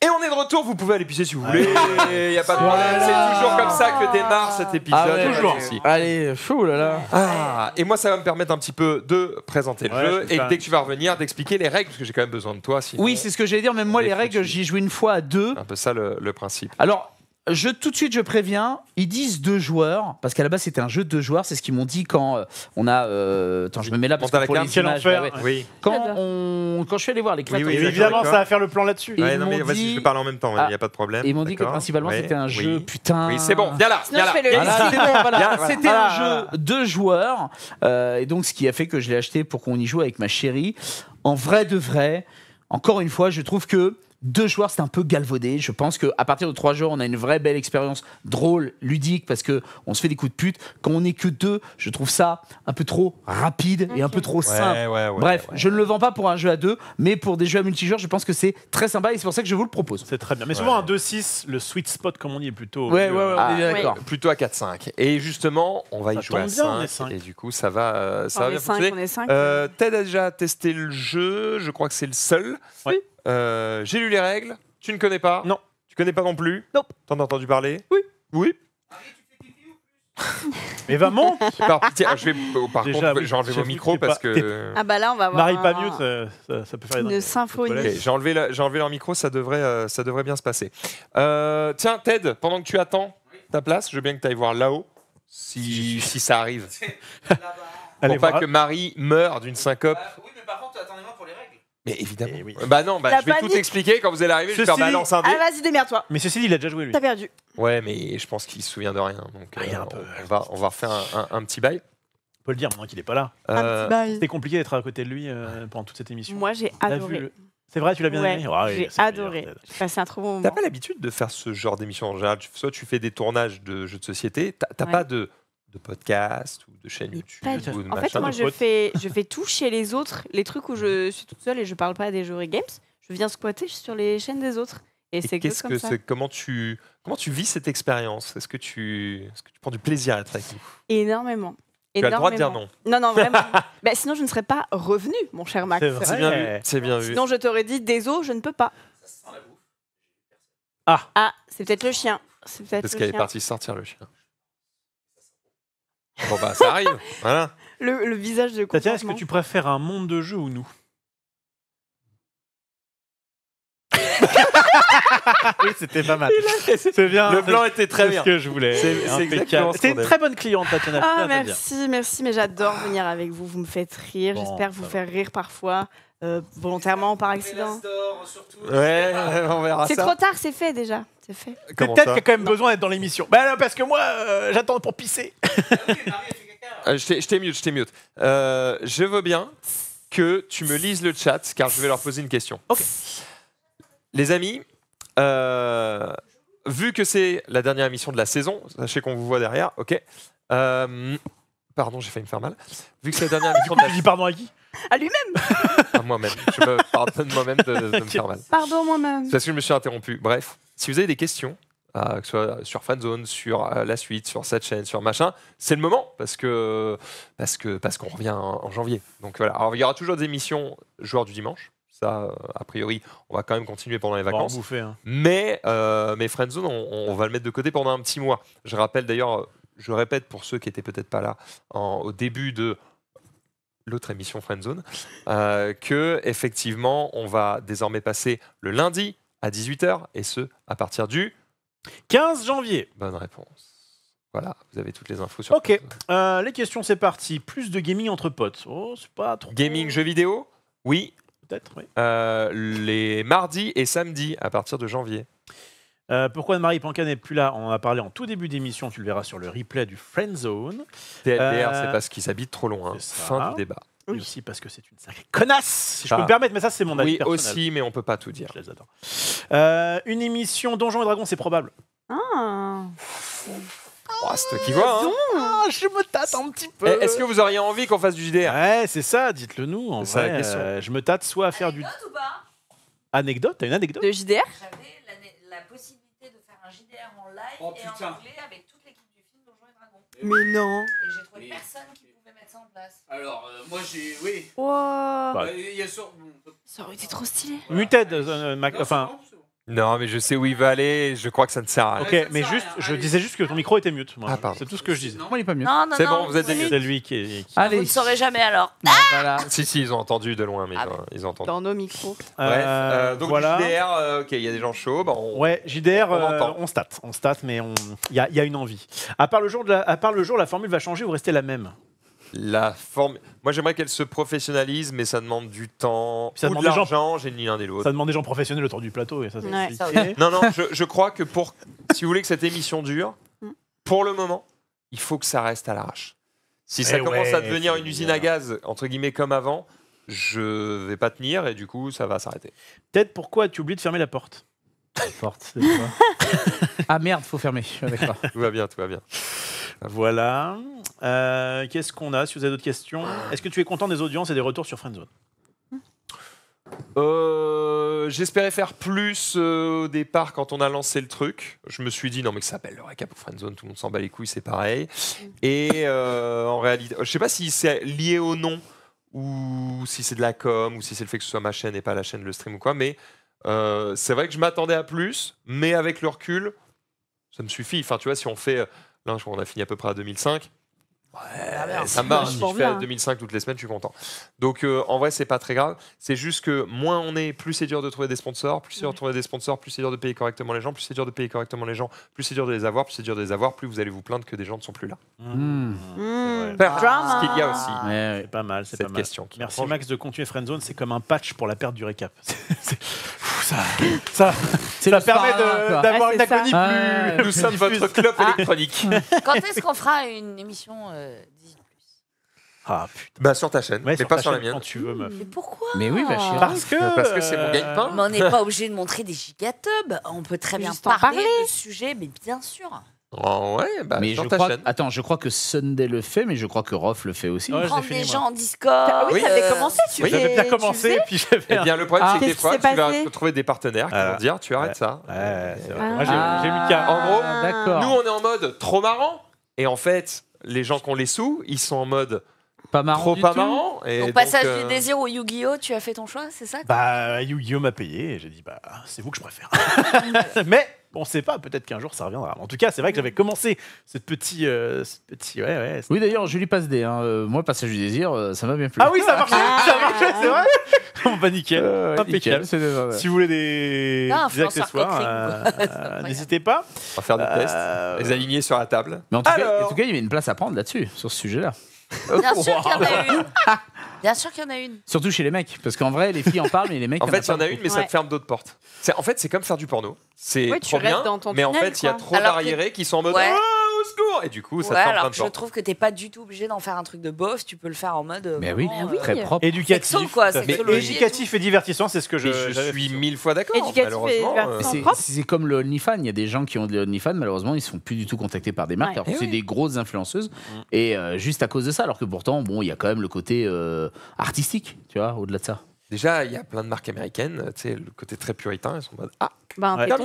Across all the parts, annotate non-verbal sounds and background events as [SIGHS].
et on est de retour, vous pouvez aller pisser si vous voulez, [LAUGHS] il n'y a pas de problème. C'est toujours comme ça que démarre cet ah épisode. Ah Allez, fou là là. Ah, et moi, ça va me permettre un petit peu de présenter le jeu et dès que tu vas revenir, d'expliquer les règles, parce que j'ai quand même besoin de toi. Oui, c'est ce que j'allais dire, même moi, les, règles, j'y joue une fois à deux. Un peu ça le principe. Alors, je, tout de suite, je préviens, ils disent deux joueurs, parce qu'à la base c'était un jeu de deux joueurs, c'est ce qu'ils m'ont dit quand euh, on a. Euh, attends, je me mets là parce que pour les images, Quand, quand je suis allé voir les créateurs, Oui, évidemment, ça va faire le plan là-dessus. vas je vais parler en même temps, il n'y ah, a pas de problème. ils m'ont dit que principalement c'était un jeu, putain. Oui, c'est bon, viens là, C'était un jeu de joueurs, euh, et donc ce qui a fait que je l'ai acheté pour qu'on y joue avec ma chérie. En vrai de vrai, encore une fois, je trouve que deux joueurs, c'est un peu galvaudé. Je pense qu'à partir de trois joueurs, on a une vraie belle expérience drôle, ludique, parce qu'on se fait des coups de pute. Quand on n'est que deux, je trouve ça un peu trop rapide et un peu trop simple. Bref, je ne le vends pas pour un jeu à deux, mais pour des jeux à multijoueurs, je pense que c'est très sympa et c'est pour ça que je vous le propose. C'est très bien. Mais souvent, un 2-6, le sweet spot, comme on dit, est plutôt, ouais, ouais, hein. ah, ouais, plutôt à 4-5. Et justement, on va y jouer à 5, 5, Et du coup, ça va, euh, ça fonctionner. est 5. Euh, Ted a déjà testé le jeu, je crois que c'est le seul. Oui. Euh, j'ai lu les règles. Tu ne connais pas Non. Tu connais pas non plus Non. T'en as entendu parler Oui. Oui. [LAUGHS] Mais va monte Par pitié, je vais, oh, par contre, j'ai enlevé mon micro parce que. Ah bah là, on va voir. Marie un- pas mute, ça, peut faire Une symphonie. j'ai enlevé, enlevé leur micro, ça devrait, euh, ça devrait bien se passer. Euh, tiens, Ted, pendant que tu attends ta place, je veux bien que tu ailles voir là-haut, si, si ça arrive. [LAUGHS] Pour Allez, pas que Marie meure d'une syncope. Bah, oui, mais par contre, attendez-moi mais évidemment. Eh oui. Bah non, bah, je vais tout expliquer quand vous allez arriver. Je vais faire un Ah, vas-y, démerde-toi. Mais ceci dit, il a déjà joué lui. T'as perdu. Ouais, mais je pense qu'il se souvient de rien. Donc, ah, euh, on, va, on va refaire un, petit bail. On peut le dire maintenant qu'il est pas là. Euh, un petit bail. C'était compliqué d'être à côté de lui euh, pendant toute cette émission. Moi, j'ai adoré. C'est vrai, tu l'as bien aimé Ouais, J'ai adoré. c'est un trop bon moment. T'as pas l'habitude de faire ce genre d'émission en général. Soit tu fais des tournages de jeux de société, t'as pas de de podcast ou de chaîne YouTube. en fait, moi, je fais, je fais tout chez les autres. Les trucs où je suis toute seule et je parle pas des jeux games, je viens squatter sur les chaînes des autres. Et, c'est qu'est-ce que ça. comment tu comment tu vis cette expérience Est-ce que tu est-ce que tu prends du plaisir à être avec nous Énormément. Tu as le droit de dire non. Non, non, vraiment. [LAUGHS] Bah, sinon, je ne serais pas revenu, mon cher Max. C'est bien, vu. bien vu. Sinon, je t'aurais dit, désolé, je ne peux pas. Ça sent la bouffe. Ah, ah c'est peut-être le chien. Parce qu'elle est partie sortir le chien. Bon, bah, ça arrive. [LAUGHS] Voilà. Le, visage de Tatiana, est-ce que tu préfères un monde de jeu ou nous [LAUGHS] oui, c'était pas mal. C'est bien. Le blanc était très bien. ce que je voulais. C'est une très bonne cliente, Tatiana. Ah, merci, merci. Mais j'adore venir avec vous. Vous me faites rire. J'espère vous faire rire parfois. Euh, volontairement ou par accident. Ouais, on verra ça. C'est trop tard, c'est fait déjà. Peut-être qu'il y a quand même besoin d'être dans l'émission. Bah, parce que moi, euh, j'attends pour pisser. [LAUGHS] Euh, je t'ai mute, je t'ai mute. Euh, je veux bien que tu me lises le chat, car je vais leur poser une question. Les amis, vu que c'est la dernière émission de la saison, sachez qu'on vous voit derrière, ok. pardon, j'ai failli me faire mal. Vu que c'est la dernière émission de la dis pardon à qui à lui-même À moi-même. Je me pardonne moi-même de me faire mal. Pardon moi-même. Parce que je me suis interrompu. Bref. Si vous avez des questions, euh, que ce soit sur Friendzone, sur euh, la suite, sur cette chaîne, sur machin, c'est le moment parce que parce que parce qu'on revient en, janvier. Donc voilà. Alors il y aura toujours des émissions joueurs du dimanche. Ça, euh, a priori, on va quand même continuer pendant les vacances. On va bouffer, hein. Mais euh, mais Friendzone, on, va le mettre de côté pendant un petit mois. Je rappelle d'ailleurs, je répète pour ceux qui étaient peut-être pas là au début de l'autre émission Friendzone, que effectivement on va désormais passer le lundi, à 18h, et ce, à partir du 15 janvier. Bonne réponse. Voilà, vous avez toutes les infos sur. Ok, euh, les questions, c'est parti. Plus de gaming entre potes. Oh, c'est pas trop. Gaming, jeux vidéo Oui. Peut-être, euh, les mardis et samedis à partir de janvier. Euh, pourquoi marie Panca n'est plus là On en a parlé en tout début d'émission, tu le verras sur le replay du Friend Zone. c'est parce qu'ils habitent trop loin. Fin du débat. Oui. Et aussi parce que c'est une sacrée connasse, si je peux ah. me permettre, mais ça c'est mon avis. Oui, aussi, mais on peut pas tout dire. Je les adore. Euh, une émission Donjons et Dragons, c'est probable. Ah. Oh, c'est qui vois, Hein. Ah, je me tâte un petit peu. Eh, est-ce que vous auriez envie qu'on fasse du JDR Ouais, c'est ça, dites-le nous. Euh, je me tâte soit à faire du. Anecdote ou pas Anecdote T'as une anecdote De JDR J'avais la, possibilité de faire un JDR en live oh, et en anglais avec toute l'équipe du film Donjons et Dragons. Mais non Et j'ai trouvé personne qui alors, euh, moi j'ai. Oui. Wow. Bah. Ça aurait été trop stylé. Muted, euh, euh, Mac- Non, enfin, Non, mais je sais où il va aller, je crois que ça ne sert à rien. ok, mais juste, je disais juste que ton micro était mute. Ah, c'est tout ce que je disais. Non, il est pas mute. C'est bon, vous êtes mute. C'est lui qui ah, Vous ne saurez jamais alors. Ah. voilà. Si, si, ils ont entendu de loin, mais ils ah, ont- entendu. Dans nos micros. donc JDR, ok, il y a des gens chauds. bah, Ouais, JDR, On on, state, mais il y, a- une envie. À part le jour, de la, à part le jour, la formule va changer ou rester la même la forme. Moi, j'aimerais qu'elle se professionnalise, mais ça demande du temps ça ou de l'argent. J'ai ni l'un ni l'autre. Ça demande des gens professionnels autour du plateau Non, non. Je, crois que pour, si vous voulez que cette émission dure, mm. pour le moment, il faut que ça reste à l'arrache. Si ça eh commence à devenir une usine à gaz entre guillemets comme avant, je vais pas tenir et du coup, ça va s'arrêter. Peut-être pourquoi as tu oublié de fermer la porte forte [LAUGHS] ah merde, faut fermer. Ah, tout va bien, tout va bien. Voilà. Euh, qu'est-ce qu'on a Si vous avez d'autres questions, est-ce que tu es content des audiences et des retours sur Friendzone euh, J'espérais faire plus euh, au départ quand on a lancé le truc. Je me suis dit non mais que ça s'appelle le récap pour friendzone, tout le monde s'en bat les couilles, c'est pareil. Et euh, en réalité, je sais pas si c'est lié au nom ou si c'est de la com ou si c'est le fait que ce soit ma chaîne et pas la chaîne le stream ou quoi, mais euh, c'est vrai que je m'attendais à plus, mais avec le recul, ça me suffit. Enfin, tu vois, si on fait. Euh, là, on a fini à peu près à 2005. Ah, ça marche, je fais 2005 toutes les semaines, je suis content. Donc euh, en vrai, c'est pas très grave. C'est juste que moins on est, plus c'est dur de trouver des sponsors, plus c'est dur de trouver des sponsors, plus c'est dur de payer correctement les gens, plus c'est dur de payer correctement les gens, plus c'est dur de les avoir, plus c'est dur de les avoir, plus vous allez vous plaindre que des gens ne sont plus là. Mmh. Mmh. Ce qu'il y a aussi. c'est pas mal, c'est cette pas mal. question. Merci Max de continuer Friendzone, c'est comme un patch pour la perte du récap. [LAUGHS] ça, ça, ça permet d'avoir une agonie plus. Ah, Nous sommes votre club ah. électronique. Quand est-ce qu'on fera une émission euh, ah putain. Bah sur ta chaîne, mais pas sur la mienne. tu veux, Mais pourquoi Mais oui, ma Parce que parce que c'est mon euh, gagne-pain. Mais on n'est pas obligé de montrer des gigatubs. On peut très bien parler, parler, du sujet, mais bien sûr. Oh ouais, bah mais sur je ta crois, chaîne. Attends, je crois que Sunday le fait, mais je crois que Rof le fait aussi. on Prendre des gens en Discord. Ah oui, ça avait euh, commencé. Tu oui, j'avais bien commencé, puis j'avais. Eh bien, le problème, ah, c'est que des fois, tu vas trouver des partenaires qui vont dire, tu arrêtes ça. Moi, j'ai ah. mis En gros, nous, on est en mode trop marrant, et en fait, les gens qui ont les sous, ils sont en mode pas Trop pas marrant. Et donc, passage du euh, désir au Yu-Gi-Oh, tu as fait ton choix, c'est ça Bah, Yu-Gi-Oh m'a payé et j'ai dit, bah, c'est vous que je préfère. [LAUGHS] Mais on ne sait pas, peut-être qu'un jour ça reviendra. En tout cas, c'est vrai que j'avais commencé cette petit. Euh, oui, d'ailleurs, Julie passe des. Hein. Euh, moi, Passage du désir, euh, ça m'a bien plu. Ah oui, ça marche, ah. ça c'est vrai Bon, [LAUGHS] bah nickel, impeccable. Si vous voulez des, accessoires, [LAUGHS] n'hésitez pas. On va faire des tests, les aligner sur la table. Mais en tout, cas, en tout cas, il y avait une place à prendre là-dessus, sur ce sujet-là. Bien sûr qu'il y en une [LAUGHS] Bien sûr qu'il y en a une. Surtout chez les mecs, parce qu'en vrai, les filles en parlent, mais les mecs. [LAUGHS] En fait, il y en a une, mais ça te ferme d'autres portes. En fait, c'est comme faire du porno. C'est trop bien, mais en fait, il y a trop d'arriérés qui sont en mode. Ah, et du coup, ça ouais, alors Je trouve que t'es pas du tout obligé d'en faire un truc de bof, tu peux le faire en mode. Euh, Mais oui, très euh, propre. Éducatif. Mais et éducatif et divertissant, c'est ce que je, suis mille fois d'accord. Euh. c'est- comme le OnlyFans. Il y a des gens qui ont de OnlyFans, malheureusement, ils sont plus du tout contactés par des marques. alors eh c'est des grosses influenceuses. Mm. Et juste à cause de ça, alors que pourtant, bon, il y a quand même le côté artistique, tu vois, au-delà de ça. Déjà, il y a plein de marques américaines, tu sais, le côté très puritain, elles sont en Ah bah, ça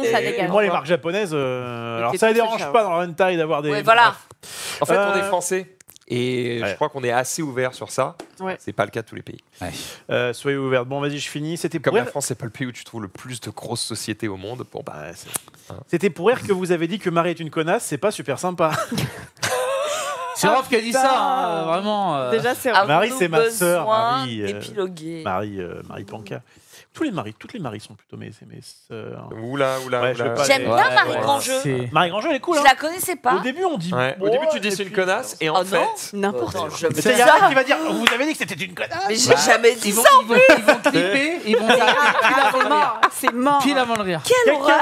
Moi, les marques japonaises, euh, alors ça ne dérange pas dans la taille d'avoir des. voilà. En fait, on est euh, français. Et je crois qu'on est assez ouvert sur ça. C'est pas le cas de tous les pays. Euh, soyez ouverts. Bon, vas-y, je finis. C'était comme la France, c'est pas le pays où tu trouves le plus de grosses sociétés au monde. Pour bah, C'était pour rire que vous avez dit que Marie est une connasse. C'est pas super sympa. [LAUGHS] C'est Rolf qui a dit ça, hein, ah, vraiment. Euh. Déjà, c'est Marie, c'est ma soeur euh, Marie, euh, Marie, Marie Panca. Tous les maris, toutes les maris sont plutôt mes mes sœurs Oula, oula, Ouais, J'aime bien Marie ouais. Marie Grangeux, elle est cool. Je hein. la connaissais Au début, on dit. Au oh, début, tu dis c'est une connasse, euh, et en oh, fait. N'importe oh, quoi. C'est ça qui va dire Vous avez dit que c'était une connasse Mais j'ai jamais dit ça. ils vont, ils clipper, ils vont C'est mort, c'est mort. pile avant le rire. Quelle horreur,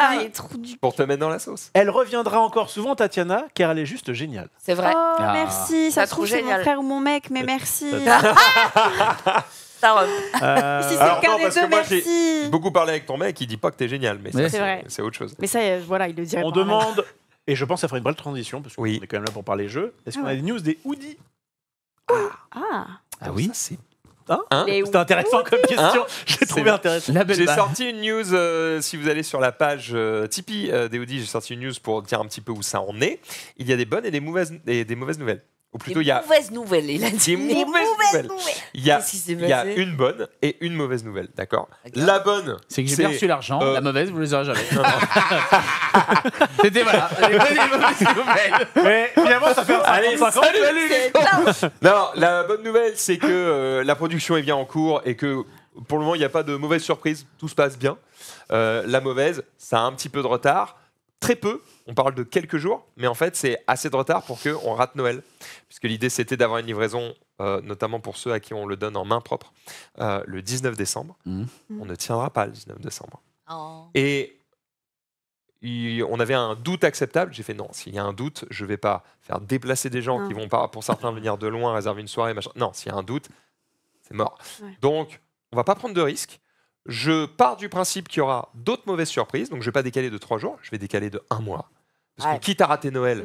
Pour te mettre dans la sauce. Elle reviendra encore souvent, Tatiana, car elle est juste géniale. C'est vrai. Ah. merci, ça, se trouve, c'est mon frère ou mon mec, mais merci. [LAUGHS] [LAUGHS] Euh, [LAUGHS] si c'est des deux, merci. j'ai beaucoup parlé avec ton mec, il dit pas que t'es génial, mais, c'est autre chose. Mais ça, euh, voilà, il le dirait. On demande, et je pense ça ferait une belle transition, parce qu'on Oui. est quand même là pour parler jeu. Est-ce qu'on ah a des news des hoodies ah. Ah. ah, ah oui c'est hein hein C'était intéressant comme question. Hein j'ai trouvé intéressant. J'ai sorti une news, euh, si vous allez sur la page Tipeee des Hoodies, j'ai sorti une news pour dire un petit peu où ça en est. Il y a des bonnes et des mauvaises, et des mauvaises nouvelles. Ou plutôt, il y a. Mauvaise nouvelle, il a dit. Des mauvaises, Il y a, y a une bonne et une mauvaise nouvelle, d'accord La bonne. C'est que j'ai bien reçu l'argent, euh, la mauvaise, vous les aurez jamais. [LAUGHS] C'était voilà, et ça fait Allez, Non, la bonne nouvelle, c'est que euh, la production est bien en cours et que pour le moment, il n'y a pas de mauvaise surprise, tout se passe bien. Euh, la mauvaise, ça a un petit peu de retard, très peu, on parle de quelques jours, mais en fait, c'est assez de retard pour qu'on rate Noël. Puisque l'idée, c'était d'avoir une livraison, euh, notamment pour ceux à qui on le donne en main propre, euh, le 19 décembre. Mmh. Mmh. On ne tiendra pas le 19 décembre. Oh. Et on avait un doute acceptable. J'ai fait non, s'il y a un doute, je ne vais pas faire déplacer des gens qui vont pas, pour certains, venir de loin, réserver une soirée, machin. Non, s'il y a un doute, c'est mort. Donc, on va pas prendre de risques. Je pars du principe qu'il y aura d'autres mauvaises surprises, donc je ne vais pas décaler de trois jours, je vais décaler de un mois. Parce que quitte à rater Noël,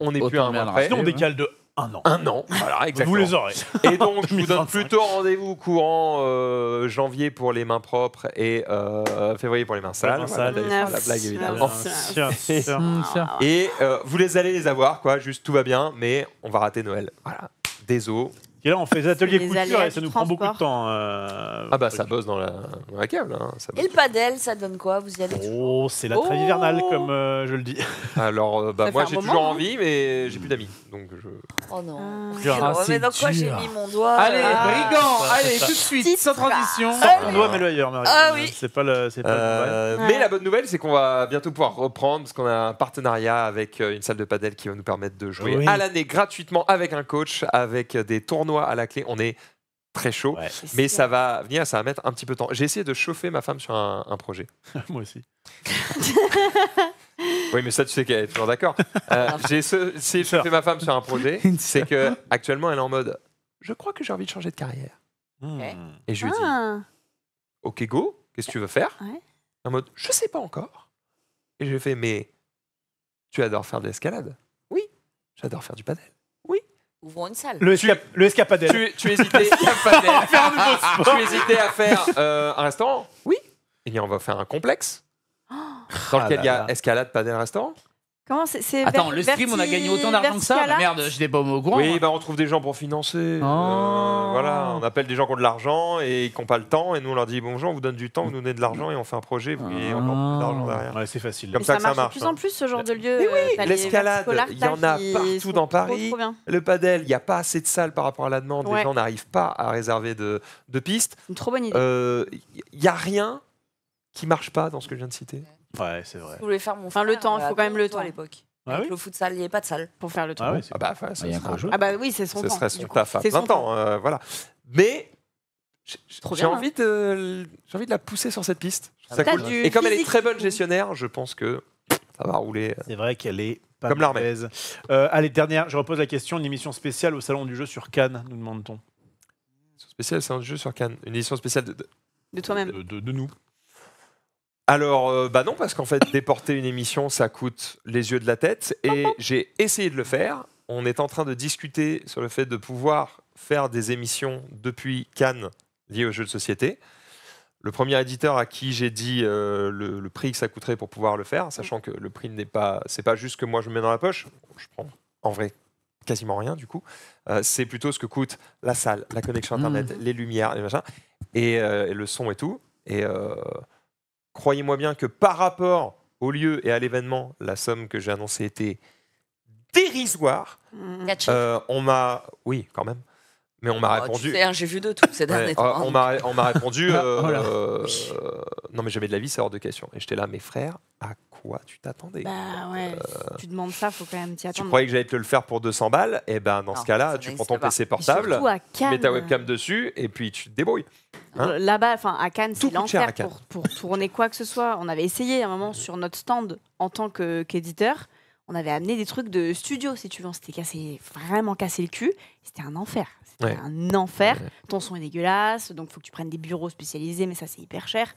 on n'est plus un mois près. Sinon, on décale de un an. Un an, voilà, exactement. Vous les aurez. Et donc, je vous donne [LAUGHS] plutôt rendez-vous courant euh, janvier pour les mains propres et euh, février pour les mains sales. la blague, évidemment. et euh, vous les allez les avoir, quoi. Juste, tout va bien, mais on va rater Noël. Voilà. Désolé. Et là, on fait des ateliers couture et ça nous prend beaucoup de temps. Euh, ah bah ça bosse dans la, cave hein, Et le padel, ça donne quoi Vous y allez Oh, c'est la trêve hivernale, oh comme euh, je le dis. [LAUGHS] Alors euh, bah, moi j'ai toujours hein. envie mais j'ai plus d'amis donc je. Oh non. Ah, ah, mais dans quoi j'ai mis mon doigt Allez, ah. brigand, allez, tout de suite, sans transition. sans doigt, le ailleurs, Marie. Ah oui. C'est pas le. Mais la bonne nouvelle, c'est qu'on va bientôt pouvoir reprendre parce qu'on a un partenariat avec une salle de padel qui va nous permettre de jouer à l'année gratuitement avec un coach, avec des tournois à la clé. On est très chaud, mais ça va venir, ça va mettre un petit peu de temps. J'ai essayé de chauffer ma femme sur un, projet. [LAUGHS] Moi aussi. [LAUGHS] oui, mais ça, tu sais qu'elle est toujours d'accord. [LAUGHS] Euh, j'ai essayé de chauffer ma femme sur un projet. C'est que actuellement, elle est en mode Je crois que j'ai envie de changer de carrière. Hmm. Et je lui dis ah. Ok, go, qu'est-ce que tu veux faire En mode Je sais pas encore. Et je lui fais Mais tu adores faire de l'escalade Oui, j'adore faire du padel. Ouvrons une salle. Le, Escapadel. Tu, tu hésitais, [LAUGHS] tu à faire euh, un restaurant Oui. Et eh on va faire un complexe. [GASPS] Dans lequel ah il y a escalade, padel, restaurant c'est Attends, le stream, on a gagné autant d'argent que ça bah Merde, je au Oui, bah, on trouve des gens pour financer. Euh, oh. voilà, on appelle des gens qui ont de l'argent et qui n'ont pas le temps. Et nous, on leur dit bonjour, on vous donne du temps, vous nous donnez de l'argent et on fait un projet. Vous on encore plus d'argent derrière. c'est facile. Comme ça, ça, marche. De plus en hein. plus, ce genre de lieu. Euh, l'escalade, il y en a partout dans Paris. le padel, il n'y a pas assez de salles par rapport à la demande. Les gens n'arrivent pas à réserver de, pistes. Une trop bonne idée. Il euh, y n'y a rien qui marche pas dans ce que je viens de citer. Ouais, c'est faire mon. Enfin, le temps, il euh, faut quand même le temps à l'époque. Ah le futsal, il n'y avait pas de salle pour faire le tour. Ah, bah ah, bah, ça ah bah, oui, c'est son ce temps. serait son taf à plein temps. Euh, voilà. Mais j'ai envie, de, envie de la pousser sur cette piste. Et comme elle est très bonne gestionnaire, je pense que ça va rouler. Euh, c'est vrai qu'elle est pas comme l'armée. allez, dernière, je repose la question. Une émission spéciale au Salon du Jeu sur Cannes, nous demande-t-on. Spéciale, c'est un jeu sur Cannes. Une édition spéciale de, toi-même. de, nous alors, euh, bah non, parce qu'en fait, déporter une émission, ça coûte les yeux de la tête. Et j'ai essayé de le faire. On est en train de discuter sur le fait de pouvoir faire des émissions depuis Cannes liées aux jeux de société. Le premier éditeur à qui j'ai dit euh, le, prix que ça coûterait pour pouvoir le faire, sachant que le prix n'est pas, c'est pas juste que moi je me mets dans la poche. Je prends en vrai quasiment rien du coup. Euh, c'est plutôt ce que coûte la salle, la connexion hmm. internet, les lumières, les machins, et, le son et tout. Et croyez-moi bien que par rapport au lieu et à l'événement, la somme que j'ai annoncée était dérisoire. Mm. Euh, on m'a, oui, quand même. Mais on m'a oh, répondu. Tu hein, j'ai vu de tout ces derniers ah, temps. On m'a, on m'a répondu. Ah, euh, euh, non, mais jamais de la vie, c'est hors de question. Et j'étais là, mes frères, à quoi tu t'attendais Bah ouais, euh, tu demandes ça, faut quand même t'y attendre. Tu croyais que j'allais te le faire pour 200 balles Et eh ben dans ce cas-là, tu prends ton PC portable, mets ta webcam dessus et puis tu te débrouilles. Hein. Là-bas, enfin à Cannes, c'est l'enfer pour, tourner quoi que ce soit. On avait essayé à un moment sur notre stand en tant qu'éditeur. on avait amené des trucs de studio, si tu veux. On s'était cassé, vraiment cassé le cul. C'était un enfer un enfer. Ton son est dégueulasse, donc il faut que tu prennes des bureaux spécialisés, mais ça c'est hyper cher.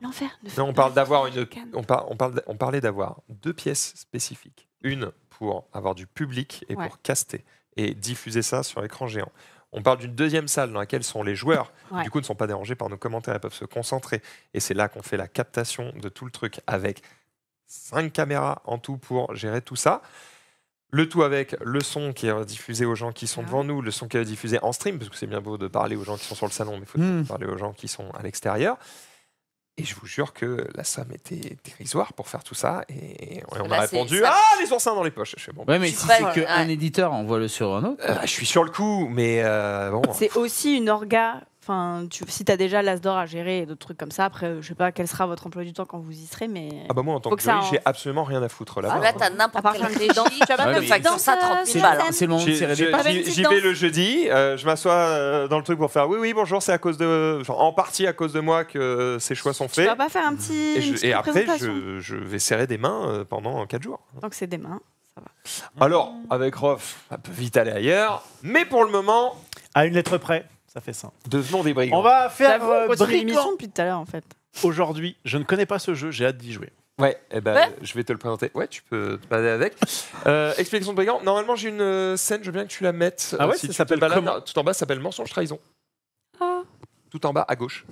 Hmm. L'enfer. on parle d'avoir On, parle, on parlait d'avoir deux pièces spécifiques. Une pour avoir du public et pour caster et diffuser ça sur l'écran géant. On parle d'une deuxième salle dans laquelle sont les joueurs, du coup ne sont pas dérangés par nos commentaires, ils peuvent se concentrer. Et c'est là qu'on fait la captation de tout le truc avec cinq caméras en tout pour gérer tout ça. Le tout avec le son qui est diffusé aux gens qui sont ah devant nous, le son qui est diffusé en stream, parce que c'est bien beau de parler aux gens qui sont sur le salon, mais il faut hmm. parler aux gens qui sont à l'extérieur. Et je vous jure que la somme était dérisoire pour faire tout ça. Et, on a répondu Ah, les oursins dans les poches. Je fais, bon, bah, mais si c'est qu'un éditeur envoie le sur un autre. Euh, je suis sur le coup, mais euh, bon. C'est aussi une orga Enfin, si tu as déjà l'as d'or à gérer et d'autres trucs comme ça, après, je sais pas quel sera votre emploi du temps quand vous y serez, mais. Ah bah moi, en tant que jury, j'ai absolument rien à foutre là-bas. Ah, là, bah t'as n'importe quel dents. Tu vas pas faire ça 30 000 euh, balles. Hein. C'est J'y vais le jeudi, euh, je m'assois euh, dans le truc pour faire oui, oui, bonjour, c'est à cause de. en partie à cause de moi que ces choix sont faits. Tu vas pas faire un petit. Et, après, je, vais serrer des mains pendant 4 jours. Donc c'est des mains. ça va. Alors, avec Rof, on peut vite aller ailleurs. Mais pour le moment. À une lettre près. Ça fait ça. Devenons des brigands. On va faire euh, depuis tout à l'heure en fait. Aujourd'hui, je ne connais pas ce jeu, j'ai hâte d'y jouer. Ouais, et eh ben, je vais te le présenter. Ouais, tu peux te avec. Euh, explication de brigand. Normalement, j'ai une euh, scène, je veux bien que tu la mettes. Ah euh, ouais, ça s'appelle Tout en bas, ça s'appelle mensonge trahison. Ah. Tout en bas à gauche.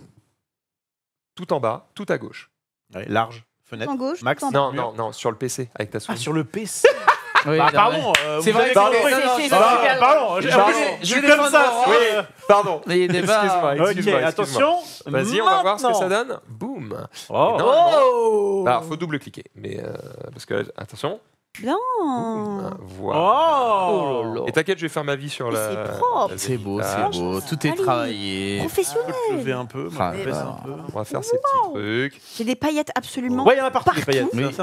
Tout en bas, tout à gauche. Allez, large. Fenêtre. gauche. Max. non, non, non, sur le PC avec ta ah, souris. sur le PC pardon, c'est Pardon, pardon, comme ça. pardon. [LAUGHS] Mais il Excuse-moi. attention. Vas-y, on va voir ce que ça donne. Boum. Oh. Bah, faut double cliquer, mais euh, parce que attention. Blanc bah, oh. Oh Et t'inquiète, je vais faire ma vie sur la. c'est propre. C'est beau, ah. c'est beau. Tout est travaillé. Professionnel un peu, On va faire ces petits trucs. J'ai des paillettes absolument. il y a partout,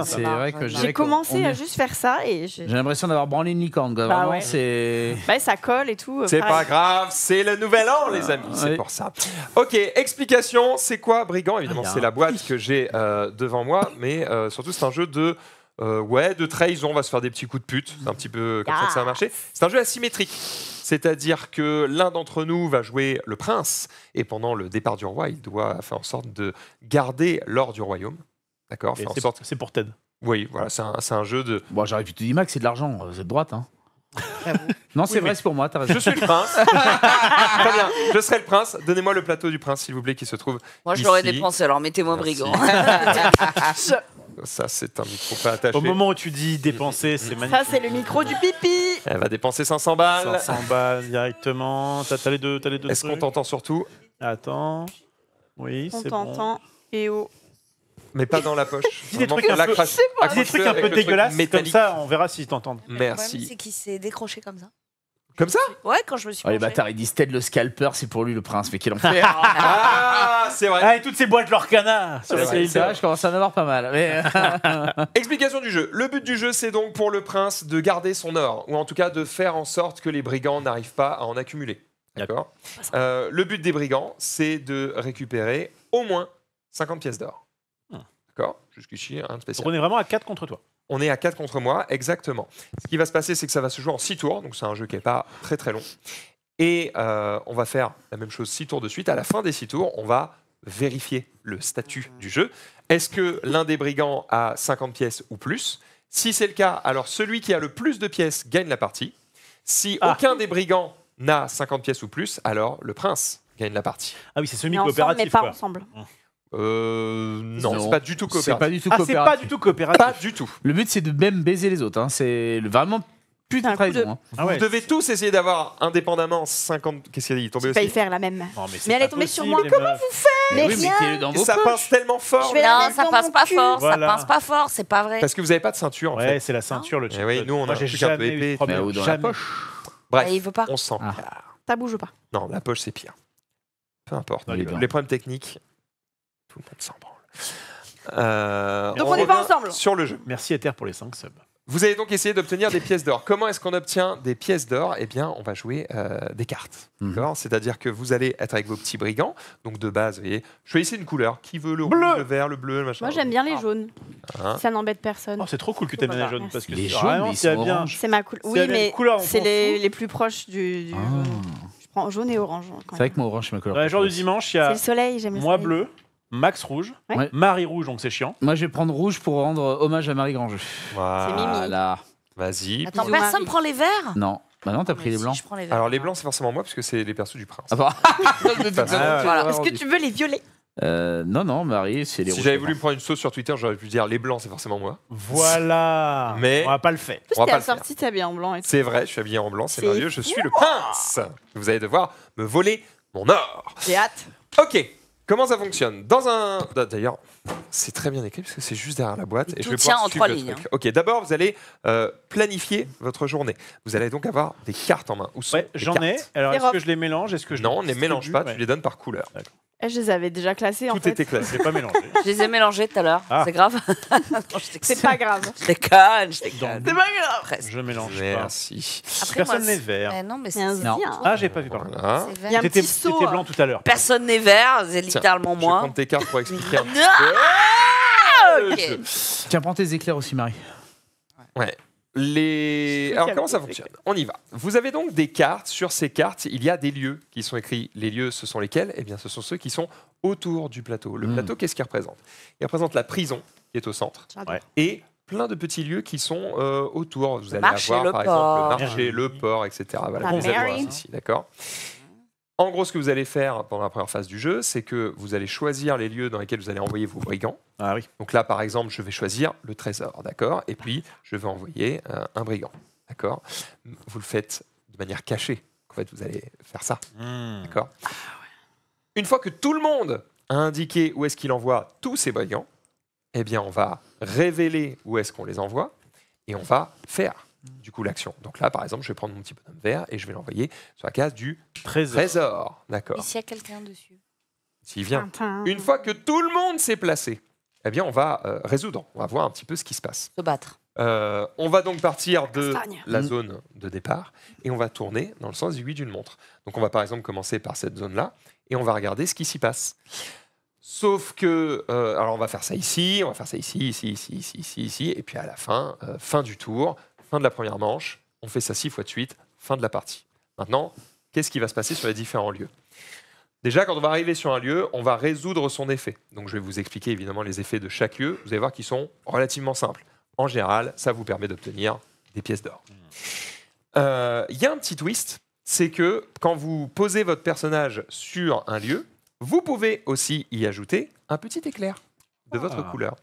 c'est J'ai commencé à juste faire ça et J'ai l'impression d'avoir branlé une licorne. Bah Vraiment, c'est. bah, ça colle et tout. Euh, c'est bah pas grave, c'est le nouvel an, les amis, c'est pour ça. Ok, explication, c'est quoi Brigand Évidemment, ah, c'est la boîte que j'ai euh, devant moi, mais euh, surtout, c'est un jeu de euh, ouais, de trahison, on va se faire des petits coups de pute. C'est un petit peu comme ça que ça ah. C'est un jeu asymétrique. C'est-à-dire que l'un d'entre nous va jouer le prince, et pendant le départ du roi, il doit faire en sorte de garder l'or du royaume. D'accord C'est pour Ted. Oui, voilà, c'est un, jeu de. Moi, j'arrive tu te dis Max, c'est de l'argent, vous euh, êtes droite, hein. non, c'est vrai, c'est pour moi, Je suis le prince. [LAUGHS] je serai le prince. Donnez-moi le plateau du prince, s'il vous plaît, qui se trouve. Moi, je l'aurais dépensé, alors mettez-moi brigand. [LAUGHS] Ça, c'est un micro pas attaché. Au moment où tu dis dépenser, c'est magnifique. Ça, c'est le micro du pipi. Elle va dépenser 500 balles. 500 balles directement. T'as les deux, T'as les Est-ce qu'on t'entend surtout Attends. Oui, c'est bon. On t'entend. Et oh. Mais pas dans la poche. [LAUGHS] Dis des, trucs un, peu, ah, des trucs un peu dégueulasses, comme ça on verra s'ils t'entendent. Merci. C'est qu'il s'est décroché comme ça. Comme ça Ouais, quand je me suis. Oh, les bâtards, ils disent Ted le scalper, c'est pour lui le prince, mais [LAUGHS] en fait Ah, c'est vrai. Ah, et toutes ces boîtes leur canard C'est vrai, je commence à en avoir pas mal. [LAUGHS] Explication du jeu. Le but du jeu, c'est donc pour le prince de garder son or, ou en tout cas de faire en sorte que les brigands n'arrivent pas à en accumuler. D'accord euh, Le but des brigands, c'est de récupérer au moins 50 pièces d'or. Ah. D'accord Jusqu'ici, rien de spécial. on est vraiment à 4 contre toi. On est à 4 contre moi, exactement. Ce qui va se passer, c'est que ça va se jouer en 6 tours, donc c'est un jeu qui n'est pas très très long. Et euh, on va faire la même chose 6 tours de suite. À la fin des 6 tours, on va vérifier le statut du jeu. Est-ce que l'un des brigands a 50 pièces ou plus Si c'est le cas, alors celui qui a le plus de pièces gagne la partie. Si ah. aucun des brigands n'a 50 pièces ou plus, alors le prince gagne la partie. Ah oui, c'est semi-coopératif. Mais, ensemble. Mmh. Euh, non, c'est pas du tout coopératif. pas du tout Ah, c'est pas du tout coopératif. Pas du tout. Le but, c'est de même baiser les autres. Hein. C'est vraiment putain de hein. Vous ah devez tous essayer d'avoir indépendamment 50. Qu'est-ce qu'il y a dit Tombé aussi. y faire la même. mais elle est tombée sur moi. Comment vous faites mais Ça pince tellement fort Non, ça pince passe pas fort, ça pince pas fort, c'est pas vrai. parce que vous avez pas de ceinture en Ouais, c'est la ceinture, le eh truc oui, nous, on a Moi, un peu dans la poche. Bref, ah, on sent. ta ah. Ça bouge pas. Non, la poche c'est pire. Peu importe. Les problèmes techniques, euh, donc on, n'est pas ensemble. Sur le jeu. Merci Ether pour les 5 subs. Vous allez donc essayer d'obtenir des pièces d'or. Comment est-ce qu'on obtient des pièces d'or Eh bien, on va jouer euh, des cartes. Mhm. C'est-à-dire que vous allez être avec vos petits brigands. Donc, de base, vous voyez, je une couleur. Qui veut le rouge, le vert, le bleu, le machin Moi, j'aime bien les ah. jaunes. Hein Ça n'embête personne. Oh, c'est trop cool que tu aimes les jaunes. Parce que les jaunes, c'est bien. C'est ma couleur. Oui, mais c'est les, les, plus proches du, ah. Je prends jaune et orange. C'est avec que moi, orange, c'est ma couleur. le jour du dimanche, il y a. le soleil, j'aime Moi, bleu. Max Rouge, Marie Rouge, donc c'est chiant. Moi, je vais prendre rouge pour rendre hommage à Marie Grange Voilà. Vas-y. Attends, personne prend les verts Non. Bah non, t'as pris les blancs. Alors les blancs, c'est forcément moi parce que c'est les persos du prince. Ah [LAUGHS] Est-ce que tu veux les violets Euh, non, non, Marie, c'est les rouges. Si j'avais voulu prendre une sauce sur Twitter, j'aurais pu dire les blancs, c'est forcément moi. Voilà. Mais- On va pas le faire. Tu t'es pas t'es en blanc C'est vrai, je suis habillé en blanc, c'est C'est merveilleux, je suis le prince. Vous allez devoir me voler mon or. J'ai hâte. Ok, Comment ça fonctionne Dans un. Bah, d'ailleurs, c'est très bien écrit parce que c'est juste derrière la boîte. Et, tout je tient en trois lignes. Ok, d'abord, vous allez euh, planifier votre journée. Vous allez donc avoir des cartes en main. ou j'en ai. Alors, est-ce que je les mélange ce que je Non, on ne les mélange pas, tu les donnes par couleur. Eh, je les avais déjà classés en Tout était classé, pas mélangé. [LAUGHS] Je les ai mélangés tout à l'heure. Ah. C'est grave [LAUGHS] C'est pas grave. Je déconne, je déconne. C'est pas grave. Je mélange pas. Merci. Personne n'est vert. Eh, non, mais c'est Non. Ah, j'ai pas vu, par là. C'est blanc tout à l'heure. Personne n'est vert, c'est littéralement littéralement Je moi. prends tes cartes pour expliquer un [LAUGHS] petit peu. Ah, Tiens, prends tes éclairs aussi, Marie. Ouais. Alors comment ça fonctionne On y va. Vous avez donc des cartes. Sur ces cartes, il y a des lieux qui sont écrits. Les lieux, ce sont lesquels Eh bien, ce sont ceux qui sont autour du plateau. Le hmm. plateau, qu'est-ce qu'il représente Il représente la prison qui est au centre et plein de petits lieux qui sont euh, autour. Vous allez par exemple, le marché, le port, etc. Voilà, vous d'accord en gros, ce que vous allez faire pendant la première phase du jeu, c'est que vous allez choisir les lieux dans lesquels vous allez envoyer vos brigands. Ah Donc là, par exemple, je vais choisir le trésor, d'accord Et puis, je vais envoyer euh, un brigand, d'accord Vous le faites de manière cachée. En fait, vous allez faire ça, hmm. d'accord Une fois que tout le monde a indiqué où est-ce qu'il envoie tous ses brigands, eh bien, on va révéler où est-ce qu'on les envoie et on va faire Mm. du coup l'action. Donc là, par exemple, je vais prendre mon petit bonhomme vert et je vais l'envoyer sur la case du trésor. trésor. D'accord. Et s'il y a quelqu'un dessus S'il vient. Une fois que tout le monde s'est placé, eh bien, on va euh, résoudre. On va voir un petit peu ce qui se passe. Se battre. Euh, on va donc partir de la mm. zone de départ et on va tourner dans le sens du 8 d'une montre. Donc on va par exemple commencer par cette zone-là et on va regarder ce qui s'y passe. Sauf que, euh, alors on va faire ça ici, on va faire ça ici, ici, ici, ici, ici, ici, et puis à la fin, fin du tour, fin de la première manche, on fait ça six fois de suite, fin de la partie. Maintenant, qu'est-ce qui va se passer sur les différents lieux Déjà, quand on va arriver sur un lieu, on va résoudre son effet. Donc je vais vous expliquer évidemment les effets de chaque lieu. Vous allez voir qu'ils sont relativement simples. En général, ça vous permet d'obtenir des pièces d'or. Euh, il y a un petit twist, c'est que quand vous posez votre personnage sur un lieu, vous pouvez aussi y ajouter un petit éclair de votre ah. couleur.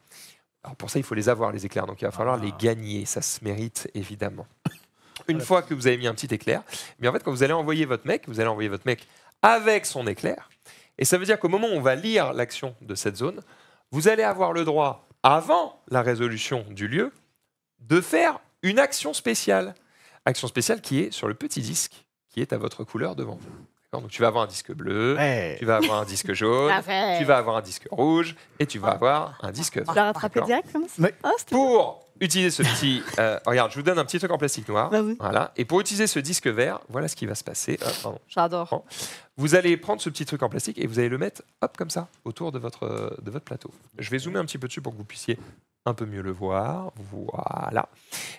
Alors pour ça, il faut les avoir, les éclairs. Donc il va falloir les ah. gagner. Ça se mérite, évidemment. [LAUGHS] Une fois que vous avez mis un petit éclair, mais en fait, quand vous allez envoyer votre mec, vous allez envoyer votre mec avec son éclair. Et ça veut dire qu'au moment où on va lire l'action de cette zone, vous allez avoir le droit, avant la résolution du lieu, de faire une action spéciale. Action spéciale qui est sur le petit disque qui est à votre couleur devant vous. Donc tu vas avoir un disque bleu, tu vas avoir un disque [LAUGHS] jaune, tu vas avoir un disque rouge et tu vas ah. avoir un disque vert. Tu comme ça ah, Pour utiliser ce petit... [LAUGHS] Euh, regarde, je vous donne un petit truc en plastique noir. Voilà. Et pour utiliser ce disque vert, voilà ce qui va se passer. Ah, J'adore. Vous allez prendre ce petit truc en plastique et vous allez le mettre, hop, comme ça, autour de votre, de votre plateau. Je vais zoomer un petit peu dessus pour que vous puissiez un peu mieux le voir. Voilà.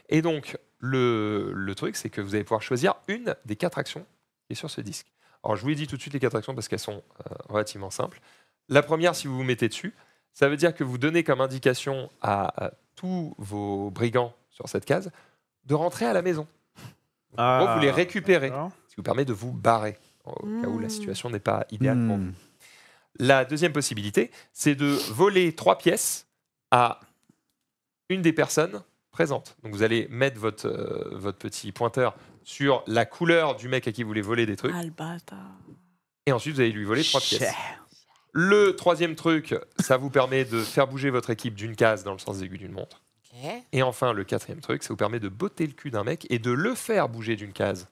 Et donc, le, le truc, c'est que vous allez pouvoir choisir une des quatre actions qui est sur ce disque. Alors, je vous ai dit tout de suite les quatre actions parce qu'elles sont euh, relativement simples. La première, si vous vous mettez dessus, ça veut dire que vous donnez comme indication à, tous vos brigands sur cette case de rentrer à la maison. vous les ah, récupérez, ce qui vous permet de vous barrer au cas où la hmm. situation n'est pas idéale pour hmm. vous. La deuxième possibilité, c'est de voler trois pièces à une des personnes présentes. Donc vous allez mettre votre, euh, votre petit pointeur sur la couleur du mec à qui vous voulez voler des trucs. Et ensuite, vous allez lui voler trois pièces. Le troisième truc, ça vous permet de faire bouger votre équipe d'une case dans le sens aigu d'une montre. Et enfin, le quatrième truc, ça vous permet de botter le cul d'un mec et de le faire bouger d'une case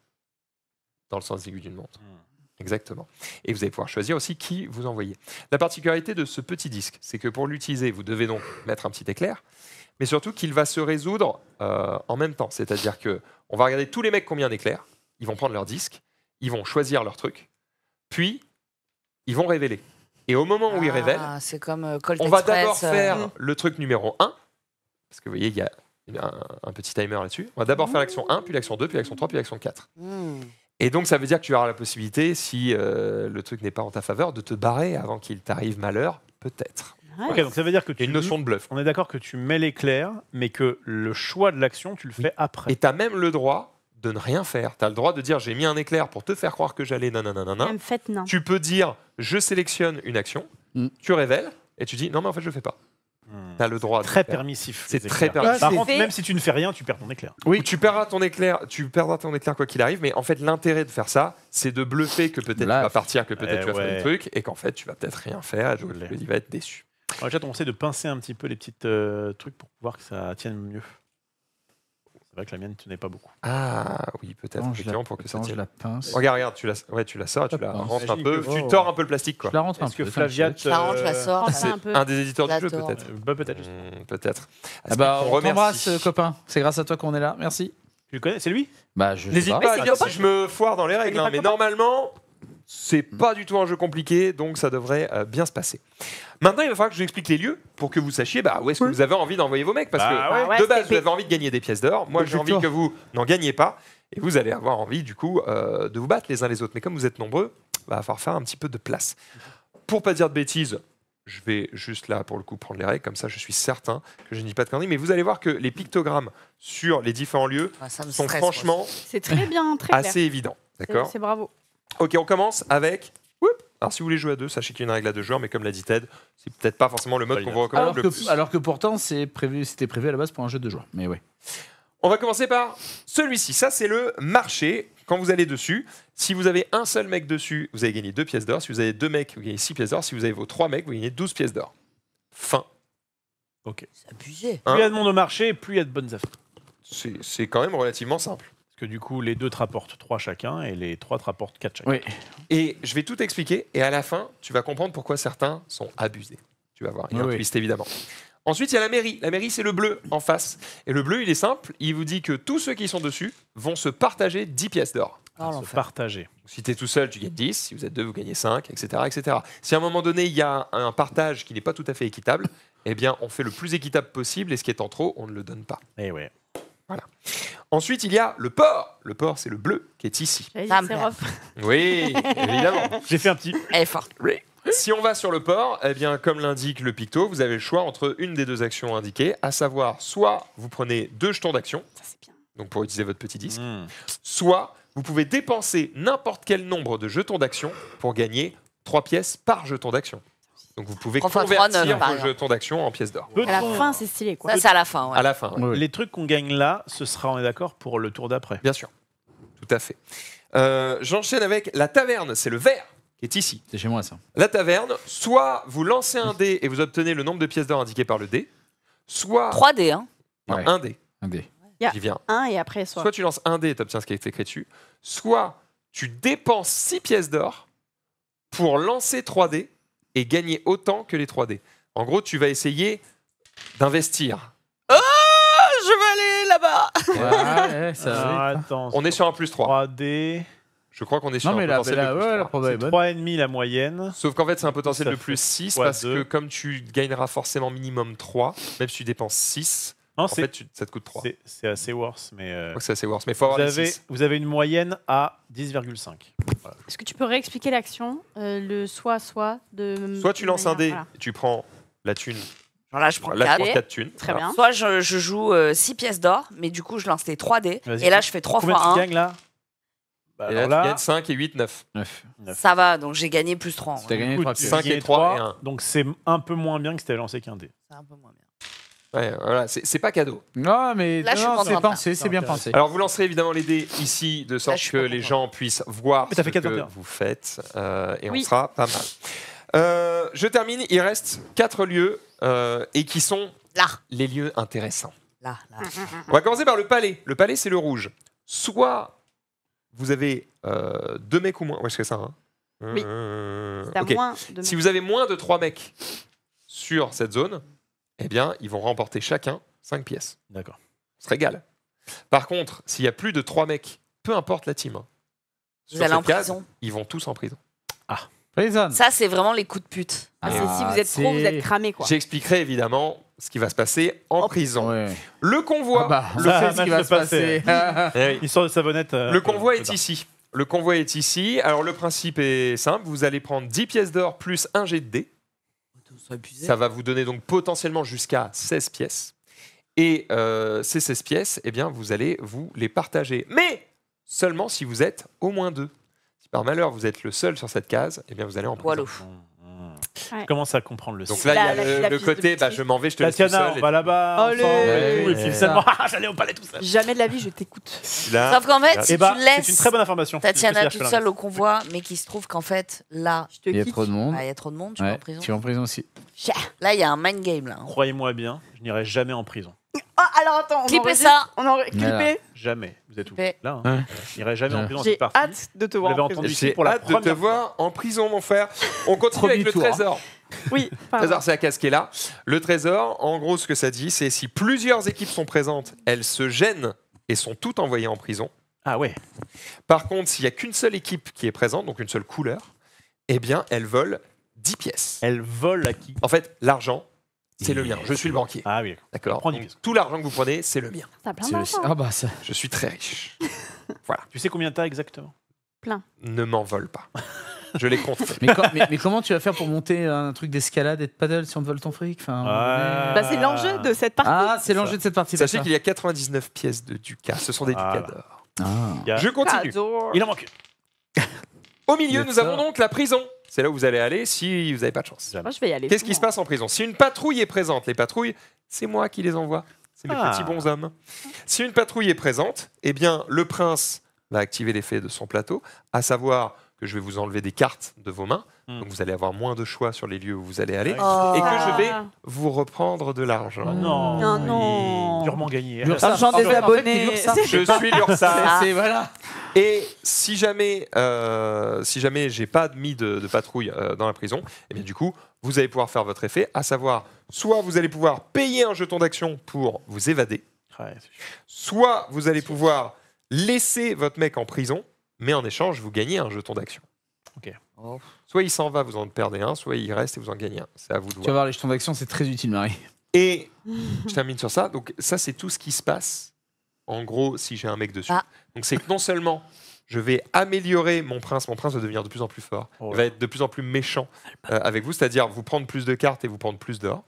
dans le sens aigu d'une montre. Hmm. Exactement. Et vous allez pouvoir choisir aussi qui vous envoyez. La particularité de ce petit disque, c'est que pour l'utiliser, vous devez donc mettre un petit éclair mais surtout qu'il va se résoudre euh, en même temps. C'est-à-dire que on va regarder tous les mecs combien d'éclairs, ils vont prendre leur disque, ils vont choisir leur truc, puis ils vont révéler. Et au moment où ils ah, révèlent, comme, euh, on va d'abord euh. faire le truc numéro 1, parce que vous voyez, il y a un, petit timer là-dessus. On va d'abord faire l'action 1, puis l'action 2, puis l'action 3, puis l'action 4. Hmm. Et donc, ça veut dire que tu auras la possibilité, si le truc n'est pas en ta faveur, de te barrer avant qu'il t'arrive malheur, peut-être. Ok, donc ça veut dire que une notion de bluff. On est d'accord que tu mets l'éclair, mais que le choix de l'action, tu le fais après. Et tu as même le droit de ne rien faire. Tu as le droit de dire j'ai mis un éclair pour te faire croire que j'allais non non Fait, non. Tu peux dire je sélectionne une action, mm. tu révèles et tu dis non mais en fait je le fais pas. Hmm. Tu as le droit. Très permissif. C'est très permissif. même si tu ne fais rien, tu perds ton éclair. Oui, tu perdras ton éclair, tu perdras ton éclair quoi qu'il arrive. Mais en fait, l'intérêt de faire ça, c'est de bluffer que peut-être tu vas partir, que peut-être eh tu vas faire et qu'en fait, tu vas peut-être rien faire. Et il va être déçu. En fait, on essaie de pincer un petit peu les petits euh, trucs pour voir que ça tienne mieux. C'est vrai que la mienne ne tenait pas beaucoup. Ah oui, peut-être. pour que ça tienne. la pince. Oh, regarde, regarde, tu la, ouais, tu la sors, tu la rentres un peu, tu oh. tords un peu le plastique. Quoi. Je la rentre un que Flaviat. Tu la la sors, ah, c'est un des éditeurs du jeu, peut-être. Euh, bah, peut-être. Hmm, peut-être. Ah, ah bah, on t'embrasse, euh, copain. C'est grâce à toi qu'on est là. Merci. Tu le connais C'est lui bah, je N'hésite pas, si je me foire dans les règles, hein, mais normalement, c'est mm. pas du tout un jeu compliqué, donc ça devrait euh, bien se passer. Maintenant, il va falloir que je vous explique les lieux pour que vous sachiez bah, où est-ce que vous avez envie d'envoyer vos mecs. Parce bah que de base, vous avez envie de gagner des pièces d'or. Moi, j'ai envie que vous n'en gagnez pas. Et vous allez avoir envie, du coup, euh, de vous battre les uns les autres. Mais comme vous êtes nombreux, il va falloir faire un petit peu de place. Pour pas dire de bêtises, je vais juste là, pour le coup, prendre les règles. Comme ça, je suis certain que je ne dis pas de conneries. Mais vous allez voir que les pictogrammes sur les différents lieux ah, sont franchement C'est très bien, très assez évidents. D'accord C'est bravo. Ok, on commence avec. Alors, si vous voulez jouer à deux, sachez qu'il y a une règle à deux joueurs, mais comme l'a dit Ted, c'est peut-être pas forcément le mode qu'on vous recommande alors, le plus. alors que pourtant, c'était prévu, à la base pour un jeu de deux joueurs. Mais ouais. On va commencer par celui-ci. Ça, c'est le marché. Quand vous allez dessus, si vous avez un seul mec dessus, vous avez gagné deux pièces d'or. Si vous avez deux mecs, vous gagnez six pièces d'or. Si vous avez vos trois mecs, vous gagnez douze pièces d'or. Fin. Ok. C'est abusé. Hein plus il y a de monde au marché, plus il y a de bonnes affaires. C'est quand même relativement simple du coup, les deux te rapportent 3 chacun et les trois te rapportent 4 chacun. Et je vais tout expliquer et à la fin, tu vas comprendre pourquoi certains sont abusés. Tu vas voir, il y a un twist évidemment. Ensuite, il y a la mairie. La mairie, c'est le bleu en face. Et le bleu, il est simple. Il vous dit que tous ceux qui sont dessus vont se partager 10 pièces d'or. Ah, se partager. Si tu es tout seul, tu gagnes 10. Si vous êtes deux, vous gagnez 5, etc. etc. Si à un moment donné, il y a un partage qui n'est pas tout à fait équitable, eh bien, on fait le plus équitable possible et ce qui est en trop, on ne le donne pas. Eh ouais. Voilà. Ensuite, il y a le port Le port c'est le bleu qui est ici. Oui, évidemment. [LAUGHS] J'ai fait un petit. Effort. Eh, si on va sur le port, eh bien, comme l'indique le picto, vous avez le choix entre une des deux actions indiquées, à savoir soit vous prenez deux jetons d'action, donc pour utiliser votre petit disque, hmm. soit vous pouvez dépenser n'importe quel nombre de jetons d'action pour gagner trois pièces par jeton d'action. Donc vous pouvez convertir vos jetons d'action en pièces d'or. À la fin, c'est stylé, quoi. Ça, c'est à la fin, À la fin, Les trucs qu'on gagne là, ce sera, on est d'accord, pour le tour d'après. bien sûr. Tout à fait. Euh, j'enchaîne avec la taverne, c'est le vert qui est ici. C'est chez moi ça. La taverne, soit vous lancez un dé et vous obtenez le nombre de pièces d'or indiquées par le dé, soit 3D, hein. un dé, Un dé. j'y Un et après, soit. Soit tu lances un dé et tu obtiens ce qui est écrit dessus, soit tu dépenses 6 pièces d'or pour lancer 3 dés et gagner autant que les 3D. En gros, tu vas essayer d'investir. Oh, je vais aller là-bas ouais, ça ah, On est sur un plus 3. 3D. Je crois qu'on est sur un mais potentiel la, de plus La et demi la moyenne. Sauf qu'en fait, c'est un potentiel de plus 6 parce que comme tu gagneras forcément minimum 3, même si tu dépenses 6, non, ça te coûte 3. C'est assez worse, mais. Euh, c'est assez worse, mais faut vous, avez, vous avez une moyenne à 10,5. Est-ce que tu peux réexpliquer l'action euh, Le soit, soit de. Soit tu lances un dé, tu prends la thune. là, je prends 4, thunes. Très bien. Soit je, joue 6 euh, pièces d'or, mais du coup, je lance les 3 dés. Et là, je fais 3 fois 1. Tu gagnes là bah, et là, là, 5 et 8, 9. Ça va, donc j'ai gagné plus 3. As gagné 5 et 3, Donc c'est un peu moins bien que si tu lancé qu'un dé. C'est un peu moins bien c'est pas cadeau. Non, mais c'est c'est bien pensé. Alors, vous lancerez évidemment les dés ici, de sorte que les gens puissent voir ce que vous faites, euh, et on sera pas mal. Euh, je termine, il reste quatre lieux, euh, et qui sont Là. les lieux intéressants. Là, On va commencer par le palais. Le palais, c'est le rouge. Soit vous avez deux mecs ou moins. Ouais, c'est ça. Hein. si vous avez moins de trois mecs sur cette zone, eh bien, ils vont remporter chacun 5 pièces. D'accord. C'est se régale. Par contre, s'il y a plus de 3 mecs, peu importe la team, hein, ils vont tous en prison. Ah, prison. Ça, c'est vraiment les coups de pute. Ah, si vous ah, êtes trop, vous êtes cramé, J'expliquerai évidemment ce qui va se passer en prison. Le convoi, ah bah, le, ce qui va se passer. [LAUGHS] Eh de savonnette. Euh, le convoi est ici. Le convoi est ici. Alors le principe est simple, vous allez prendre 10 pièces d'or plus un jet de dés. Ça va vous donner donc potentiellement jusqu'à 16 pièces. Et euh, ces 16 pièces, eh bien, vous allez vous les partager. Mais seulement si vous êtes au moins deux. Si par malheur vous êtes le seul sur cette case, eh bien, vous allez en prendre. Je commence à comprendre le Donc là, il y a le, côté, bah, je m'en vais, je te laisse tout seul. on va là-bas. [LAUGHS] Ah, au palais tout Jamais de la vie, je t'écoute. Sauf qu'en fait, si eh ben, tu laisses. C'est une très bonne information. Tatiana tout seul au convoi, mais qui se trouve qu'en fait, là. Il y a trop de monde. Bah, il y a trop de monde, tu es en prison. Tu es en prison aussi. Là, il y a un mind game, là. Hein. Croyez-moi bien, je n'irai jamais en prison. Ah, alors attends, on Clippez ça. On en... Jamais. Vous êtes où Là, hein. je n'irai jamais en prison. J'ai hâte de te voir. hâte de te voir en prison, mon frère. On continue avec le hein. trésor. Oui. [LAUGHS] Trésor, c'est la est là. Le trésor, en gros, ce que ça dit, c'est si plusieurs équipes sont présentes, elles se gênent et sont toutes envoyées en prison. Ah ouais. Par contre, s'il n'y a qu'une seule équipe qui est présente, donc une seule couleur, eh bien, elles volent 10 pièces. Elle vole à qui En fait, l'argent, c'est le mien. Je suis le banquier. Ah oui. D'accord. Tout l'argent que vous prenez, c'est le mien. T'as plein d'argent. Ah bah ça. Je suis très riche. [LAUGHS] voilà. Tu sais combien t'as exactement Plein. Ne m'en vole pas. Je les compte. [LAUGHS] Mais, comment tu vas faire pour monter un truc d'escalade et de paddle si on te vole ton fric enfin, euh, bah, c'est l'enjeu de cette partie. Ah, c'est l'enjeu de cette partie. Sachez qu'il y a 99 pièces de Ducat. Ce sont des ah, d'or. Je continue. Il en manque Au milieu, nous avons donc la prison. C'est là où vous allez aller si vous n'avez pas de chance. je vais aller. Qu'est-ce qui se passe en prison Si une patrouille est présente, les patrouilles, c'est moi qui les envoie. C'est mes ah. petits bons hommes. Si une patrouille est présente, eh bien, le prince va activer l'effet de son plateau, à savoir que je vais vous enlever des cartes de vos mains Mm. Donc vous allez avoir moins de choix sur les lieux où vous allez aller. Ah. Et que je vais ah. vous reprendre de l'argent. Ah non, non, non. Durement gagné. L'argent des abonnés. je suis l'URSA. voilà. Et si jamais, euh, si jamais j'ai pas mis de, patrouille euh, dans la prison, et eh bien du coup, vous allez pouvoir faire votre effet, à savoir, soit vous allez pouvoir payer un jeton d'action pour vous évader, soit vous allez pouvoir laisser votre mec en prison, mais en échange, vous gagnez un jeton d'action. Ok. Oh. Soit il s'en va, vous en perdez un, soit il reste et vous en gagnez un. C'est à vous de voir. Tu vas voir, les jetons d'action, c'est très utile, Marie. Et [LAUGHS] je termine sur ça. Donc, ça, c'est tout ce qui se passe, en gros, si j'ai un mec dessus. Ah. Donc, c'est que non seulement je vais améliorer mon prince. Mon prince va devenir de plus en plus fort. Oh il va être de plus en plus méchant euh, avec vous, c'est-à-dire vous prendre plus de cartes et vous prendre plus d'or.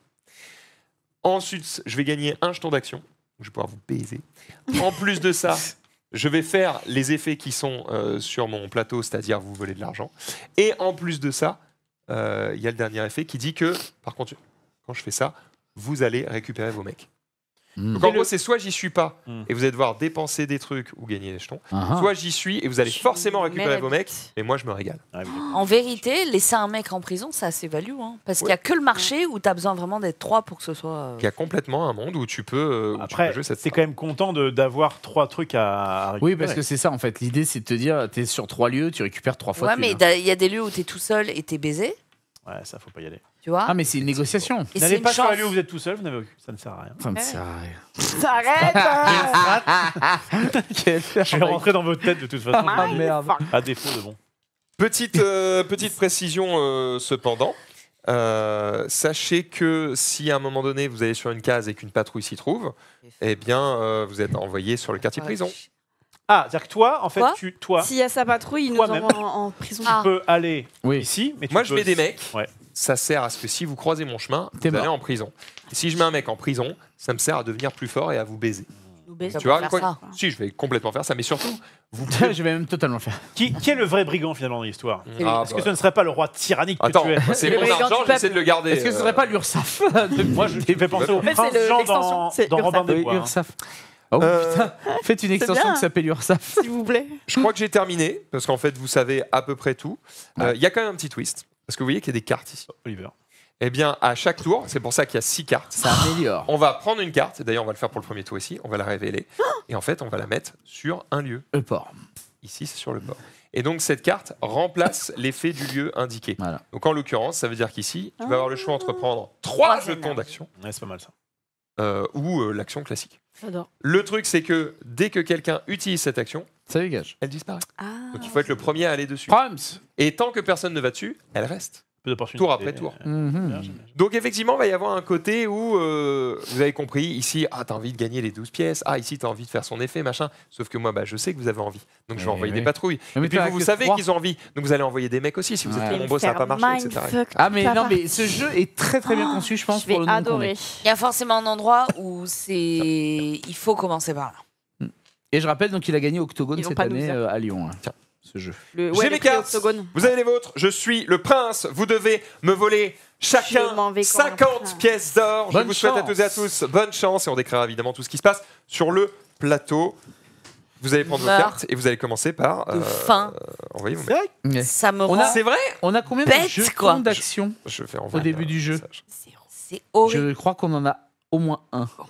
Ensuite, je vais gagner un jeton d'action. Je vais pouvoir vous baiser. En plus de ça, [LAUGHS] je vais faire les effets qui sont euh, sur mon plateau, c'est-à-dire vous voulez de l'argent. Et en plus de ça, euh, il y a le dernier effet qui dit que, par contre, quand je fais ça, vous allez récupérer vos mecs. Mm. Donc en gros, c'est soit j'y suis pas mm. et vous allez devoir dépenser des trucs ou gagner des jetons, ah, ah. soit j'y suis et vous allez forcément récupérer vos mecs, et moi je me régale. Ah en vérité, laisser un mec en prison, ça s'évalue, hein, parce qu'il n'y a que le marché où tu as besoin vraiment d'être trois pour que ce soit. Euh, il y a complètement un monde où tu peux, euh, Après, tu peux quand même content d'avoir trois trucs à, récupérer. Oui, parce que c'est ça en fait. L'idée, c'est de te dire, tu es sur trois lieux, tu récupères trois fois. Ouais, mais hein. il y a des lieux où tu es tout seul et tu es baisé. Ouais, ça, faut pas y aller. Ah, mais c'est une négociation. Vous N'allez pas sur lieu où vous êtes tout seul, vous n'avez aucune- ça ne sert à rien. Ça ne sert à rien. Arrête hein. [LAUGHS] Je vais rentrer dans votre tête de toute façon. Ah, ah merde. À défaut de bon. Petite, euh, petite précision euh, cependant. Euh, sachez que si à un moment donné vous allez sur une case et qu'une patrouille s'y trouve, eh bien vous êtes envoyé sur le quartier oh, prison. Ah, c'est-à-dire que toi, en fait, tu, toi, S'il y a sa patrouille, il nous en, prison. tu ah. peux aller ici, mais Moi je mets des mecs, Ouais ça sert à ce que si vous croisez mon chemin, vous allez en prison. Et si je mets un mec en prison, ça me sert à devenir plus fort et à vous baiser. Vous tu vois, si je vais complètement faire ça, mais surtout, vous [LAUGHS] je vais même totalement faire. Qui, est le vrai brigand finalement dans l'histoire ah, Est-ce bah. que ce ne serait pas le roi tyrannique Attends, que tu es C'est mon argent, j'essaie de le garder. Est-ce que ce ne serait euh. pas l'URSAF [LAUGHS] Moi, je fais penser au prince Jean dans, dans Robin des Bois. Oh, euh, putain. Faites une extension qui s'appelle l'Ursaf S'il vous plaît. Je crois que j'ai terminé, parce qu'en fait, vous savez à peu près tout. Euh, il y a quand même un petit twist. Parce que vous voyez qu'il y a des cartes ici, Oliver. Eh bien, à chaque tour, c'est pour ça qu'il y a six cartes. Ça améliore. On va prendre une carte, d'ailleurs, on va le faire pour le premier tour ici, on va la révéler, ah et en fait, on va la mettre sur un lieu. Le port. Ici, c'est sur le port. Et donc, cette carte remplace l'effet du lieu indiqué. Donc, en l'occurrence, ça veut dire qu'ici, tu vas avoir le choix entre ah. prendre trois jetons d'action Ouais, c'est pas mal ça. Euh, ou euh, l'action classique. J'adore. Le truc, c'est que dès que quelqu'un utilise cette action, ça dégage. Elle disparaît. Ah. Donc il faut être le premier à aller dessus. Et tant que personne ne va dessus, elle reste. Tour après tour. Mhm. Mhm. Donc effectivement, il va y avoir un côté où, euh, vous avez compris, ici, ah, t'as envie de gagner les 12 pièces, ah, ici, t'as envie de faire son effet, machin. Sauf que moi, bah, je sais que vous avez envie. Donc je vais eh envoyer des patrouilles. Mais Et puis vous, savez qu'ils ont envie. Donc vous allez envoyer des mecs aussi. Si vous êtes Ouais. Ah. trop nombreux, ça va pas marcher, etc. Ah, mais non, mais ce jeu est très très bien conçu, je pense, Je pour le Il y a forcément un endroit où c'est. Il faut commencer par là. Et je rappelle donc qu'il a gagné Octogone cette année euh, à Lyon, hein, ce jeu. J'ai mes cartes. Vous avez les vôtres. Je suis le prince. Vous devez me voler chacun 50 ah. pièces d'or. Je vous souhaite à tous et à tous bonne chance et on décrira évidemment tout ce qui se passe sur le plateau. Vous allez prendre vos cartes et vous allez commencer par euh, Fin. Envoyez-vous vos Ça me C'est vrai On a combien de jeux de d'action Je début du jeu. C'est horrible. Je crois qu'on en a au moins un. Au moins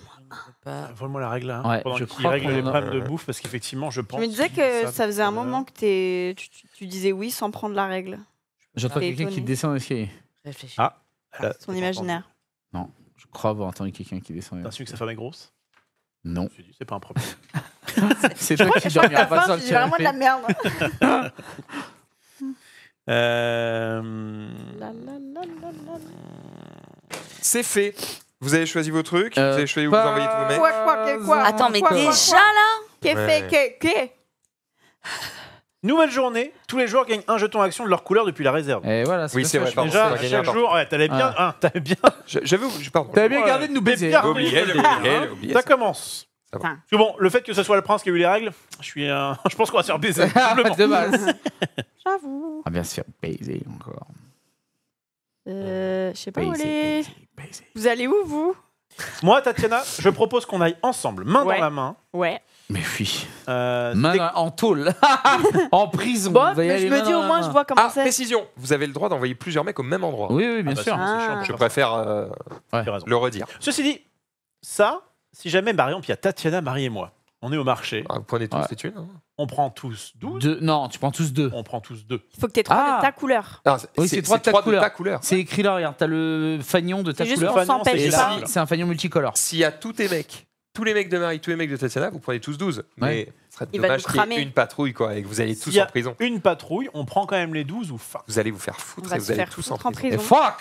pas. Vraiment la règle, hein. pendant je qu'il règle les problèmes de bouffe, parce qu'effectivement, je pense. Tu me disais que ça faisait un moment que Tu, disais oui sans prendre la règle. J'entends quelqu'un qui descend l'escalier. Réfléchis. Ah, euh, son imaginaire. Non, je crois avoir entendu quelqu'un qui descend. T'as su que sa femme est grosse Non. Je me c'est pas un problème. [LAUGHS] [LAUGHS] c'est toi qui dormiras pas sur le vraiment de la merde. [LAUGHS] Euh... C'est fait. Vous avez choisi vos trucs, euh, vous avez choisi où vous envoyez vos mails. Attends, mais déjà là Qu'est-ce que Nouvelle journée, tous les joueurs gagnent un jeton action de leur couleur depuis la réserve. Et eh, voilà, c'est oui, c'est vrai. Déjà, chaque jour, ouais, t'allais bien, hein, bien, [LAUGHS] J'avoue, je- pardon. t'avais bien gardé de nous baiser. bien hein. oublié hein. ça. commence. bon, le fait que ce soit le prince qui a eu les règles, je suis, [LAUGHS] je pense qu'on va se faire baiser. [LAUGHS] de base. J'avoue. Ah bien se faire baiser encore. Euh, je sais pas où il est. Vous allez où, vous Moi, Tatiana, je propose qu'on aille ensemble, main dans la main. Ouais. Mais fui. Euh, main en tôle. [LAUGHS] en prison. Bon, mais je me dis au moins, je vois comment Ah, c'est. précision, vous avez le droit d'envoyer plusieurs mecs au même endroit. Oui, oui, bien ah bah sûr. Je ah. préfère euh, le redire. Ceci dit, ça, si jamais, par exemple, il a Tatiana, Marie et moi, on est au marché. Ah, vous prenez tous Ouais. c'est hein. On prend tous 12. non, tu prends tous deux. On prend tous deux. Il faut que tu aies trois ah. de ta couleur. Ah, c'est Oui, trois de ta couleur. C'est écrit là, regarde, t'as le fanion de ta couleur. c'est c'est un fanion multicolore. S'il y a tous tes mecs, tous les mecs de Marie, tous les mecs de Tatiana, vous prenez tous 12. Mais ce serait Il va dommage qu'il y ait une patrouille quoi, et que vous allez tous en prison. Une patrouille, on prend quand même les 12 ou fuck. Vous allez vous faire foutre et vous allez tous en prison. fuck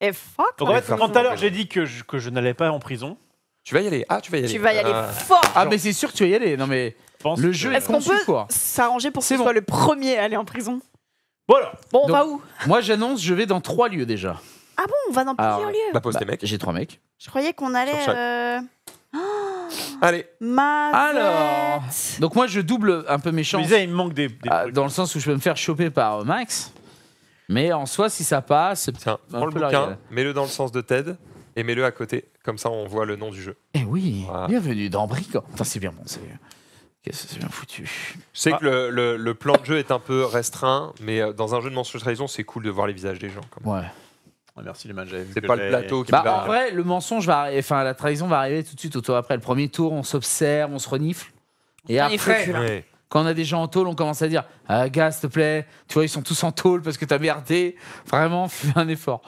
Et fuck en fait, quand tout à l'heure j'ai dit que je n'allais pas en prison, tu vas y aller. Ah, tu vas y aller. Tu vas y aller ah. fort. Ah, mais c'est sûr que tu vas y aller. Non, mais le jeu est Est-ce qu'on peut- S'arranger pour que ce soit le premier à aller en prison. Voilà. Bon, on va où Moi, j'annonce, je vais dans trois lieux déjà. Ah bon, on va dans plusieurs lieux. La bah, pause des bah, mecs. J'ai trois mecs. Je croyais qu'on allait. Euh, oh [GASPS] Allez. Max. Alors Donc, moi, je double un peu mes il me manque des. Ah, dans le sens où je peux me faire choper par euh, Max. Mais en soi, si ça passe. Tiens, prends le bouquin, mets-le dans le sens de Ted et mets-le à côté. Comme ça, on voit le nom du jeu. Eh oui, bienvenue dans Bricor. c'est bien bon, c'est... bien foutu. Je que ah. le, plan de jeu est un peu restreint, mais euh, dans un jeu de mensonge trahison, c'est cool de voir les visages des gens. Ouais. Merci les C'est pas le plateau qui bah, va... En vrai, le mensonge va arriver, enfin la trahison va arriver tout de suite au après. Le premier tour, on s'observe, on se renifle. Et après, quand on a des gens en tôle, on commence à dire ah, gars, s'il te plaît, tu vois, ils sont tous en tôle parce que t'as merdé. Vraiment, [LAUGHS] fais un effort.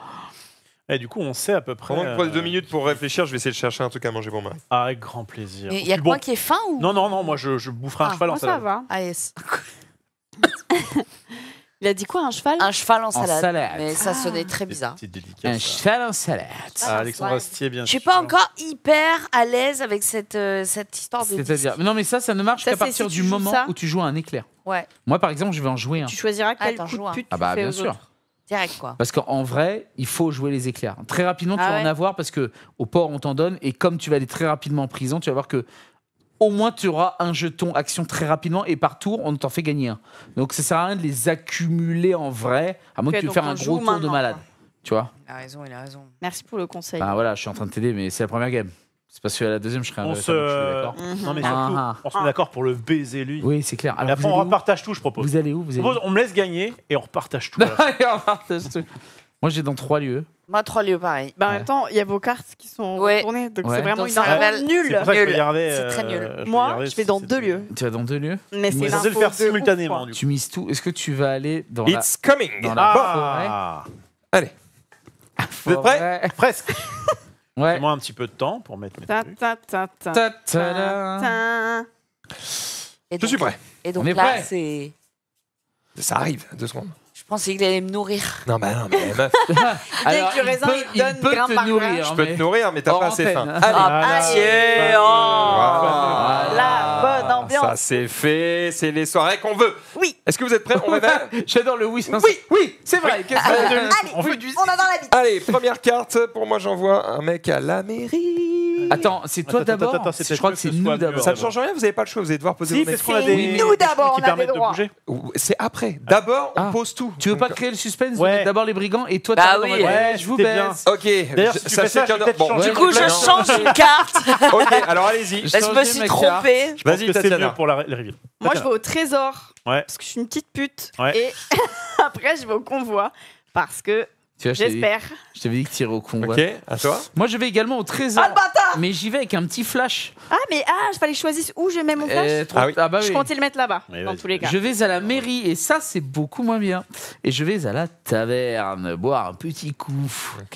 Et eh, du coup, on sait à peu près. Pendant euh... deux minutes pour réfléchir, je vais essayer de chercher un truc à manger pour moi. Ah, avec grand plaisir. Il y a quoi qui est faim ou Non, non, non, moi je, je boufferai un ah, cheval en salade. Ça va. Ah, yes. [LAUGHS] Il a dit quoi, un cheval Un cheval en salade. Mais ça sonnait ah. très bizarre. Un cheval en salade. Ah, Alexandre Astier, bien Je suis pas encore hyper à l'aise avec cette, euh, cette histoire de. C'est-à-dire. Non, mais ça, ça ne marche qu'à partir du moment où tu joues à un éclair. Ouais. Moi, par exemple, je vais en jouer un. Tu choisiras quel coup de pute Ah, bah, bien sûr. Parce qu'en vrai, il faut jouer les éclairs. Très rapidement, tu ah vas en avoir parce que au port, on t'en donne. Et comme tu vas aller très rapidement en prison, tu vas voir que au moins tu auras un jeton action très rapidement et par tour, on t'en fait gagner un. Donc ça sert à rien de les accumuler en vrai, à moins que tu faire un gros tour de malade. Tu vois Il a raison, il a raison. Merci pour le conseil. Bah voilà, je suis en train de t'aider, mais c'est la première game. C'est parce que à la deuxième, je serais un mhm. ah, ah, ah. on se... d'accord. Non, mais surtout, on se d'accord pour le baiser lui. Oui, c'est clair. Alors, après, on repartage tout, je propose. Vous allez où vous On me laisse gagner et on repartage tout. [LAUGHS] et on repartage tout. Moi, j'ai dans trois lieux. Moi, trois lieux, pareil. Bah, en même temps, il y a vos cartes qui sont ouais. retournées, donc c'est vraiment une arnaque nulle. C'est très euh, nul. Moi, je vais dans deux lieux. Tu vas dans deux lieux Mais c'est l'info le faire simultanément. Tu mises tout. Est-ce que tu vas aller dans la It's coming Allez. Vous êtes prêts Presque. [LAUGHS] Ouais. moi un petit peu de temps pour mettre mes ta, trucs. Ta, ta, et Je suis prêt. Et donc On là, c'est. Ça arrive, hein, deux secondes. Je pensais qu'il allait me nourrir. Non, bah non, mais [LAUGHS] meuf, Alors, Dès que le raisin, il, il donne peut grain te par grain. nourrir. je peux te nourrir, mais t'as pas assez faim. Allez. Ah, allez, oh. Ça, c'est fait. C'est les soirées qu'on veut. Oui. Est-ce que vous êtes prêts On [LAUGHS] va J'adore le oui. oui, oui, c'est vrai. Ah, allez, on, a dans la vie. Allez, première carte. Pour moi, j'envoie un mec à la mairie. Attends, c'est toi d'abord. Je crois que c'est nous d'abord. Ça ne change rien. Vous n'avez pas le choix. Vous allez devoir poser. Si, C'est qu'on des. Nous d'abord, on a des droits. C'est après. D'abord, on ah. pose tout. Tu veux pas créer le suspense D'abord les brigands et toi. Ah oui. Ouais, je vous baisse. Ok. D'ailleurs, ça fait Bon. Du coup, je change [LAUGHS] une carte. [LAUGHS] ok, alors allez-y. Je, je me suis trompé. Vas-y, Tatiana pour la, Moi, je vais au trésor. Ouais. Parce que je suis une petite pute. Et [LAUGHS] après, je vais au convoi. Parce que J'espère. Je t'avais dit que tu irais au convoi Ok, à toi. Moi, je vais également au trésor. Ah, mais j'y vais avec un petit flash. Ah, mais ah, je fallait choisir où je mets mon flash. Eh, ah, oui. Ah, bah je comptais le mettre là-bas, dans tous les cas. Je vais à la mairie, et ça, c'est beaucoup moins bien. Et je vais à la taverne, boire un petit coup.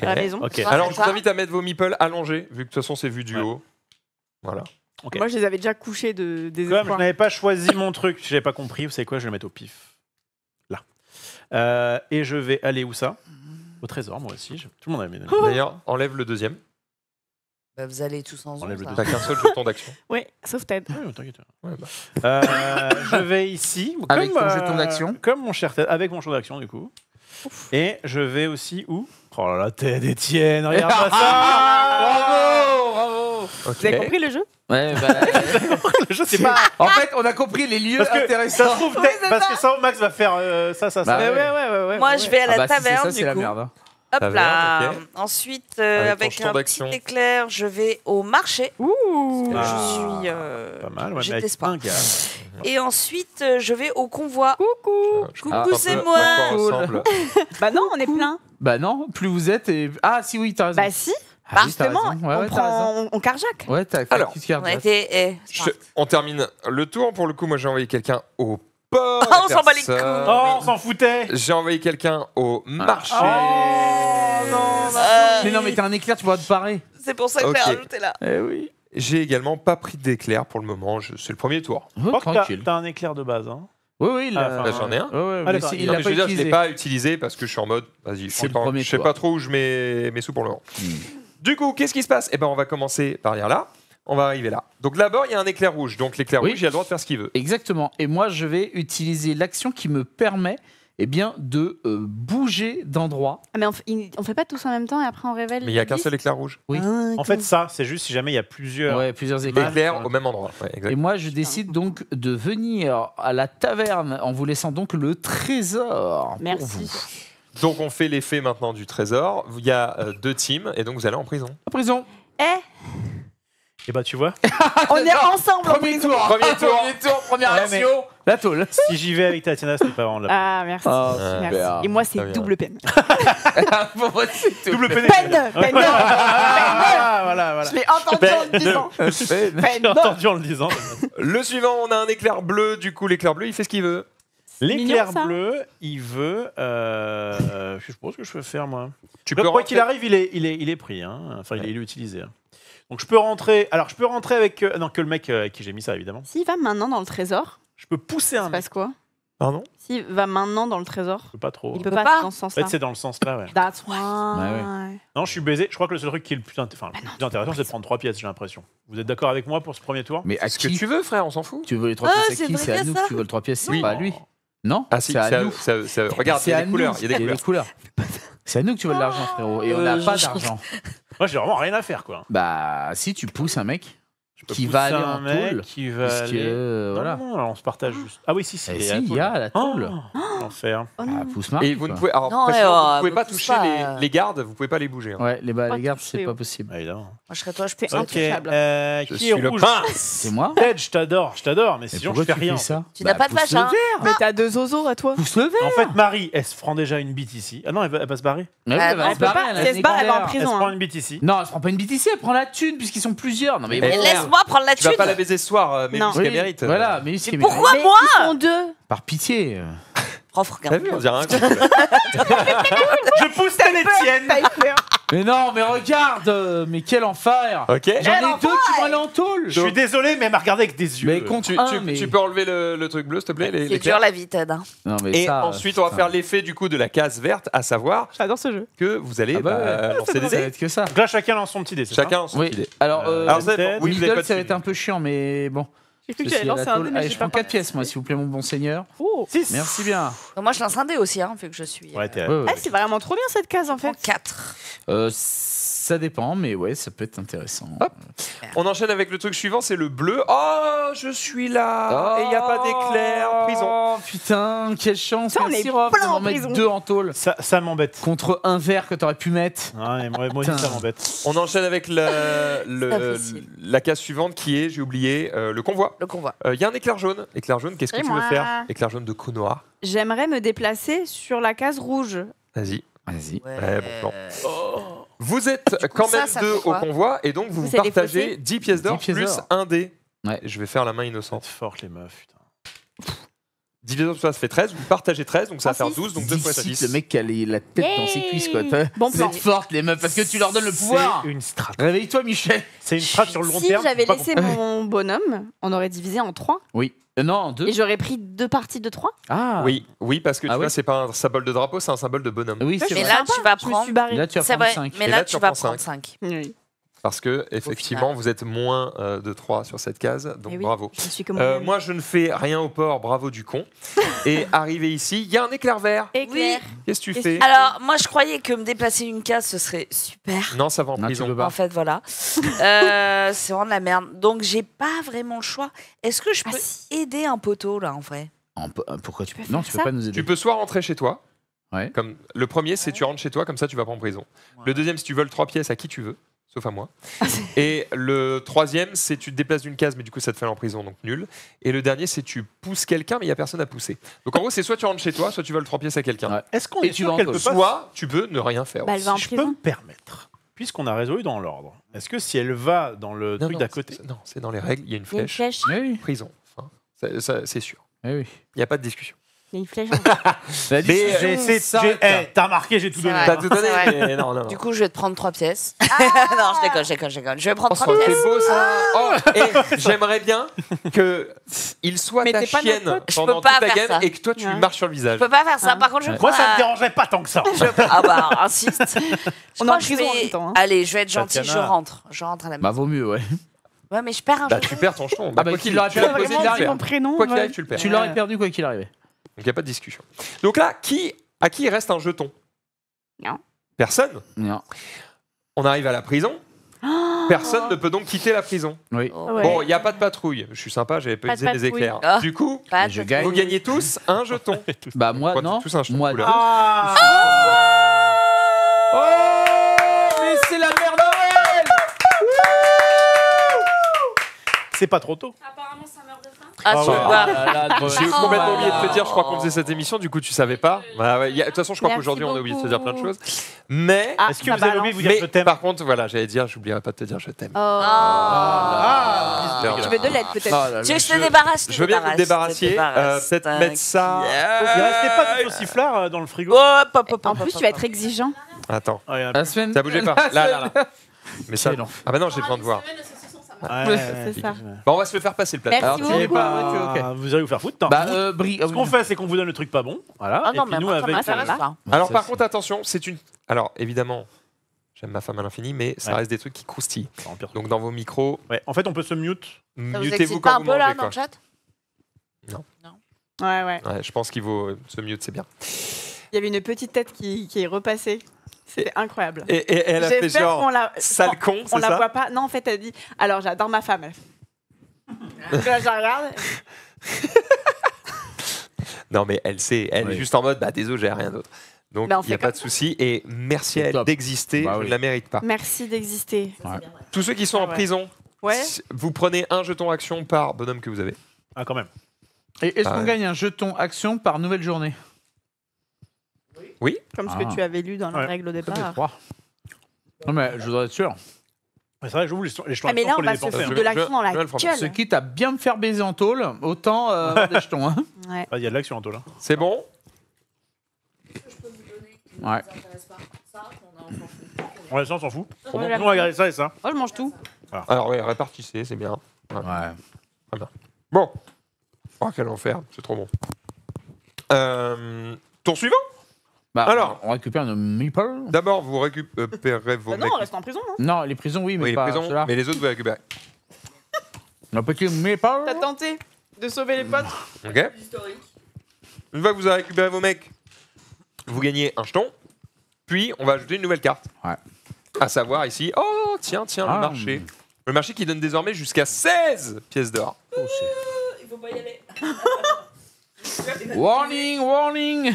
À la maison. Alors, ah, je vous invite à mettre vos meeples allongés, vu que de toute façon, c'est vu du haut. Voilà. Moi, je les avais déjà couchés de, des Comme espoirs. je n'avais pas choisi mon truc, je n'avais pas compris, vous savez quoi, je vais le mettre au pif. Là. Euh, et je vais aller où ça Au trésor, moi aussi. Tout le monde a mis. Oh. D'ailleurs, enlève le deuxième. Bah, vous allez tous ensemble, Enlève T'as qu'un seul jeton d'action. [LAUGHS] Oui, sauf Ted. Ouais, t'inquiète. Ouais, bah. euh, je vais ici. comme, Avec ton jeton euh, d'action Comme mon cher Ted, avec mon jeton d'action, du coup. Et je vais aussi où Oh là là, Ted, Étienne, regarde pas [LAUGHS] ça vous avez compris le jeu Ouais, bah, [LAUGHS] le jeu, c'est pas. En fait, on a compris les lieux intéressants. Ça se trouve, peut-être parce que ça, Max va faire euh, ça, ça, ça. Bah ouais, ouais, ouais, Moi, je vais à la taverne. c'est Hop là. Ensuite, avec, un petit éclair, je vais au marché. Ouh. je ah, suis. Euh, pas mal. J'ai de l'espoir. Et ensuite, euh, je vais au convoi. Coucou. Ah, Coucou, c'est moi. Bah non, on est plein. Bah non, plus vous êtes et ah si oui, t'as raison. Bah si. Ah bah justement, on, ouais, prend, on, carjac. Alors, eh, on, termine le tour. Pour le coup, moi, j'ai envoyé quelqu'un au [LAUGHS] port. on s'en bat Oh, on s'en foutait. J'ai envoyé quelqu'un au ah. marché. Oh, oh, non, mais non, mais t'es un éclair, tu vas te parer. C'est pour ça que okay. t'es là. Eh oui. J'ai également pas pris d'éclair pour le moment. c'est le premier tour. Oh, tranquille. T'as, un éclair de base, hein. oui, oui, là, ah, bah, j'en ai un. Je veux dire je ne l'ai pas utilisé parce que je suis en mode, vas-y, je sais pas trop où je mets mes sous pour le moment. Hmm. Du coup, qu'est-ce qui se passe Eh ben, on va commencer par lire là. On va arriver là. Donc d'abord, il y a un éclair rouge. Donc l'éclair rouge, il a le droit de faire ce qu'il veut. Exactement. Et moi, je vais utiliser l'action qui me permet eh bien, de euh, bouger d'endroit. Ah, mais on, ne fait pas tous en même temps et après on révèle. Mais il n'y a qu'un seul éclair rouge. Oui. Ah, en fait, ça, c'est juste si jamais il y a plusieurs, éclairs, au même endroit. et moi, je décide donc de venir à la taverne en vous laissant donc le trésor. Merci. Pour donc on fait l'effet maintenant du trésor. Il y a euh, deux teams et donc vous allez en prison. En prison. Eh Et eh bah ben, tu vois. [LAUGHS] On est ensemble en Premier tour. Premier tour. Premier tour, première Ouais, La tôle. Si j'y vais avec Tatiana, c'est pas vraiment la Ah, merci. Ah, Merci. Et moi, c'est double peine. [LAUGHS] Pour moi, c'est double peine. Peine Peine Peine Ah, voilà, voilà. Je l'ai entendu en le disant. Peine l'ai entendu en le disant. Le suivant, on a un éclair bleu. Du coup, l'éclair bleu, il fait ce qu'il veut. L'éclair bleu, il veut. Euh, je suppose que je peux faire, moi. Tu bah, peux quoi qu'il arrive, il est, il est, il est pris. Hein. Enfin, il est, utilisé. Hein. Donc, je peux rentrer. Alors, je peux rentrer avec. Euh, non, que le mec euh, qui j'ai mis ça, évidemment. S'il va maintenant dans le trésor, Je peux pousser un mec. passe quoi Pardon S'il va maintenant dans le trésor, pas trop. il peut peut pas, dans ce sens-là. fait, c'est dans le sens là, bah ouais. Non, je suis baisé. Je crois que le seul truc qui est le plus, enfin, bah intéressant, c'est de prendre trois pièces, j'ai l'impression. Vous êtes d'accord avec moi pour ce premier tour Mais Ce que tu veux, frère, on s'en fout. tu veux les trois ah, pièces à qui C'est à nous que tu veux les trois pièces, c'est pas à lui. Non Ah si, c'est à nous. regarde, il y a des couleurs. des couleurs. C'est à nous que tu veux de l'argent, frérot. Et on euh, n'a pas d'argent. Moi, j'ai vraiment rien à faire, quoi. Bah, si tu pousses un mec qui va aller en tôle. Qui va euh, voilà. alors on se partage juste. Ah oui, si, si. Eh il y a la tôle. Oh, oh. L'enfer. Oh, ah, pousse moi Et vous ne pouvez, alors, eh, vous oh, pouvez pas toucher les, euh. les, gardes, vous pouvez pas les bouger. Hein. Ouais, les, bah, les gardes, c'est pas possible. Ah, évidemment. Moi, je serais toi, je euh, suis okay. qui je est suis rouge C'est moi. Ted, je t'adore, je t'adore, mais sinon, je fais rien. Tu n'as bah, pas de vache, hein. Ah. Mais t'as deux oiseaux à toi. Pousse le verre. En fait, Marie, elle se prend déjà une bite ici. Ah non, elle va se barrer. Elle va se barrer, elle va en prison. Elle se prend hein. une bite ici. Non, elle se prend pas une bite ici, elle prend la thune, puisqu'ils sont plusieurs. Non, mais moi prendre la Tu vas pas la baiser ce soir, euh, mais Non. Oui. mérite. Euh, voilà, mais, Mais pourquoi moi Ils sont deux. Par pitié. Prof, regarde. T'as vu, on dirait un [LAUGHS] Je pousse à l'étienne. Hein. Mais non, mais regarde, euh, mais quel enfer Ok. J'en ai deux qui vont Je suis désolé, mais elle m'a regardé avec des yeux. Mais con, Tu, ah, tu- peux enlever le, truc bleu, s'il te plaît C'est dur la vie, Ted. Hein. Et ensuite, on va faire l'effet du coup de la case verte, à savoir ce jeu. que vous allez Ah bah, bah lancer des que ça. Donc là, chacun lance son petit dé. Chacun lance son petit idée. Alors, euh, Alors, Middle, ça va être un peu chiant, mais bon. Je cru un dé, mais je prends 4 pièces, moi, s'il vous plaît, mon bon seigneur. Oh, Merci bien. moi, je lance un dé aussi, hein, vu que je suis. Ouais, euh, t'es. Ah, c'est vraiment trop bien cette case, en fait. 4. Euh, ça dépend, mais ouais, ça peut être intéressant. On enchaîne avec le truc suivant, c'est le bleu. Oh, je suis là ah. Et il n'y a pas d'éclair, prison. Oh, putain, quelle chance On Merci Rob mettre deux en tôle. Ça, ça m'embête. Contre un verre que tu aurais pu mettre. Ouais, moi, ça m'embête. On enchaîne avec la, le, [LAUGHS] la case suivante qui est, j'ai oublié, euh, le convoi. Le convoi. Il euh, y a un éclair jaune. Éclair jaune, qu'est-ce que tu veux faire Éclair jaune de Konoha. J'aimerais me déplacer sur la case rouge. Vas-y. Vas-y. Ouais. bon, oh. Vous êtes quand même deux au convoi et donc vous, vous, partagez 10 pièces d'or plus un dé. Ouais. Je vais faire la main innocente. Forte les meufs, putain. 10 pièces d'or ça, fait 13. Vous partagez 13, donc ça va faire 12, donc 2 fois 6. Le mec qui a la tête dans ses cuisses, quoi. Bon vous êtes fortes, les meufs, parce que tu leur donnes le pouvoir. C'est une strat. Réveille-toi, Michel. C'est une strat sur le long terme. Si j'avais laissé mon bonhomme, on aurait divisé en 3. Oui. Euh, non, deux. Et j'aurais pris deux parties de trois Ah Oui, oui, parce que tu ah vois, c'est pas un symbole de drapeau, c'est un symbole de bonhomme. Oui, c'est Mais vrai. là, tu vas prendre. Là, tu as Mais là, tu vas prendre 5. Oui. Parce que, effectivement, vous êtes moins euh, de 3 sur cette case, donc eh bravo. Euh, moi, je ne fais rien au port, bravo du con. [LAUGHS] et arrivé ici, il y a un éclair vert. Oui. Qu'est-ce que tu fais Alors, moi, je croyais que me déplacer une case, ce serait super. Non, ça va en prison. En fait, voilà. [LAUGHS] Euh, c'est vraiment de la merde. Donc, j'ai pas vraiment le choix. Est-ce que je ah, peux aider un poteau, là, en vrai Pourquoi tu, peux Non, tu peux pas nous aider. Tu peux soit rentrer chez toi. Comme, le premier, c'est tu rentres chez toi, comme ça, tu vas pas en prison. Le deuxième, si tu veux trois pièces à qui tu veux sauf à moi. Ah, et le troisième, c'est tu te déplaces d'une case, mais du coup, ça te fait aller en prison, donc nul. Et le dernier, c'est tu pousses quelqu'un, mais il n'y a personne à pousser. Donc en gros, c'est soit tu rentres chez toi, soit tu vas trois pièces à quelqu'un. Est-ce qu'on est sûr qu'elle peut pas Soit tu peux ne rien faire. Bah, je peux me permettre, puisqu'on a résolu dans l'ordre, est-ce que si elle va dans le truc d'à côté. Non, c'est dans les règles, il y a une flèche. Eh prison. c'est sûr. Eh il n'y a pas de discussion. Il y a une flèche. [LAUGHS] Mais euh, j'ai essayé. s'arrête là. T'as remarqué, j'ai tout donné. T'as tout donné non, non, Du coup, je vais te prendre trois pièces. Ah [LAUGHS] non, je déconne, je déconne, je déconne. Je vais prendre trois oh, pièces. c'est beau ça. Oh, [LAUGHS] et j'aimerais bien que il soit Mais ta chienne pendant pas toute ta game et que toi tu marches sur le visage. Je peux pas faire ça. Par contre, je Moi, ça me dérangeait dérangerait pas tant que ça. Je- Ah bah, insiste. On en prison en même hein. Allez, je vais être gentil je rentre. Je rentre à la Bah vaut mieux, ouais. Ouais, mais je perds un Bah tu perds ton champ ah Bah, bah, quoi qu'il tu Quoi qu'il arrive, tu le perds. Tu l'aurais perdu quoi qu'il arrivait il n'y a pas de discussion. Donc là, qui, à qui reste un jeton Non. Personne Non. On arrive à la prison. Oh. Personne ne peut donc quitter la prison. Oui. Oh, bon, il n'y a pas de patrouille. Je suis sympa, j'avais pas utilisé des éclairs. Ah. Du coup, vous gagnez tous un jeton. [LAUGHS] Bah moi non. tous un jeton moi ah. oh, Mais c'est la mère C'est pas trop tôt ah, ah, ah [LAUGHS] J'ai oh, complètement oublié de te dire, je crois qu'on faisait cette émission, du coup tu savais pas. Bah, de toute façon, je crois qu'aujourd'hui on a oublié de te dire plein de choses. Mais ah, est-ce que bah, vous avez oublié vous dire je t'aime Par contre, voilà, j'allais dire, j'oublierai pas de te dire je t'aime. Oh. tu veux de l'aide peut-être. je te débarrasse Je veux bien me débarrasser. Peut-être mettre ça. Il restait pas de sifflard euh, dans le frigo. Oh, en plus, tu vas être exigeant. Attends. Oh, ça pas. [LAUGHS] Là, là, là. Mais ça. Ah bah non, j'ai besoin de voir on va se faire passer le plateau. Ah, bah, ah, vous allez vous faire foutre. Hein. Bah, euh, ah Ce qu'on fait, c'est qu'on vous donne le truc pas bon. Voilà. Alors, par contre, attention, c'est une. Alors, évidemment, J'aime ma femme à l'infini, mais ça reste des trucs qui croustillent. Donc dans vos micros. En fait, on peut se mute. Mutez-vous quand pas un peu là dans le chat non. Ouais, ouais. ouais je pense qu'il vaut euh, se mute, c'est bien. Il y avait une petite tête qui, qui est repassée. C'est incroyable. Et, elle a fait genre, la, sale con, On la voit pas. Non, en fait, elle dit, alors j'adore ma femme. Là, [LAUGHS] je regarde. [LAUGHS] non, mais elle sait, elle est juste en mode, bah désolé, j'ai rien d'autre. Donc, bah, il n'y a pas de souci. Et merci à elle d'exister. on bah je ne la mérite pas. Merci d'exister. Tous ceux qui sont ah en prison, ouais. vous prenez un jeton action par bonhomme que vous avez. Ah, quand même. Et est-ce bah qu'on gagne un jeton action par nouvelle journée oui. Comme ce que ah. tu avais lu dans la règles règle au départ. Non, mais je voudrais être sûr. C'est vrai, j'ouvre les vous les Ah, mais là, on va se foutre de l'action dans la Je- Ce quitte à bien me faire baiser en tôle, autant euh, [LAUGHS] des jetons. hein. Ouais. Ah, Il y a de l'action en tôle. Hein. C'est bon Ouais. Ouais, ça, on s'en fout. on va garder ça et ça. Oh, je mange tout. Ah. Alors oui, répartissez, c'est bien. Ouais. Bon. Oh, quel enfer, c'est trop bon. Euh, tour suivant bah, Alors, on récupère nos D'abord, vous récupérez vos. Bah non, on reste en prison. Hein. Non, les prisons, oui, mais les pas prisons, mais les autres, vous les récupérez. T'as tenté de sauver les potes. [LAUGHS] Ok Une fois que vous avez récupéré vos mecs, vous gagnez un jeton. Puis, on va ajouter une nouvelle carte. À savoir ici, oh, tiens, tiens, le ah. marché. Le marché qui donne désormais jusqu'à 16 pièces d'or. Euh, il faut pas y aller. [LAUGHS] Warning, warning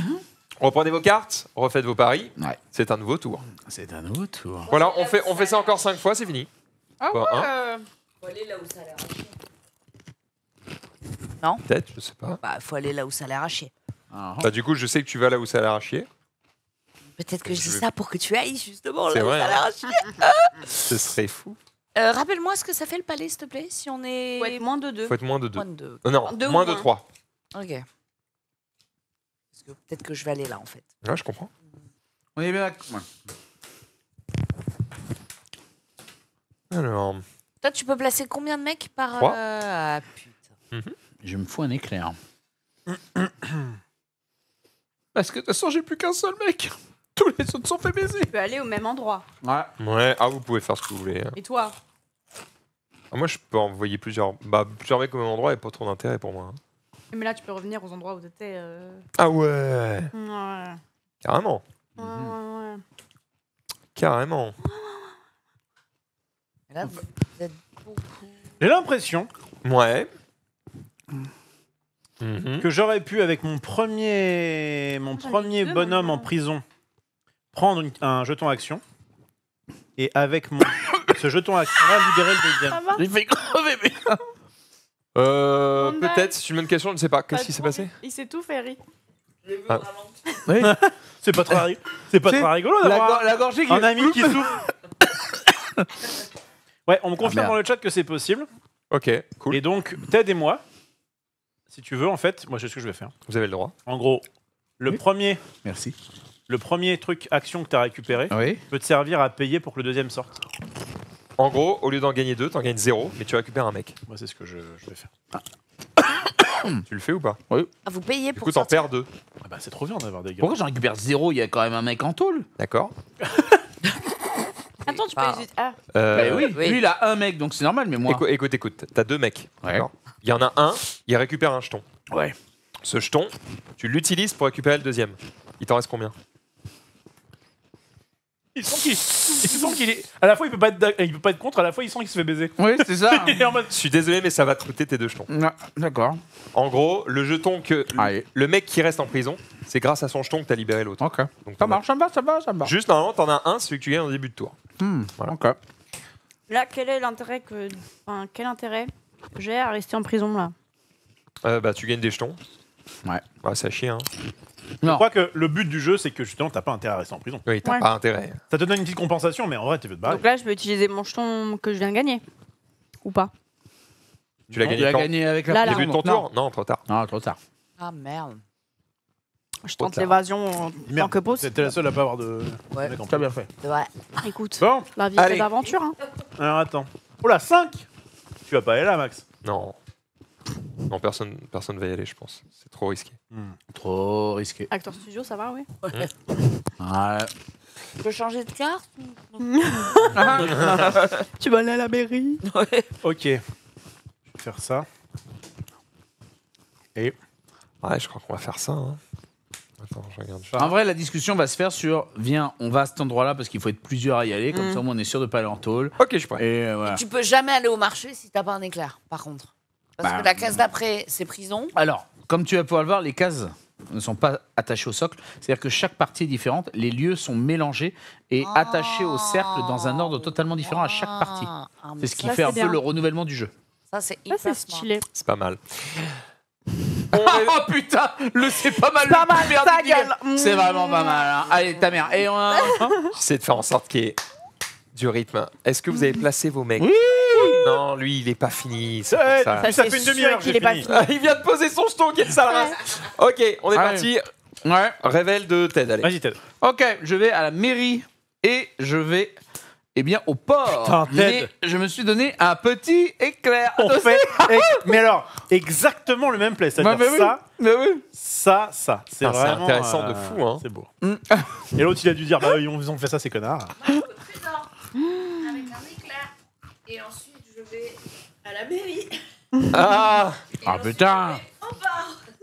Reprenez vos cartes, refaites vos paris. C'est un nouveau tour. C'est un nouveau tour. Voilà, on fait, on fait ça encore 5 fois, c'est fini. Ah euh. Faut aller là où ça Non Peut-être, je sais pas. Bah, faut aller là où ça l'arrache. Ah. Bah, du coup, je sais que tu vas là où ça l'arrache. Peut-être que je, dis ça pour que tu ailles justement là où ça l'air hein. [LAUGHS] Ce serait fou. Euh, rappelle-moi ce que ça fait le palais, s'il te plaît, si on est. moins de deux. Faut être moins de 2. de Non, moins de 3. Ok peut-être que je vais aller là, en fait. Là, je comprends. On est bien là. Alors. Toi, tu peux placer combien de mecs par. Euh, ah putain. Mhm. Je me fous un éclair. [CLEARS THROAT] Parce que de toute façon, j'ai plus qu'un seul mec. [LAUGHS] Tous les autres sont fait baiser. Tu peux aller au même endroit. Ouais. Ouais, ah, vous pouvez faire ce que vous voulez. Hein. Et toi ah, moi, je peux envoyer plusieurs, bah, plusieurs mecs au même endroit et pas trop d'intérêt pour moi. Hein. Mais là, tu peux revenir aux endroits où tu étais. Euh. Ah ouais Carrément Carrément J'ai l'impression Ouais mm-hmm. Mm-hmm. que j'aurais pu, avec mon premier, mon premier bonhomme en prison, prendre un jeton action. Et avec mon, [COUGHS] ce jeton action libérer le deuxième. Il fait crever, mais [LAUGHS] Euh, Peut-être, c'est une bonne question, je ne sais pas. Qu'est-ce qui s'est passé Il s'est tout fait rire. Ah. [LAUGHS] Oui. C'est pas trop, c'est pas rigolo d'avoir la gorge qui. un ami qui souffre. [COUGHS] Ouais, on me confirme ah, dans le chat que c'est possible. Ok, cool. Et donc, Ted et moi, si tu veux, en fait, moi, je sais ce que je vais faire. Vous avez le droit. En gros, le, premier, Merci. le premier truc action que tu as récupéré peut te servir à payer pour que le deuxième sorte. En gros, au lieu d'en gagner deux, t'en gagnes 0, mais tu récupères un mec. Moi, c'est ce que je, vais faire. [COUGHS] Tu le fais ou pas Oui. Ah, vous payez Du pour coup, t'en perds 2. Ah bah, c'est trop bien d'avoir des gars. Pourquoi j'en récupère zéro Il y a quand même un mec en tôle. D'accord [LAUGHS] Attends, tu peux Ah, ah. Bah euh, oui. Lui, il a un mec, donc c'est normal, mais moi. Écoute, écoute, T'as deux mecs. D'accord. Il y en a un, il récupère un jeton. Ouais. Ce jeton, tu l'utilises pour récupérer le deuxième. Il t'en reste combien il sent qu'il est à la fois il peut pas être il peut pas être contre à la fois il sent qu'il se fait baiser Oui, c'est ça. [LAUGHS] Je suis désolé, mais ça va te coûter tes deux jetons. Ah, d'accord. En gros, le jeton que le mec qui reste en prison, c'est grâce à son jeton que t'as libéré l'autre. Ok. Donc, Ça marche, ça marche ça marche Juste normalement, t'en as un, celui que tu gagnes en début de tour. Hmm, voilà. Ok. Là, quel est l'intérêt que. Enfin, quel intérêt j'ai à rester en prison là euh, bah, tu gagnes des jetons. Ouais. Ouais, ah, ça chie, hein. Je crois que le but du jeu, c'est que justement, t'as pas intérêt à rester en prison. Oui, t'as pas intérêt. Ça te donne une petite compensation, mais en vrai, tu veux te barrer. Donc là, je vais utiliser mon jeton que je viens de gagner. Ou pas Tu l'as gagné gagné avec la Là, là. Début de ton tour Non, trop tard. Non, trop tard. Ah merde. Je tente l'évasion en tant Merde, que pause. T'es la seule à pas avoir de. Ouais. T'as bien fait. Ouais. Écoute, Bon, la vie c'est d'aventure. hein. alors attends. Oh là, 5 Tu vas pas aller là, Max. Non. Non, personne personne va y aller, je pense. C'est trop risqué. Hmm. Trop risqué. Acteur studio, ça va, oui Ouais. Tu peux changer de carte [LAUGHS] Tu vas aller à la mairie Ok. Je vais faire ça. Et. Ouais, je crois qu'on va faire ça. Hein. En vrai, la discussion va se faire sur viens, on va à cet endroit-là parce qu'il faut être plusieurs à y aller, comme hmm. ça on est sûr de pas aller en tôle. Ok, je suis Et Tu peux jamais aller au marché si tu n'as pas un éclair, par contre. Parce bah, que la case d'après, c'est prison. Alors, comme tu vas pouvoir le voir, les cases ne sont pas attachées au socle. C'est-à-dire que chaque partie est différente, les lieux sont mélangés et ah. attachés au cercle dans un ordre totalement différent à chaque partie. Ah. Ah, c'est ce qui fait un peu le renouvellement du jeu. Ça, c'est stylé. C'est pas mal. [LAUGHS] oh putain, le c'est pas mal. Pas mal, C'est vraiment pas mal. Hein. Allez, ta mère. Et c'est de faire en sorte qu'il y ait du rythme. Est-ce que vous avez placé vos mecs oui Non, lui, il n'est pas fini. ça. fait une demi-heure qu'il est pas fini. il vient de poser son jeton, quelle sale Ok, on est parti. Ouais. Révèle de Ted, allez. Vas-y, Ted. Ok, je vais à la mairie et je vais eh bien, au port. mais je me suis donné un petit éclair. [LAUGHS] mais alors, exactement le même place C'est-à-dire ça, oui. ça, ça. C'est ah, vraiment intéressant de euh, fou. Hein. C'est beau. Mm. Et l'autre, il a dû dire bah, ils ont fait ça, ces connards. [LAUGHS] avec un éclair. Et ensuite, je vais à la mairie. Ah Ah putain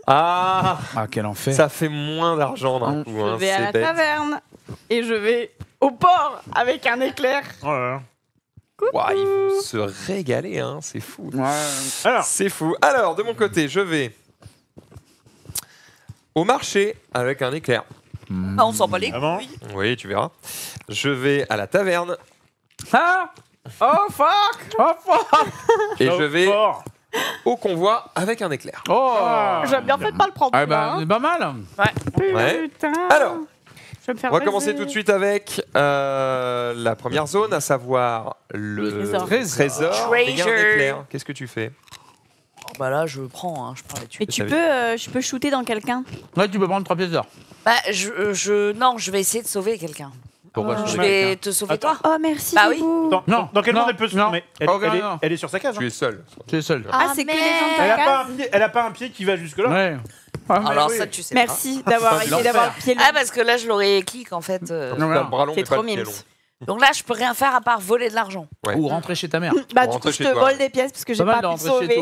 Ah Ah, quel enfer. Ça fait moins d'argent d'un coup. Je hein, vais à la taverne et je vais au port avec un éclair. ouais se régaler, hein, c'est fou. Alors, C'est fou. Alors, de mon côté, je vais au marché avec un éclair. Ah, on s'en bat les couilles. Oui, tu verras. Je vais à la taverne ah Oh fuck Oh fuck [LAUGHS] Et je vais au convoi avec un éclair. Oh ah. J'aime bien fait de pas le prendre. Ah bah, ben, hein. c'est pas mal. Ouais. Putain. Alors, on va commencer tout de suite avec euh, la première zone, à savoir le trésor. trésor. éclair. Qu'est-ce que tu fais oh, bah là, je prends, hein, je prends les Et tu peux, euh, je peux shooter dans quelqu'un Ouais, tu peux prendre trois pièces Bah, euh, je, non, je vais essayer de sauver quelqu'un. Ah. je vais te sauver toi. Oh, merci. Bah oui. non, dans quel elle peut se sauver oh, elle, est, sur sa cage. Hein. Tu es seul. Tu ah, es seul. Ah, c'est que les gens Elle a, pas un pied, elle a pas un pied qui va jusque-là. Ouais. Ah, Alors ça, tu sais Merci d'avoir essayé d'avoir pied Ah, parce que là, je l'aurais clic, en fait. Euh, c'est trop mince Donc là, je peux rien faire à part voler de l'argent. Ou rentrer chez ta mère. Bah, du coup, je te vole des pièces parce que j'ai Pas pas pu sauver.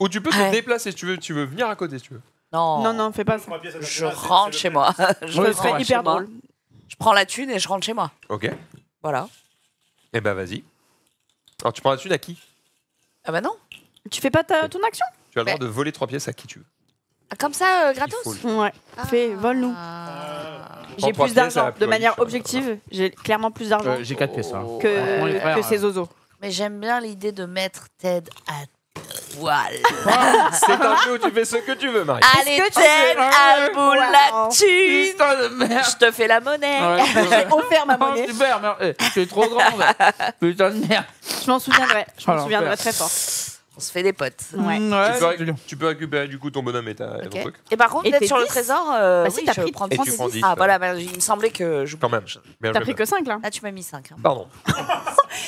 Ou tu peux te déplacer si tu veux. Tu veux venir à côté si tu veux. Non, Non, non, fais pas ça. [LAUGHS] Je rentre chez moi. Je me fais hyper drôle. Je prends la thune et je rentre chez moi. Ok. Voilà. Eh ben, vas-y. Alors, tu prends la thune à qui Ah bah non. Tu fais pas ton action Tu as le droit bah. de voler trois pièces à qui tu veux. Ah, comme ça, euh, gratos Ouais. Ah. Fais, vole-nous. J'ai plus d'argent. De manière objective, j'ai clairement plus d'argent euh, J'ai quatre pièces. Hein. que, ces hein. Mais j'aime bien l'idée de mettre Ted à voilà [LAUGHS] C'est un jeu où tu fais ce que tu veux, Marie. Allez, t'aimes à bout la thune. Je te fais la monnaie. [LAUGHS] J'ai offert ma oh, monnaie. Super, mais eh, trop grand [LAUGHS] Putain de merde. Je m'en souviendrai. Je m'en oh, souviendrai très fort. On se fait des potes. Ouais. Ouais. Tu, peux, récupérer- tu peux récupérer du coup ton bonhomme et ta et ton truc. Et par contre, d'être sur le trésor, euh, Bah si, oui, as je pris- prends Et tu prends 10. Ah voilà, bah, il me semblait que je... Quand même. tu T'as pris que 5 là. Là, ah, tu m'as mis 5. Hein. Pardon. [LAUGHS]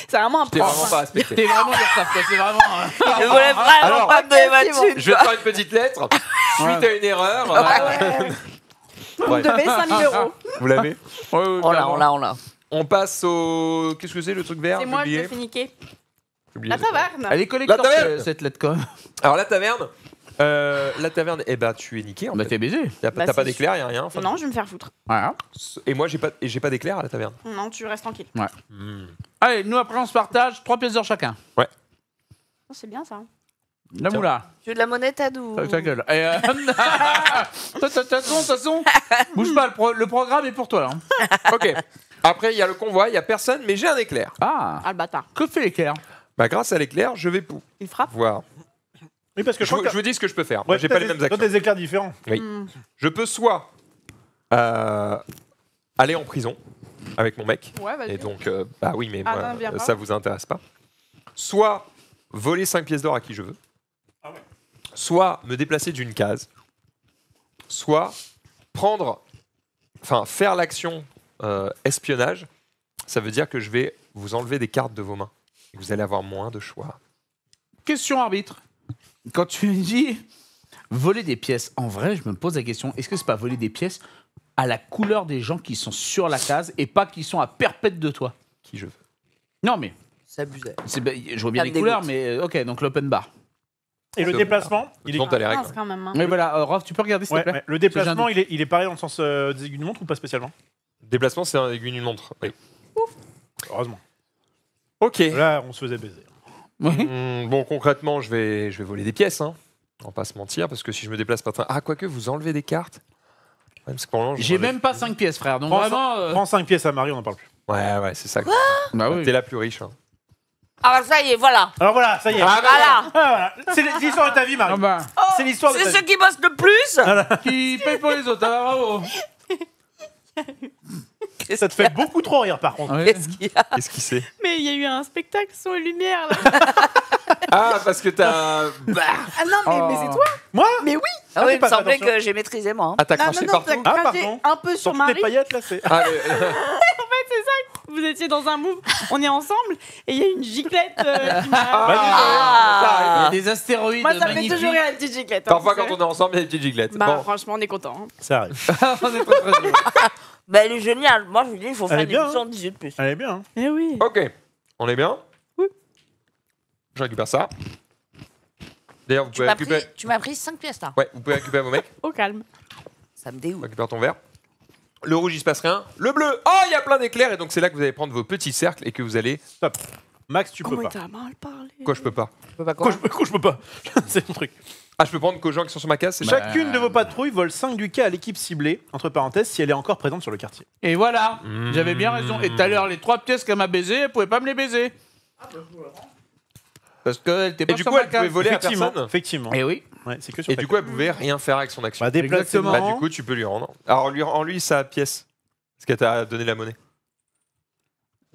C'est vraiment un T'es point. vraiment pas respecté. T'es vraiment Ursaf, quoi, c'est vraiment. [LAUGHS] Je voulais vraiment Alors- pas me donner ma Je vais te faire une petite lettre. Suite à une erreur. Vous me devez 5000 euros. [LAUGHS] Vous l'avez On oh l'a, on l'a, on l'a. On passe au. Qu'est-ce que c'est le truc vert C'est moi je vais finiquer. niquer. La taverne Elle est collector, cette lettre com. Alors la taverne euh, la taverne, eh ben tu es niqué On a bah, fait. baiser. T'as pas, Bah, d'éclair, y'a rien. Non, je vais me faire foutre. Et moi j'ai pas, pas d'éclair à la taverne. Non, tu restes tranquille. Hmm. Allez, nous après on se partage, trois pièces d'or chacun. Ouais. Oh, c'est bien ça. La moula. Tu veux de la monnaie, Tad ou... Ta, gueule. Et De toute façon, de toute façon, Bouge pas, le, programme est pour toi hein. Ok. Après il y a le convoi, il y a personne, mais j'ai un éclair. Ah, Ah, que fait l'éclair bah, grâce à l'éclair, je vais pouvoir... Il frappe voir. parce que je, je, vous dis ce que je peux faire. J'ai pas les mêmes actions. des éclairs différents. Oui. Hmm. Je peux soit euh, aller en prison avec mon mec. Et donc, euh, bah oui, mais ah, euh, ça vous intéresse pas. Soit voler 5 pièces d'or à qui je veux. Ah soit me déplacer d'une case. Soit prendre, enfin faire l'action espionnage. Ça veut dire que je vais vous enlever des cartes de vos mains vous allez avoir moins de choix. Question arbitre. Quand tu dis voler des pièces, en vrai, je me pose la question est-ce que c'est pas voler des pièces à la couleur des gens qui sont sur la case et pas qui sont à perpète de toi Qui je veux. Non, mais. C'est abusé. Bah, je vois bien les couleurs, mais euh, ok, donc l'open bar. Et le déplacement il est... Ah, quand même, hein. Mais voilà, euh, tu peux regarder s'il te plaît. Le déplacement, il est, pareil dans le sens euh, des aiguilles d'une montre ou pas spécialement Déplacement, c'est un aiguille d'une montre, oui. Ouf. Heureusement. Ok. Là, on se faisait baiser. Mmh, bon, concrètement, je vais, je vais voler des pièces, hein. On va pas se mentir, parce que si je me déplace pas très. Ah, quoique, vous enlevez des cartes J'ai même pas 5 pièces, frère. Donc vraiment. Euh- prends 5 pièces à Marie, on n'en parle plus. Ouais, ouais, c'est ça. Bah, bah oui. T'es la plus riche. hein. Ah bah, ça y est, voilà. Alors voilà, ça y est. Ah, bah, ah, voilà. C'est l'histoire de ta vie, Marie. Ah, oh, c'est l'histoire de C'est ceux qui bossent le plus. qui payent pour les autres, hein, bravo. [LAUGHS] Ça te fait beaucoup trop rire, par contre. Qu'est-ce qu'il y a Qu'est-ce qu'il sait Mais il y a eu un spectacle son les lumières là. [LAUGHS] ah, parce que t'as. Bah. Ah non, mais, c'est oh. toi Moi Mais oui ah, ah il me semblait que j'ai maîtrisé, moi. Hein. Ah, t'as craché par ah, partout un peu sur Marie. tes paillettes, là, c'est... Ah, [LAUGHS] en fait, c'est ça vous étiez dans un move, on est ensemble, et il y a une giclette euh, il ah, a Des astéroïdes. Moi, ça fait toujours une petite giclette. Hein, Parfois, quand on est ensemble, il y a des petites giglettes. Bah, Franchement, on est content. Hein. Ça arrive. [LAUGHS] on est pas très bah, elle est géniale. Moi, je vous dis, il faut faire des 118 pièces. plus. Elle est bien. Et hein. Eh oui. Ok, on est bien Oui. Je récupère ça. D'ailleurs, Tu m'as pris, tu m'as pris 5 pièces là. Ouais, vous pouvez récupérer vos mecs. [LAUGHS] Au calme. Ça me dégoûte. Récupère ton verre. Le rouge, il se passe rien. Le bleu, oh, il y a plein d'éclairs. Et donc, c'est là que vous allez prendre vos petits cercles et que vous allez. Max, tu peux pas. Comment t'as mal parlé Quoi, je peux pas. Je je, quoi, je peux pas. [LAUGHS] C'est mon truc. Ah, je peux prendre qu'aux gens qui sont sur ma case, c'est bah, Chacune de vos patrouilles vole 5 du à l'équipe ciblée, entre parenthèses, si elle est encore présente sur le quartier. Et voilà, mmh. j'avais bien raison. Et tout à l'heure, les trois pièces qu'elle m'a baisées, elle pouvait pas me les baiser. Ah, bah, Parce qu'elle était pas Et du coup, elle pouvait voler à personne. Effectivement. Et oui. que Et du coup, elle pouvait rien faire avec son action. Bah, déplacement. Bah, du coup, tu peux lui rendre. Alors, lui, en lui, sa pièce. Parce qu'elle t'a donné la monnaie.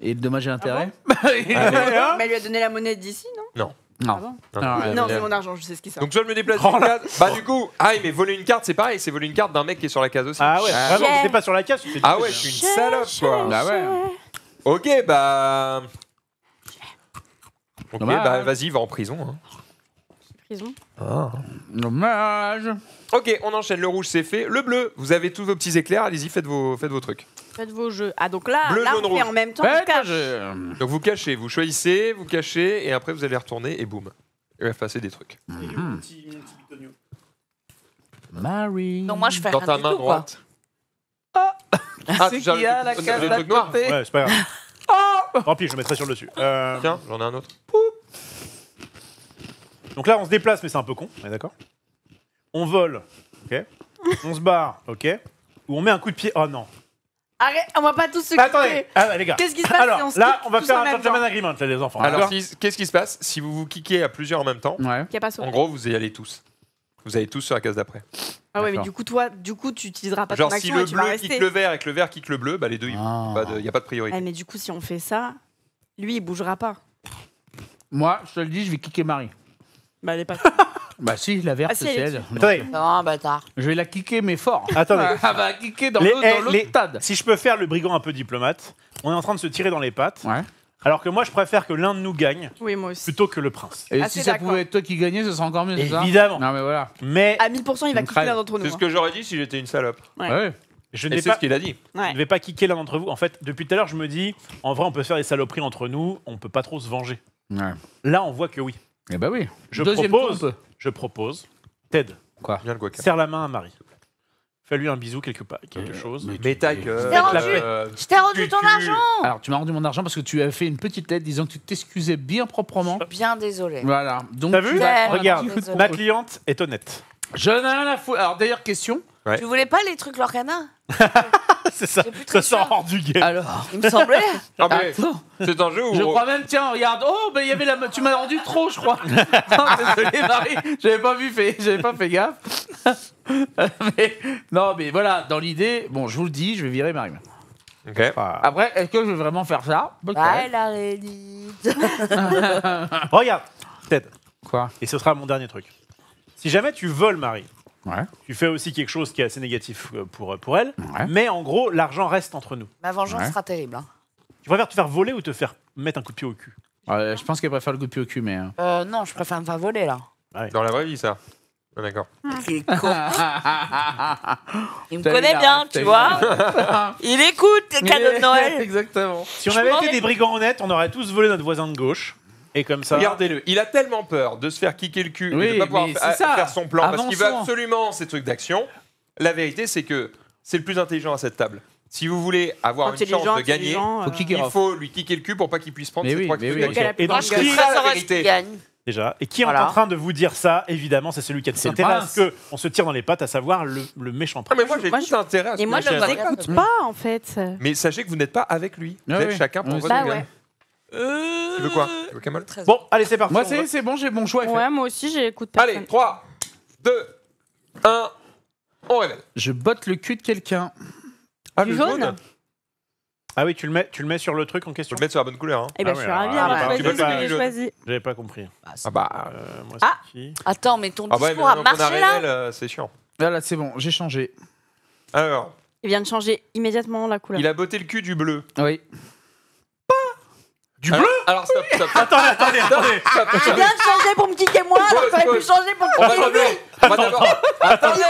Et le dommage et l'intérêt ah [LAUGHS] bah, ah, Mais elle lui a donné la monnaie d'ici, non Non. Non. Ah, non, non, c'est mon argent, je sais ce qui sort. Donc je me déplace oh Bah du coup, ah mais voler une carte, c'est pareil, c'est voler une carte d'un mec qui est sur la case aussi. Ah ouais, ah. vraiment, pas sur la case. Ah ouais, je suis une salope quoi. Bah ouais. Ok, bah. Ok, bah vas-y, va en prison. Hein. Prison. Ah. Dommage. Ok, on enchaîne. Le rouge, c'est fait. Le bleu, vous avez tous vos petits éclairs. Allez-y, faites vos, faites vos trucs. Faites vos jeux. Ah, donc là, Bleu, là on fait en même temps, bah, on Ouais, cache. Donc vous cachez, vous choisissez, vous cachez, et après vous allez retourner et boum. Il va passer des trucs. Mhm. Marie. Non, moi je fais Dans ta main droite. Ah Ah, C'est qui a hein, la carte case Ouais, c'est pas grave. [LAUGHS] Ah Tant pis, je mettrai sur le dessus. Euh, Tiens, j'en ai un autre. donc là, on se déplace, mais c'est un peu con. mais d'accord On vole. Ok. on se barre. Ok. Ou on met un coup de pied. Oh non. Arrête, on va pas tous se bah, Attendez, ah, bah, les gars. Qu'est-ce qui se passe si on se là, on va faire un gentleman agreement, là, les enfants. Alors, qu'est-ce qui se passe si vous vous kickez à plusieurs en même temps Il a En gros, vous y allez tous. Vous allez tous sur la case d'après. Ah ouais, mais du coup, toi, du coup, tu utiliseras pas ton si le et tu bleu rester. quitte le vert et que le vert quitte le bleu, bah les deux, ah. il n'y a pas de priorité. Eh, mais du coup, si on fait ça, lui, il bougera pas. Moi, je te le dis, je vais kicker Marie. Bah, elle est pas. [LAUGHS] Bah si, la verte, ah, c'est elle bâtard. Je vais la kicker, mais fort. [LAUGHS] attendez. Ah, elle va kicker dans l'autre eh, stade. Si je peux faire le brigand un peu diplomate, on est en train de se tirer dans les pattes. Ouais. Alors que moi, je préfère que l'un de nous gagne Oui, moi aussi. plutôt que le prince. Et si ça pouvait être toi qui gagnais, ce serait encore mieux, c'est ça Évidemment. Non, mais voilà. Mais À 1000%, il va kicker l'un d'entre nous. C'est ce hein. que j'aurais dit si j'étais une salope. Ouais. Ouais. je Et n'ai c'est pas. ce qu'il a dit. je ne vais pas kicker l'un d'entre vous. En fait, depuis tout à l'heure, je me dis, en vrai, on peut se faire des saloperies entre nous, on peut pas trop se venger. Ouais. Là, on voit que oui. Eh ben oui. Je propose, je propose, Ted, Quoi serre la main à Marie. Fais-lui un bisou quelque part, quelque euh, chose. Mais, ta que euh, Je t'ai rendu ton argent Alors, tu m'as rendu mon argent parce que tu as fait une petite tête disant que tu t'excusais bien proprement. Bien désolé. Voilà. Donc, tu vu Regarde, ma cliente est honnête. Je n'ai rien à foutre. Alors, d'ailleurs, question. Tu voulais pas les trucs l'orcana [LAUGHS] c'est ça, ça sort hors du game. Alors, il me semblait. Ah, c'est un jeu où. Je crois même, tiens, regarde, oh, ben, y avait la... tu m'as rendu trop, je crois. [LAUGHS] non, désolé, Marie, j'avais pas, vu fait... j'avais pas fait gaffe. [LAUGHS] mais, non, mais voilà, dans l'idée, bon, je vous le dis, je vais virer Marie. Okay. Après, est-ce que je vais vraiment faire ça Ah, elle a Regarde, Ted. Quoi Et ce sera mon dernier truc. Si jamais tu voles Marie, tu fais aussi quelque chose qui est assez négatif euh, pour, euh, pour elle. Mais en gros, l'argent reste entre nous. Ma vengeance sera terrible. Hein. Tu préfères te faire voler ou te faire mettre un coup de pied au cul euh, je pense qu'elle préfère le coup de pied au cul, mais. non, je préfère me faire voler là. Dans la vraie vie, ça. Ah, d'accord. Il [LAUGHS] me connaît bien, tu vois. [LAUGHS] Il écoute les cadeaux de [LAUGHS] Noël. Exactement. Si on avait été des brigands honnêtes, on aurait tous volé notre voisin de gauche. Et comme ça. Regardez-le, il a tellement peur de se faire kicker le cul et de ne pas pouvoir faire son plan parce qu'il veut absolument ces trucs d'action. La vérité, c'est que c'est le plus intelligent à cette table. Si vous voulez avoir une chance de gagner, euh, il faut lui kicker le cul pour pas qu'il puisse prendre ses trois d'action. Et la vérité déjà. Et qui est en train de vous dire ça, évidemment, c'est celui qui a de intérêt à Parce qu'on se tire dans les pattes, à savoir le, méchant prince. Ah, mais moi, j'ai tout intérêt Et moi, je ne vous pas, en fait. Mais sachez que vous n'êtes pas avec lui. Ah vous êtes chacun pour votre euh, tu veux quoi Tu veux Camel Bon, allez, c'est parti. Moi, c'est bon, j'ai bon choix. Ouais, moi aussi, j'ai écoute Allez, 3, 2, 1, on révèle. Je botte le cul de quelqu'un. Ah, Du le jaune Ah oui, tu le, mets, tu le mets sur le truc en question. Tu le mets sur la bonne couleur. Hein. Eh ben, ah je suis un ravie ah, hein. bah, tu que je- J'avais pas compris. Ah, ah bah. Euh, moi, c'est Attends, mais ton bah, discours a marché là Là, euh, c'est chiant. là, c'est bon, j'ai changé. Alors, Il vient de changer immédiatement la couleur. il a botté le cul du bleu. Oui. Du bleu ah, Alors stop, stop. stop. Attendez, attendez, attendez. Je viens de changer pour me quitter moi, alors il fallait plus changer pour me kicker lui. Moi, d'abord- Attendez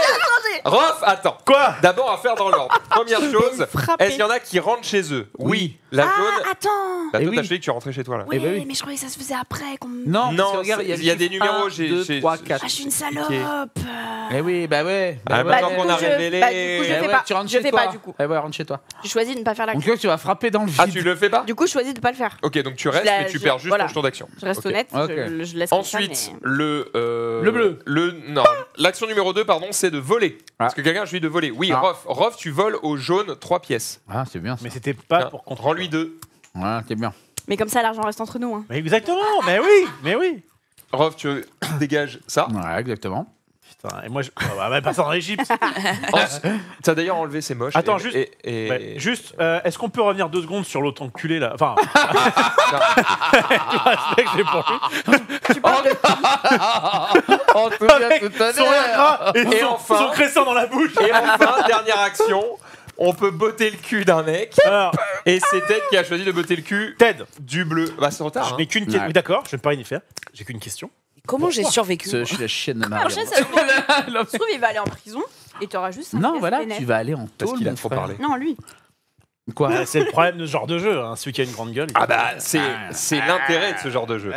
Rof, attends. Quoi D'abord à faire dans l'ordre. Première chose, est-ce qu'il y en a qui rentrent chez eux Oui. La ah, jaune. Ah, attends La bah, Eh t'as oui. que tu rentrais chez toi là. Eh ben oui, mais je croyais que ça se faisait après. Non, Non, regarde, il y a des numéros, j'ai- 2, 3, 4. je suis une salope Mais eh oui, bah ouais. Ah, bah maintenant qu'on a révélé. je- pas. tu rentres Je chez fais toi. pas, du coup. Eh ouais, rentre chez toi. J'ai choisis de ne pas faire la Donc que tu vas frapper dans le ah, vide. Ah, tu le fais pas Du coup, je choisis de ne pas le faire. Ok, donc tu restes et mais tu perds juste ton jeton d'action. Je reste honnête, Je, laisse Ensuite, le, euh, Le bleu. Le non, L'action numéro 2, pardon, c'est de voler. Parce ah. que quelqu'un, je lui de voler. Oui, ah. Rof. tu voles au jaune 3 pièces. Ah, c'est bien ça. Mais c'était pas pour contre. Rends-lui 2. Ouais, c'est bien. Mais comme ça, l'argent reste entre nous. Hein. Mais exactement, mais oui, mais oui. Rof, tu [COUGHS] dégages ça. Ouais, exactement putain. Et moi, je... on va passer en Égypte. ça [LAUGHS] d'ailleurs enlevé, ses moches. Attends, et, juste. Et, et... juste, euh, est-ce qu'on peut revenir deux secondes sur l'autre enculé là Enfin. [LAUGHS] [LAUGHS] tu que j'ai pour lui. Tu parles en tout cas, tout à l'heure. Et, et son, enfin, son crescent dans la bouche. Et enfin, dernière action on peut botter le cul d'un mec. et c'est Ted qui a choisi de botter le cul. Ted Du bleu. Bah, c'est en retard. Je hein. n'ai qu'une question. D'accord, je ne peux rien y faire. J'ai qu'une question. Comment j'ai survécu Je suis la chienne de merde. Marie. Tu trouve, il va aller en prison et tu auras juste un Non, voilà, tu vas aller en Parce qu'il a trop parlé. Non, lui. Quoi C'est le problème de ce genre de jeu, hein, celui qui a une grande gueule. Ah bah, c'est c'est l'intérêt de ce genre de jeu.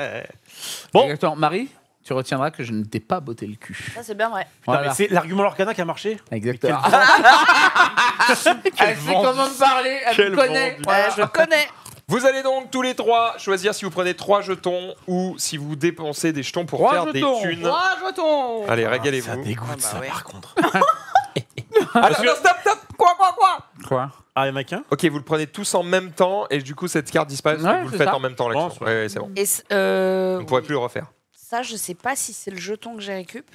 Bon. Exactement. Marie, tu retiendras que je ne t'ai pas botté le cul. Ça, c'est bien vrai. C'est l'argument Lorcana qui a marché Exactement. [LAUGHS] Elle sait comment me parler, elle me connaît. je le connais. Vous allez donc tous les trois choisir si vous prenez trois jetons ou si vous dépensez des jetons pour faire des thunes. trois jetons. Allez, régalez-vous. Ah, ça dégoûte, ah, bah ça, par contre. Alors, [LAUGHS] ah, stop, stop Quoi, quoi, quoi Quoi Ah, il y en a qu'un Ok, vous le prenez tous en même temps et du coup cette carte disparaît. vous le faites en même temps, l'action. ouais, c'est bon. Euh, On ne pourrait plus le refaire. ça, je sais pas si c'est le jeton que j'ai récup.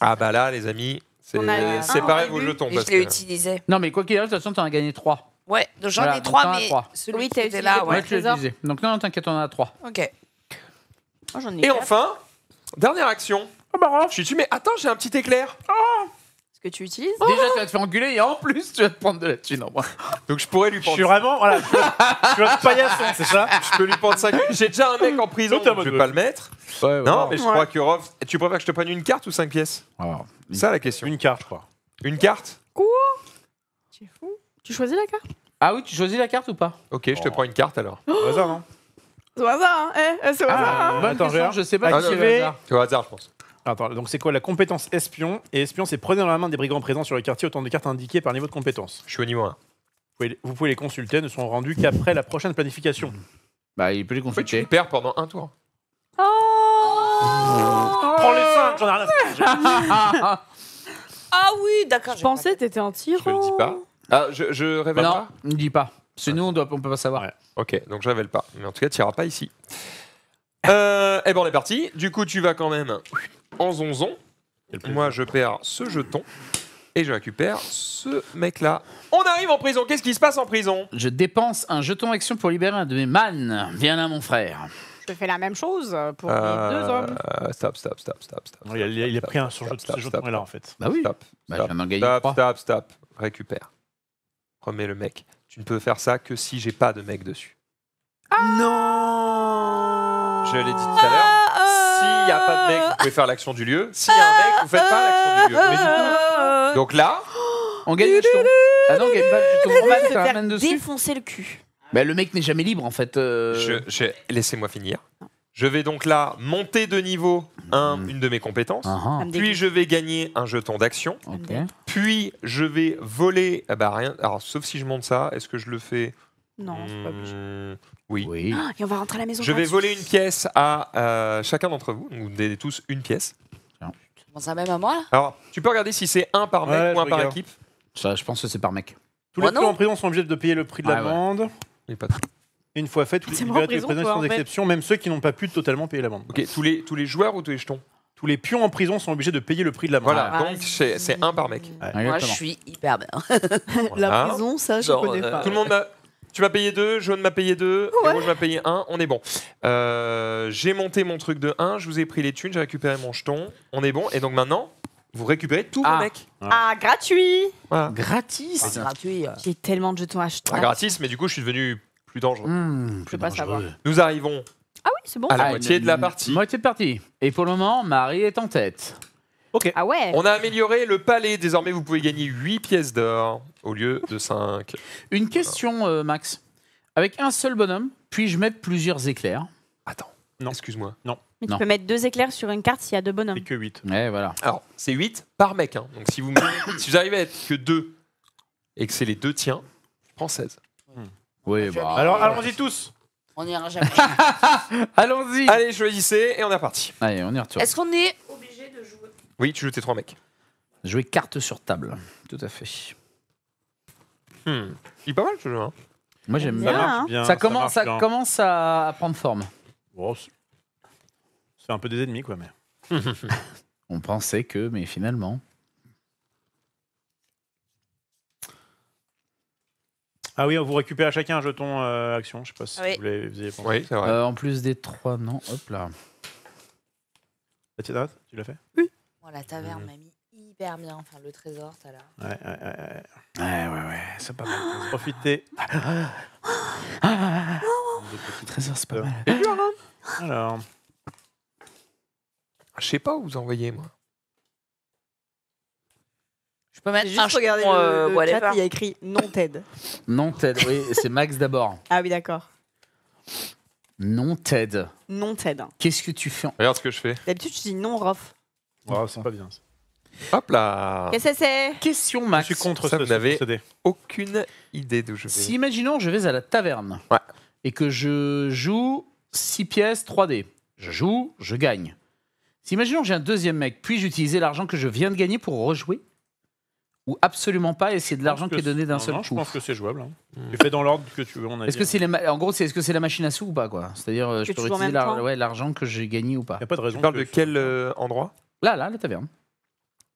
Ah bah là, les amis, c'est pareil séparez vos jetons. je l'ai utilisé. Non, mais quoi qu'il arrive, de toute façon, tu en as gagné 3. Ouais, j'en ai trois, mais celui qui là, ouais. Ouais, tu Donc non, t'inquiète, on en a trois. Ok. Oh, j'en ai Et enfin, dernière action. Ah bah Je suis dit, mais attends, j'ai un petit éclair. Oh. ce que tu utilises Déjà, tu vas te faire enguler et en plus, tu vas te prendre de la thune en moi. Donc je pourrais lui Je suis vraiment. Voilà, je suis un paillasson, [LAUGHS] c'est ça Je peux lui prendre 5 J'ai déjà un mec en prison, je pas le mettre. Non, mais je crois que Rov. Tu préfères que je te prenne une carte ou cinq pièces ah, bah, C'est Ça, la question. Une carte, je crois. Une carte Quoi Tu es fou Tu choisis la carte ah oui, tu choisis la carte ou pas Ok, je te oh. prends une carte alors. Au hasard, non hein. C'est au hasard, hein eh, eh C'est au ah, hasard. Hein. Attends, question, je sais pas. Ah, qui C'est au hasard, je pense. Attends, donc c'est quoi la compétence espion Et espion, c'est prenez dans la main des brigands présents sur le quartier autant de cartes indiquées par niveau de compétence. Je suis au niveau 1. Vous pouvez, les consulter, ne sont rendus qu'après la prochaine planification. Bah, il peut les consulter. fait, tu perds pendant un tour. Oh Prends les 5, j'en ai rien à Ah oui, d'accord. Je pensais que tu étais un tyran. Je le dis pas. Ah, je, je révèle non, pas ne dis pas. Sinon, on ne on peut pas savoir. Ok, donc je révèle pas. Mais en tout cas, tu n'iras pas ici. Euh, eh ben, on est parti. Du coup, tu vas quand même en zonzon. Moi, je perds ce jeton. Et je récupère ce mec-là. On arrive en prison. Qu'est-ce qui se passe en prison Je dépense un jeton action pour libérer un de mes manes. Viens là, mon frère. Je fais la même chose pour euh, les deux hommes. Stop, stop, stop, stop, stop. il, a, a- pris un sur de jeton là en fait. Bah oui. Stop. Bah, Stop, stop, stop. Récupère remets le mec. Tu ne peux faire ça que si j'ai pas de mec dessus. non Je l'ai dit tout à l'heure. S'il n'y a pas de mec, vous pouvez faire l'action du lieu. S'il y a un mec, vous ne faites pas l'action du lieu. Mais du donc là, On gagne le jeton. Ah non, on gagne pas le [GASPS] jeton. On va se faire défoncer le cul. Bah, le mec n'est jamais libre en fait. Euh. je- laissez-moi finir. Je vais donc là monter de niveau mm. une de mes compétences, ah, ah. puis je vais gagner un jeton d'action, puis je vais voler. bah rien. Alors sauf si je monte ça, est-ce que je le fais Non, c'est pas obligé. Hmm, oui. Ah, et on va rentrer à la maison. Je vais voler une pièce à euh, chacun d'entre vous, vous donnez tous une pièce. Bon, ça même à moi Alors, tu peux regarder si c'est un par mec ou un par équipe. je pense que c'est par mec. Tous les deux oh, en prison sont obligés de payer le prix de la pas une fois fait, tous les libérés, de même ceux qui n'ont pas pu totalement payer l'amende. Ok, tous les, tous les joueurs ou tous les jetons tous les pions en prison sont obligés de payer le prix de la Voilà, ah, donc c'est c'est un par mec. Moi, je suis hyper bien. [LAUGHS] La prison, ça, je connais euh, pas. Tout le monde Tu m'as payé deux, Jaune m'a payé deux, et moi je m'a payé un, on est bon. Euh, j'ai monté mon truc de 1, je vous ai pris les thunes, j'ai récupéré mon jeton, on est bon, et donc maintenant, vous récupérez tout ah. mon mec. Ah, gratuit Gratis ah. gratuit. J'ai tellement de jetons à acheter. gratis, mais du coup je suis devenu plus dangereux. Hmm, pas Nous arrivons ah oui, bon. à la ah, moitié de la partie. Moitié de partie. Et pour le moment, Marie est en tête. Ok. Ah ouais. On a amélioré le palais. Désormais, vous pouvez gagner 8 pièces d'or au lieu de 5. Une question, euh, Max. Avec un seul bonhomme, puis-je mettre plusieurs éclairs Attends. Non. Excuse-moi. Non. Mais tu peux mettre deux éclairs sur une carte s'il y a deux bonhommes. Et que 8. Ouais, voilà. Alors, c'est 8 par mec. Hein. Donc, si vous, [COUGHS] si vous arrivez à être que 2 et que c'est les deux tiens, je prends 16. Oui, bah. Alors, allons-y tous. On ira jamais. [LAUGHS] Allons-y. Allez, choisissez et on est parti. Allez, on y retourne. Est-ce qu'on est obligé de jouer Oui, tu joues tes trois mecs. Jouer carte sur table. Tout à fait. Hmm. pas mal ce jeu. Hein. Moi, j'aime bien, Ça, commence, commence à prendre forme. Oh, c'est un peu des ennemis, quoi, mais. [LAUGHS] on pensait que, mais finalement. Ah oui, vous récupérez à chacun un jeton euh, action, je sais pas si vous voulez. vous avez pensé. Oui, c'est vrai. Euh, en plus des trois, non. Hop là. tu l'as fait Oui. la taverne euh. m'a mis hyper bien. Enfin, le trésor, ça là. Ouais, ouais, ouais, ouais. Ouais, ouais, c'est pas mal. [GASPS] Profitez. Le [GASPS] trésor, c'est pas mal. Alors, Je sais pas où vous envoyez, moi. Je peux mettre juste regarder le, euh, il a écrit non TED. Non Ted, oui, c'est Max d'abord. Ah oui, d'accord. Non Ted. Non TED. Qu'est-ce que tu fais Regarde ce que je fais. D'habitude, tu dis non Rof. c'est pas bien. Hop là Qu'est-ce que c'est Question Je suis contre ça, ce, vous n'avez Aucune idée d'où je vais. Si imaginons je vais à la taverne et que je joue 6 pièces 3D, je joue, je gagne. Si imaginons j'ai un deuxième mec, puis-je utiliser l'argent que je viens de gagner pour rejouer ou absolument pas et c'est de l'argent qui est donné d'un seul non, coup. Je pense que c'est jouable. Hein. Hmm. fais dans l'ordre que tu veux. est-ce que hein. c'est en gros c'est est-ce que c'est la machine à sous ou pas quoi C'est-à-dire euh, je peux utiliser l'argent que j'ai gagné ou pas. Il a pas de raison. Tu parles de quel euh, endroit Là là la taverne.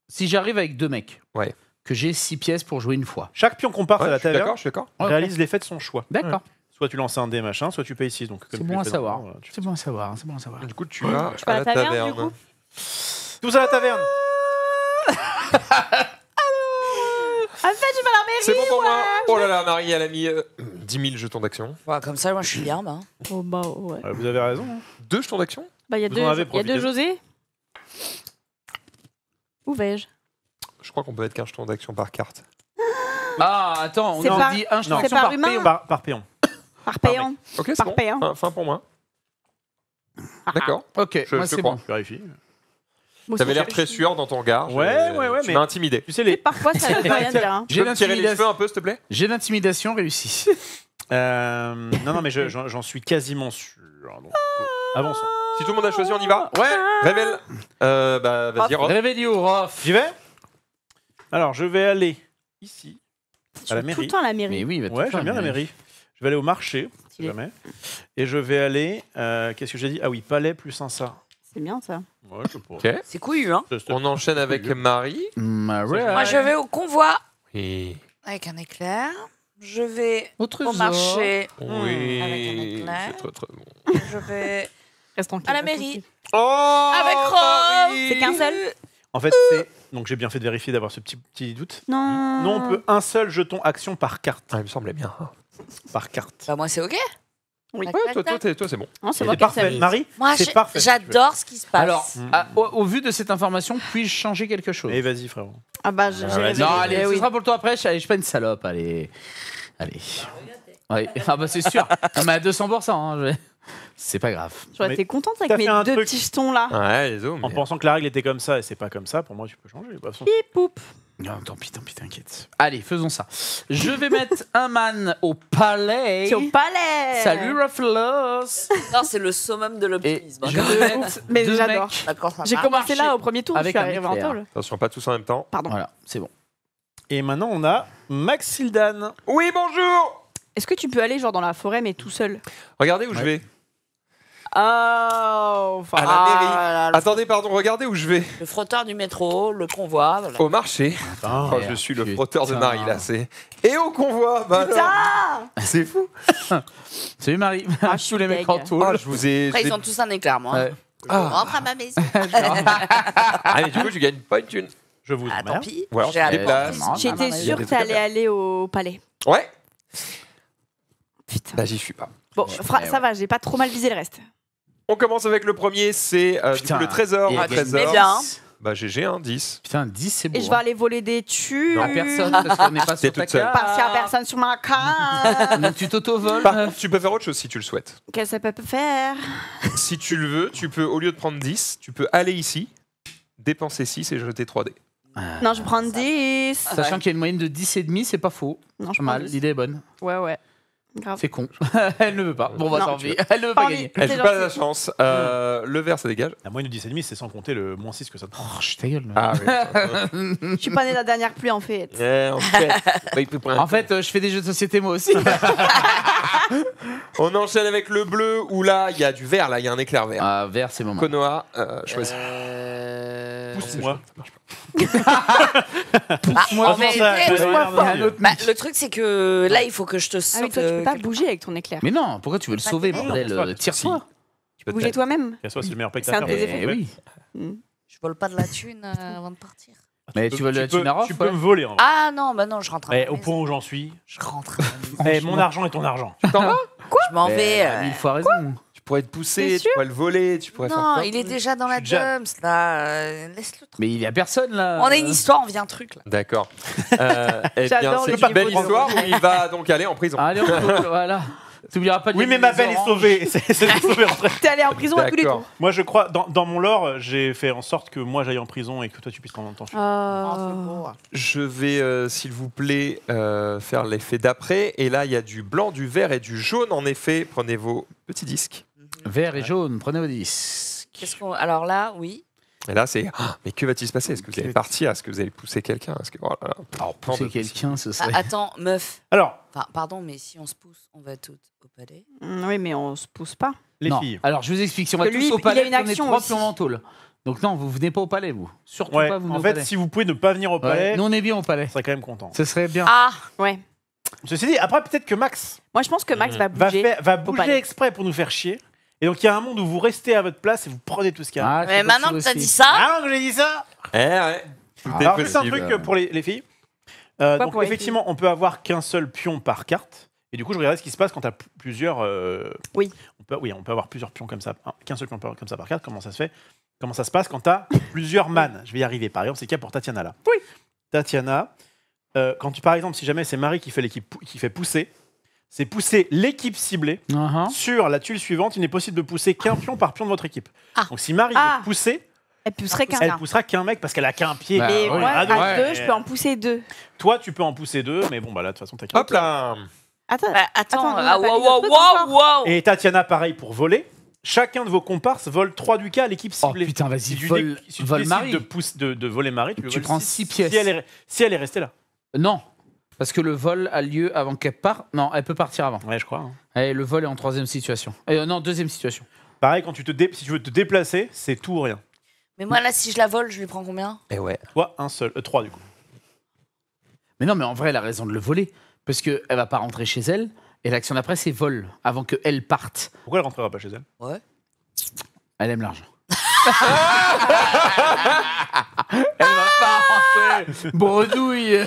Si j'arrive avec deux mecs. Ouais. Que j'ai six pièces pour jouer une fois. Chaque pion qu'on part à la taverne. D'accord, je suis d'accord. Réalise l'effet de son choix. D'accord. Soit tu lances un dé machin, soit tu payes ici. donc C'est bon à savoir. C'est bon à savoir, c'est bon à savoir. Du coup tu vas à la taverne. Tous à la taverne. [LAUGHS] En fait, je vais à la mairie. C'est bon pour moi. Oh là là, Marie, elle a mis 10 euh, 000 jetons d'action. comme ça, moi, je suis bien. Oh, bah. vous avez raison. Hein. Deux jetons d'action Bah, il y a deux, José. Où vais-je Je crois qu'on peut être qu'un jeton d'action par carte. Ah, attends, on en dit un jeton d'action par par Par, par péon. Par payant. Ok, c'est bon. Fin, pour moi. Ah, ah. D'accord. Ok, Je- moi je Vérifie avait l'air très sûr dans ton regard. Ouais, ouais, ouais. Tu mais... m'as intimidé. Tu sais, les... Parfois, ça [LAUGHS] veut rien dire. Hein. J'ai l'intimidation. un peu, s'il te plaît J'ai l'intimidation Réussi. Euh, non, non, mais j'en suis quasiment sûr. Donc, euh, avançons. Si tout le monde a choisi, on y va Ouais Révèle euh, bah, Vas-y, Rof. Révélio, Rof. J'y vais Alors, je vais aller ici, à la mairie. Tout le temps à la mairie. oui, ouais, j'aime bien la mairie. Je vais aller au marché, si jamais. Et je vais aller, euh, qu'est-ce que j'ai dit Ah oui, palais plus un ça. C'est bien ça. Ouais, je C'est couillu, hein On enchaîne avec Marie. Moi, je vais au convoi Oui. avec un éclair. Je vais Au marché hmm. avec un éclair. très très bon. Je vais Reste à la mairie Oh avec Rome. C'est qu'un seul En fait, c'est. Donc j'ai bien fait de vérifier d'avoir ce petit, petit doute. Non. Non, on peut un seul jeton action par carte. Ah, il me semblait bien. Par carte. Bah, moi, c'est OK. Oui, toi, toi, c'est bon. c'est parfait. Marie, c'est parfait. j'adore ce qui se passe. Alors, mm. au, vu de cette information, puis-je changer quelque chose Eh, vas-y, frérot. Ah bah, j'ai j'ai ah, Non, allez, eh oui. ce sera pour toi après. Je suis pas une salope, allez. Allez. Ah bah c'est sûr. Non, mais à 200%. hein, je C'est pas grave. J'aurais été contente avec mes deux petits jetons là. Ouais, les os, En pensant que la règle était comme ça et c'est pas comme ça, pour moi, tu peux changer. Non, tant pis, tant pis, t'inquiète. Allez, faisons ça. Je vais [LAUGHS] mettre un man au palais. au palais Salut Ruffles Non, c'est le summum de l'optimisme. Mais j'adore. J'ai commencé là au premier tour, Avec je suis un arrivé en Attention, pas tous en même temps. Pardon. Voilà, c'est bon. Et maintenant, on a Max Oui, bonjour Est-ce que tu peux aller genre dans la forêt mais tout seul Regardez où je vais. Oh, à la mairie. Ah, Attendez, pardon, regardez où je vais. Le frotteur du métro, le convoi. Au marché. Attends, oh, je suis le frotteur de Marie, là, c'est. Et au convoi bah Putain ah, C'est fou [LAUGHS] Salut Marie. Ah, je [LAUGHS] suis les mecs en tout. Ah, je vous ai. Après, ils ont tous un éclair, moi. Ouais. On rentre ah. à ma maison. [LAUGHS] Ah, mais du coup, tu gagnes pas une thune. Je vous Ah, tant pis. J'ai J'étais sûr que t'allais aller au palais. Ouais Putain. Bah, j'y suis pas. Bon, ça va, j'ai pas trop mal visé le reste. On commence avec le premier, c'est euh, le trésor. à 13 Bah GG, 10. Putain, 10, c'est beau. Et je vais hein. aller voler des tubes. Non, personne, parce qu'on n'est pas ah, sur ta carte. Parce qu'il n'y a personne sur ma carte. [LAUGHS] Donc tu t'auto-voles. Tu peux faire autre chose si tu le souhaites. Qu'est-ce que ça peut faire Si tu le veux, tu peux, au lieu de prendre 10, tu peux aller ici, dépenser 6 et jeter 3D. non, je prends 10. Ah, Sachant qu'il y a une moyenne de 10,5, c'est pas faux. Non, je mal. L'idée est bonne. Ouais, ouais. C'est con. [LAUGHS] elle ne veut pas. Bon, on va s'en Elle ne veut pas gagner. Elle n'a pas la chance. Euh, le vert, ça dégage. La ah, moins de 10,5, c'est sans compter le moins 6 que ça Oh, je ta gueule. Ah, [LAUGHS] je suis pas né la dernière pluie en fait. en fait, [LAUGHS] bah, euh, je fais des jeux de société moi aussi. on enchaîne avec le bleu où là, il y a du vert, là, il y a un éclair vert. Ah, vert, c'est mon moment. Konoha, euh, choisis. Euh, moi Pousse-moi. Le truc, c'est que là, il faut que je te sauve. Ah toi, tu peux pas bouger avec ton éclair. Mais non, pourquoi tu veux le sauver, bordel Tire-toi. Tu peux bouger toi-même. Tire-toi, c'est le meilleur pec un faire. Eh oui. Mm. Je vole pas de la thune euh, avant de partir. Ah, mais tu, veux le tu, peux, roche tu peux me voler. ah non, bah non, je rentre. mais eh, au point où j'en suis, je rentre. mais eh, mon argent est ton argent. Tu t'en vas Quoi Je m'en vais. Une euh, Il raison pourrais te pousser, tu pourrais le voler, tu pourrais faire. Non, il est déjà dans la Jumps, là. Euh, laisse Mais il n'y a personne, là. On a une histoire, on vient un truc, là. D'accord. [LAUGHS] Euh, eh c'est une belle histoire où il va donc aller en prison. Allez, on [LAUGHS] Tu voilà. pas de Oui, mais ma belle [LAUGHS] est sauvée. T'es allé en prison à tous les temps. Moi, je crois, dans, dans mon lore, j'ai fait en sorte que moi j'aille en prison et que toi tu puisses prendre ton temps. Oh. Oh, hein. Je vais, euh, s'il vous plaît, faire l'effet d'après. Et là, il y a du blanc, du vert et du jaune. En effet, prenez vos petits disques. Vert et jaune, prenez vos disques. Alors là, oui. Et là, c'est ah, mais que va-t-il se passer Est-ce que vous allez partir Est-ce que vous allez pousser quelqu'un Est-ce que oh Alors, pousser quelqu'un, ce ah, serait. attends, meuf. Alors. pardon, mais si on se pousse, on va toutes au palais. Mm, oui, mais on se pousse pas. Les filles. Alors, je vous explique. Si on va tous au palais, il y a une action en Donc non, vous venez pas au palais, vous. Surtout pas. Vous en fait, si vous pouvez ne pas venir au palais, nous on est bien au palais. On serait quand même content. Ce serait bien. Ah ouais. Ceci dit, après peut-être que Max. Moi, je pense que Max va mm. bouger. Va, va bouger exprès pour nous faire chier. Et donc il y a un monde où vous restez à votre place et vous prenez tout ce qu'il y a. Ah, Mais maintenant que as dit ça, Maintenant ah, que j'ai dit ça Eh ouais. Ah, alors, juste un truc euh, pour les, filles. Euh, donc, effectivement, on peut avoir qu'un seul pion par carte. Et du coup, je regardais ce qui se passe quand tu as plusieurs. Euh, oui. On peut, oui, on peut avoir plusieurs pions comme ça, hein, qu'un seul pion comme ça par carte. Comment ça se fait Comment ça se passe quand tu as [LAUGHS] plusieurs manes Je vais y arriver. Par exemple, c'est le cas pour Tatiana là. Oui. Tatiana, quand tu, par exemple, si jamais c'est Marie qui fait l'équipe, qui fait pousser, c'est pousser l'équipe ciblée uh-huh. sur la tuile suivante. Il n'est possible de pousser qu'un pion par pion de votre équipe. Ah. Donc si Marie ah. est poussée, elle poussera qu'un mec parce qu'elle a qu'un pied. Bah, ah, je peux en pousser deux. Toi, tu peux en pousser deux, mais bon, bah là, de toute façon, t'as qu'un. Hop là Attends, bah, attends, Et Tatiana, pareil pour voler. Chacun de vos comparses vole 3 du cas à l'équipe oh, ciblée. Oh putain, vas-y, vole, si Marie. De, pousse, de, voler Marie, tu, prends 6 pièces. si elle est restée là. Non, parce que le vol a lieu avant qu'elle parte. Non, elle peut partir avant. Ouais, je crois. Hein. Et le vol est en troisième situation. Euh, non, deuxième situation. Pareil, quand tu te si tu veux te déplacer, c'est tout ou rien. Mais moi, là, si je la vole, je lui prends combien Et eh ouais. Toi, un seul. Euh, trois, du coup. Mais non, mais en vrai, elle a raison de le voler. Parce qu'elle va pas rentrer chez elle. Et l'action d'après, c'est vol. Avant qu'elle parte. Pourquoi elle rentrera pas chez elle Ouais. Elle aime l'argent. [LAUGHS] elle va pas rentrer. Bredouille. [LAUGHS]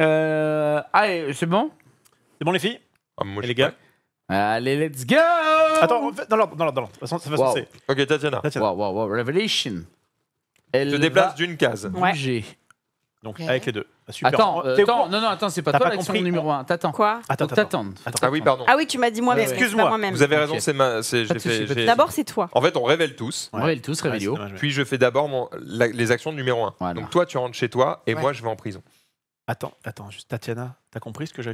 Euh, allez, c'est bon C'est bon, les filles ah, Et les gars Allez, let's go! Attends, dans l'ordre, dans l'ordre, dans De toute façon, c'est. Ok, Tatiana. Wow, wow, Revelation. Elle Te déplace d'une case. Ouais. bouger. Donc, avec les deux. Ah, super. Attends, oh, euh, attends, non, non, attends, c'est pas toi l'action numéro 1. T'attends. Quoi Attends, Ah oui, pardon. Ah oui, tu m'as dit moi, même excuse-moi. Vous avez raison, c'est ma. D'abord, c'est toi. En fait, on révèle tous. on Révèle tous, Puis je fais d'abord les actions numéro 1. Donc toi, tu rentres chez toi et moi, je vais en prison. Attends, attends, juste Tatiana, t'as compris ce que je,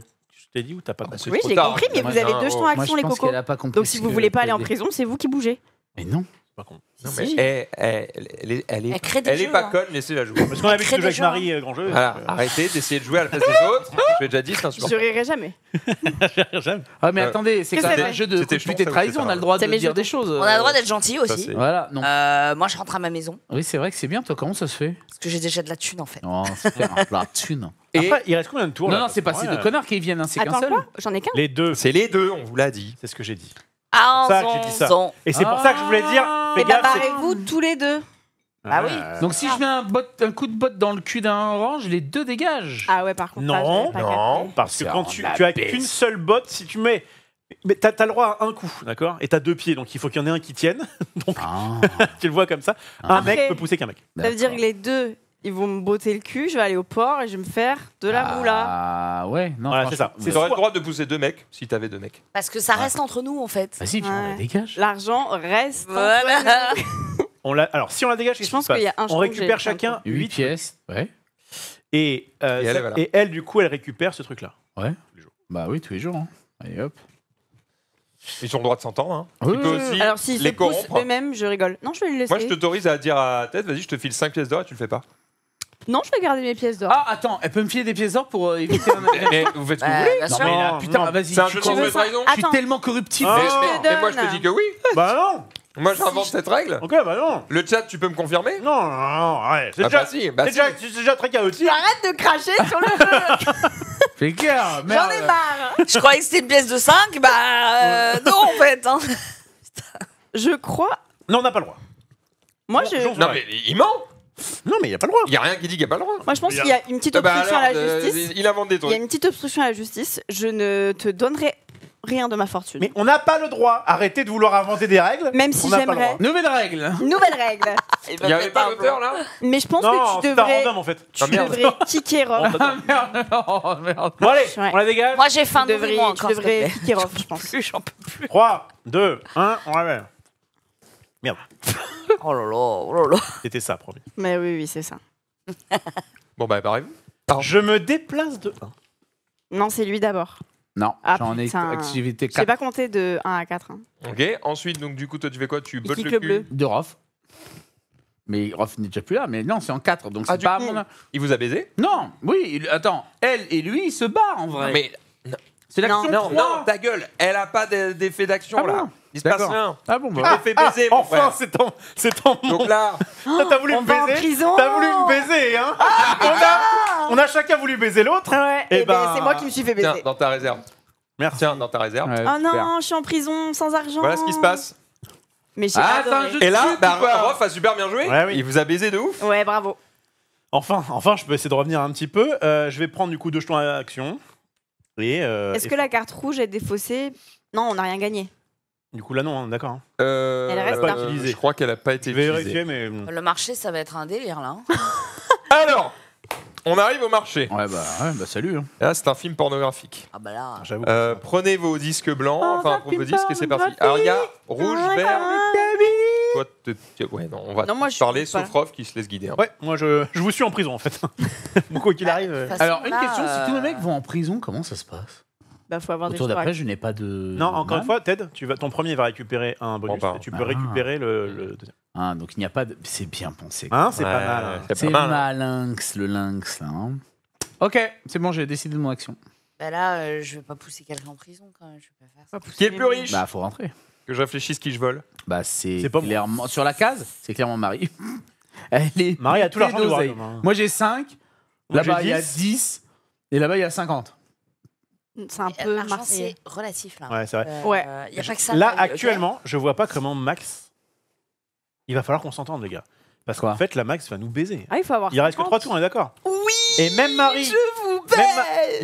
t'ai dit ou t'as pas ah bah, compris Oui, j'ai compris, mais vous avez deux jetons à action, les cocos. Donc, si vous voulez pas aller en prison, c'est vous qui bougez. Mais non elle, est, elle est- crée des elle pas hein. conne, laissez-la jouer. Parce qu'on a vu que de Marie euh, euh. arrêtez d'essayer de jouer à la place des [LAUGHS] autres. Je l'ai déjà dit, c'est Je ne [LAUGHS] rirai jamais. Ah, mais euh, attendez, c'est quand même un jeu de c'était et trahison. On a le droit de dire des choses. On a le droit d'être gentil aussi. Voilà, moi, je rentre à ma maison Oui, c'est vrai que c'est bien, toi. Comment ça se fait parce que j'ai déjà de la thune en fait. la thune. il reste combien de tours Non, non, c'est pas ces deux connards qui viennent, hein, c'est qu'un seul. J'en ai qu'un Les deux, C'est les deux, on vous l'a dit. c'est ce que j'ai dit. Ah, ça Et c'est pour ça que je voulais dire. Ah. fais bah, vous tous les deux. Ah oui. Donc si je mets un, un coup de botte dans le cul d'un orange, les deux dégagent. Ah ouais, par contre. Non, non, parce que quand tu, as qu'une seule botte, si tu mets. Mais t'as le droit à un coup, d'accord Et t'as deux pieds, donc il faut qu'il y en ait un qui tienne. [LAUGHS] Donc ah. [LAUGHS] tu le vois comme ça. Un ah. mec peut pousser qu'un mec. Ça veut dire que les deux, ils vont me botter le cul, je vais aller au port et je vais me faire de la ah moula. Ah ouais, non. c'est ça. Tu aurais le droit de pousser deux mecs si t'avais deux mecs. Parce que ça reste entre nous, en fait. Bah vas-y, on la dégage. L'argent reste. entre Voilà. [LAUGHS] On la- Alors, si on la dégage, Je pense qu'il y a un On récupère chacun 8 pièces. Ouais. et, euh, Et elle, du coup, elle récupère ce truc-là. ouais Bah oui, tous les jours. Hein. Allez hop. Ils ont le droit de s'entendre. Hein. aussi Alors les corrompre. eux-mêmes, je rigole. Non, je vais les laisser. Moi, je t'autorise à dire à tête vas-y, je te file 5 pièces d'or et tu le fais pas. Non, je vais garder mes pièces d'or. Ah, attends, elle peut me filer des pièces d'or pour euh, éviter un. [LAUGHS] Mais vous faites ce que bah, vous voulez. Non, mais putain, vas-y, C'est un jeu de trahison. je suis tellement corruptible. Mais, moi, je te dis que oui. Bah non Moi, j'invente cette règle. Ok, bah non Le chat, tu peux me confirmer Non, non, non, ouais, c'est ah, déjà, bah, bah, c'est déjà, très chaotique. Arrête de cracher sur le jeu. [LAUGHS] Fais gaffe, merde. J'en ai marre. Je croyais que c'était une pièce de 5, bah euh, non en fait. Hein. [LAUGHS] Je crois. Non, on n'a pas le droit. Moi, j'ai... je. Non, mais il ment non, mais il n'y a pas le droit. Il n'y a rien qui dit qu'il n'y a pas le droit. Moi, je pense qu'il y a une petite ah bah, obstruction à la euh, justice. il invente des Il y a une petite obstruction à la justice. Je ne te donnerai rien de ma fortune. Mais on n'a pas le droit. Arrêtez de vouloir inventer des règles. Même si j'aimerais. Nouvelles Nouvelle règle. Nouvelle règle. [LAUGHS] Il n'y avait pas l'auteur là Mais je pense que tu c'est un devrais, random en fait. tu ah, devrais [LAUGHS] kicker off. Ah [LAUGHS] merde, merde. Bon, allez, on la dégage. Moi, j'ai faim de devrais, moi devrais kicker je pense. j'en peux plus. 3, 2, 1, on la Merde. [LAUGHS] oh là là, oh C'était ça, promis. Mais oui, oui, c'est ça. [LAUGHS] Bon, bah, pareil. Je me déplace de 1. Non, c'est lui d'abord. Non, ah, j'en ai activité 4 n'ai pas compté de 1 à 4. Hein. Ok, ensuite, donc du coup, toi, tu fais quoi Tu bottes le cul de Rof. Mais Rof n'est déjà plus là, mais non, c'est en 4, donc ah, c'est pas Il vous a baisé Non, oui, attends, elle et lui, ils se battent, en vrai. Mais C'est l'action Non, non, non, ta gueule Elle a pas d'effet d'action, ah là il se passe rien. Ah bon, bah. on l'ai fait baiser, ah, mon Enfin, frère. c'est ton, c'est ton Donc là, T'as voulu On en baiser. prison. T'as voulu me baiser, hein. Ah, on, a, ah, on a chacun voulu baiser l'autre. et eh eh ben, ben, c'est moi qui me suis fait tiens, baiser. dans ta réserve. Merci. Tiens, dans ta réserve. Oh non, je suis en prison sans argent. Voilà ce qui se passe. Mais j'ai Ah, adoré. Et là, bah, Rof a super bien joué. Ouais, oui. Il vous a baisé de ouf. Ouais, bravo. Enfin, enfin, je peux essayer de revenir un petit peu. Euh, je vais prendre du coup deux jetons à action. Et, euh, Est-ce que la carte rouge est défaussée Non, on n'a rien gagné. Du coup, là, non, hein, d'accord. Hein. Euh, Elle reste, pas utilisée. Je crois qu'elle n'a pas été utilisée. vérifier, mais Le marché, ça va être un délire là. Hein. [LAUGHS] Alors, on arrive au marché. Ouais, bah, ouais, bah salut. Là, ah, c'est un film pornographique. Ah bah là. j'avoue. Euh, prenez vos disques blancs, oh, enfin, vos disques et c'est parti. Alors, il y a rouge, vert. Toi, ouais, non, on va parler, sauf Rof qui se laisse guider. Ouais, moi, je, je vous suis en prison, en fait. [LAUGHS] Quoi qu'il bah, arrive. Euh. Alors, une question, si tous les mecs vont en prison, comment ça se passe bah, faut avoir Autour d'après, je n'ai pas de. Non, encore une fois, Ted, tu vas, ton premier va récupérer un bonus. tu bah, peux ah. récupérer le, deuxième. Ah, donc il n'y a pas de. C'est bien pensé. Hein, c'est pas mal. Hein. C'est malinx, hein. le lynx, hein. Ok, c'est bon, j'ai décidé de mon action. Bah là, je euh, je vais pas pousser quelqu'un en prison quand Je vais pas faire ça. Qui est le plus riche Bah, faut rentrer. Que je réfléchisse qui je vole. Bah, c'est clairement. Sur la case, c'est clairement Marie. [LAUGHS] Elle est. Marie a tout l'argent Moi, j'ai 5. Là-bas, il y a 10. Et là-bas, il y a 50. C'est un euh, peu c'est relatif. Là. Ouais, c'est vrai. Euh, ouais. a pas que ça, là, actuellement, je vois pas comment Max. Il va falloir qu'on s'entende, les gars. Parce qu'en fait, la Max va nous baiser. Ah, il faut avoir. Il reste que 3 tours, on est d'accord Oui Et même Marie Je vous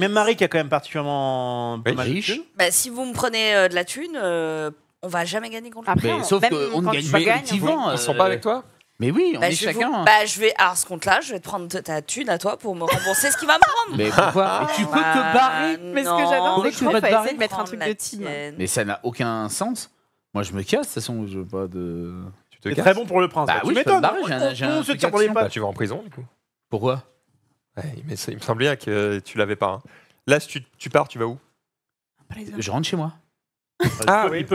même, Marie qui a quand même particulièrement. riche. Bah, si vous me prenez euh, de la thune, on va jamais gagner contre Après, Sauf qu'on ne gagne pas, Ils sont pas avec toi mais oui, on bah, est chacun. Bah, je vais... Alors, ce compte-là, je vais te prendre ta thune à toi pour me rembourser ce qu'il va me prendre. Mais pourquoi Mais tu ah, peux te bah, barrer Mais ce que j'adore, c'est que tu vas te barrer mettre un truc de team. Mais ça n'a aucun sens. Moi, je me casse, de toute façon, je veux pas de. Tu te casses Très bon pour le prince. Bah, bah tu oui, m'étonnes. tu vas en prison, du coup. Pourquoi mais il me semblait que tu l'avais pas. Hein. Là, si tu, pars, tu vas où Je rentre chez moi. Ah, oui.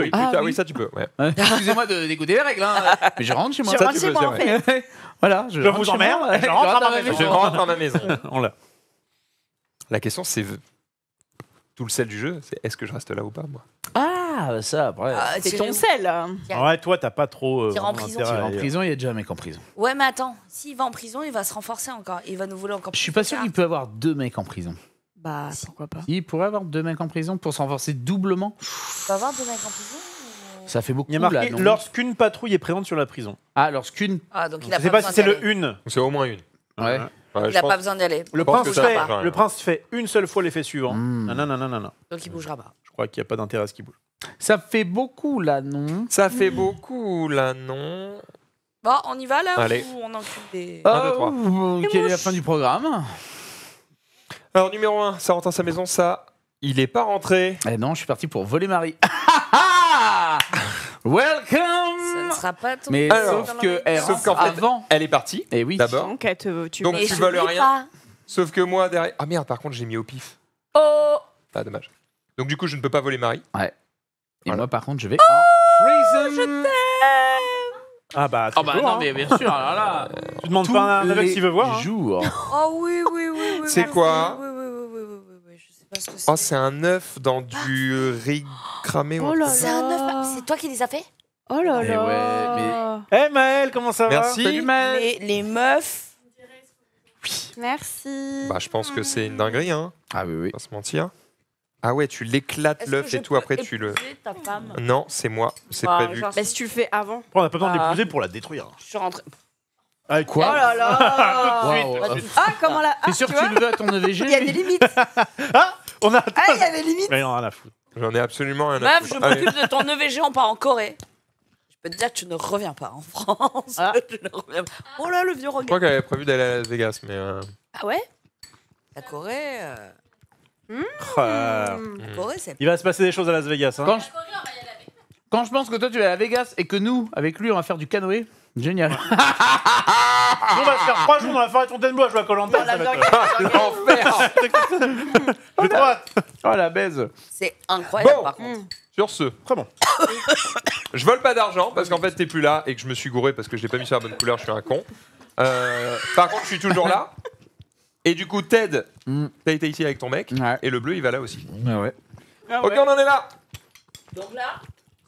ça tu peux. [LAUGHS] Excusez-moi de dégoûter les règles, hein. [LAUGHS] mais je rentre chez moi. Je en [LAUGHS] voilà, je, rentre je dans ma maison. On l'a. La question, c'est tout le sel du jeu, c'est est-ce que je reste là ou pas, moi Ah, bah ça, après. Ah, c'est ton sel. Hein. Ah ouais, toi, t'as pas trop. euh, en prison, il y a déjà un mec en prison. Ouais, mais attends, s'il va en prison, il va se renforcer encore. Il va nous voler encore Je suis pas sûr qu'il peut avoir deux mecs en prison. Bah, pourquoi pas. Il pourrait avoir deux mecs en prison pour s'enforcer doublement. Il avoir deux mecs en prison ça fait beaucoup. Il y a marqué lorsqu'une patrouille est présente sur la prison. Ah, lorsqu'une. Ah, donc il sais pas, si c'est le une. C'est au moins une. Ouais. il n'a pas besoin d'y aller. Le prince, fait, le prince fait une seule fois l'effet suivant. Hmm. non non. Donc il bougera pas. Je crois qu'il n'y a pas d'intérêt à ce qu'il bouge. Ça fait beaucoup là, non Ça fait beaucoup là, non Bon, on y va là Allez. on encule des. 2, 3. est la fin du programme alors, numéro 1, ça rentre à sa maison, ça. Il est pas rentré. Eh non, je suis parti pour voler Marie. [LAUGHS] Welcome ne sera pas ton Mais sauf qu'en fait, elle est partie. Et eh oui. D'abord. Donc, tu Donc, voles rien. pas. Sauf que moi, derrière. Ah merde, par contre, j'ai mis au pif. Oh Ah, dommage. Donc, du coup, je ne peux pas voler Marie. Ouais. Et moi, par contre, je vais. Oh, je ah bah, non, mais bien sûr, là. Tu demandes pas un s'il veut voir. Oh oui, oui, oui, C'est quoi Oui, oui, oui, je sais pas ce que c'est. Oh, c'est un œuf dans du riz cramé. là C'est un œuf. C'est toi qui les as fait Oh là là. Eh Maël, comment ça va Merci. les, meufs. Merci. Bah, je pense que c'est une dinguerie, hein. Ah oui, oui. On va se mentir. Ah ouais, tu l'éclates l'œuf et tout, après tu le. Ta femme non, c'est moi, c'est bah, prévu. Mais si tu le fais avant. On n'a pas besoin de bah. l'épouser pour la détruire. Je suis rentrée. Ah, Oh là là [LAUGHS] bah, Ah, comment la. Ah, T'es sûr que tu le veux à ton EVG il y a des limites. limites. [LAUGHS] Ah, on a Ah, il y a des limites. Mais on a à foutre. J'en ai absolument un Meuf, je m'occupe de ton EVG, on part en Corée. Je peux te dire que tu ne reviens pas en France. Ah. [LAUGHS] ne reviens pas. Oh là, le vieux Je crois qu'elle avait prévu d'aller à Las Vegas, mais. Euh, ah ouais La Corée. Euh, Mmh. Ah. Mmh. Il va se passer des choses à Las Vegas. Hein. Quand je, pense que toi tu vas à Las Vegas et que nous, avec lui, on va faire du canoë, génial. [LAUGHS] on va se faire trois jours dans la forêt de Fontainebleau à jouer à Colanta. Ça [LAUGHS] L'enfer J'ai Oh la baise. C'est incroyable, par contre. Mmh. Sur ce, Très bon. [COUGHS] je vole pas d'argent parce qu'en fait t'es plus là et que je me suis gouré parce que je l'ai pas mis sur la bonne couleur, je suis un con. Euh, par contre, je suis toujours là et du coup, Ted, Mm. t'as été ici avec ton mec. Et le bleu, il va là aussi. Ah ouais. Ah ok, on en est là. Donc là,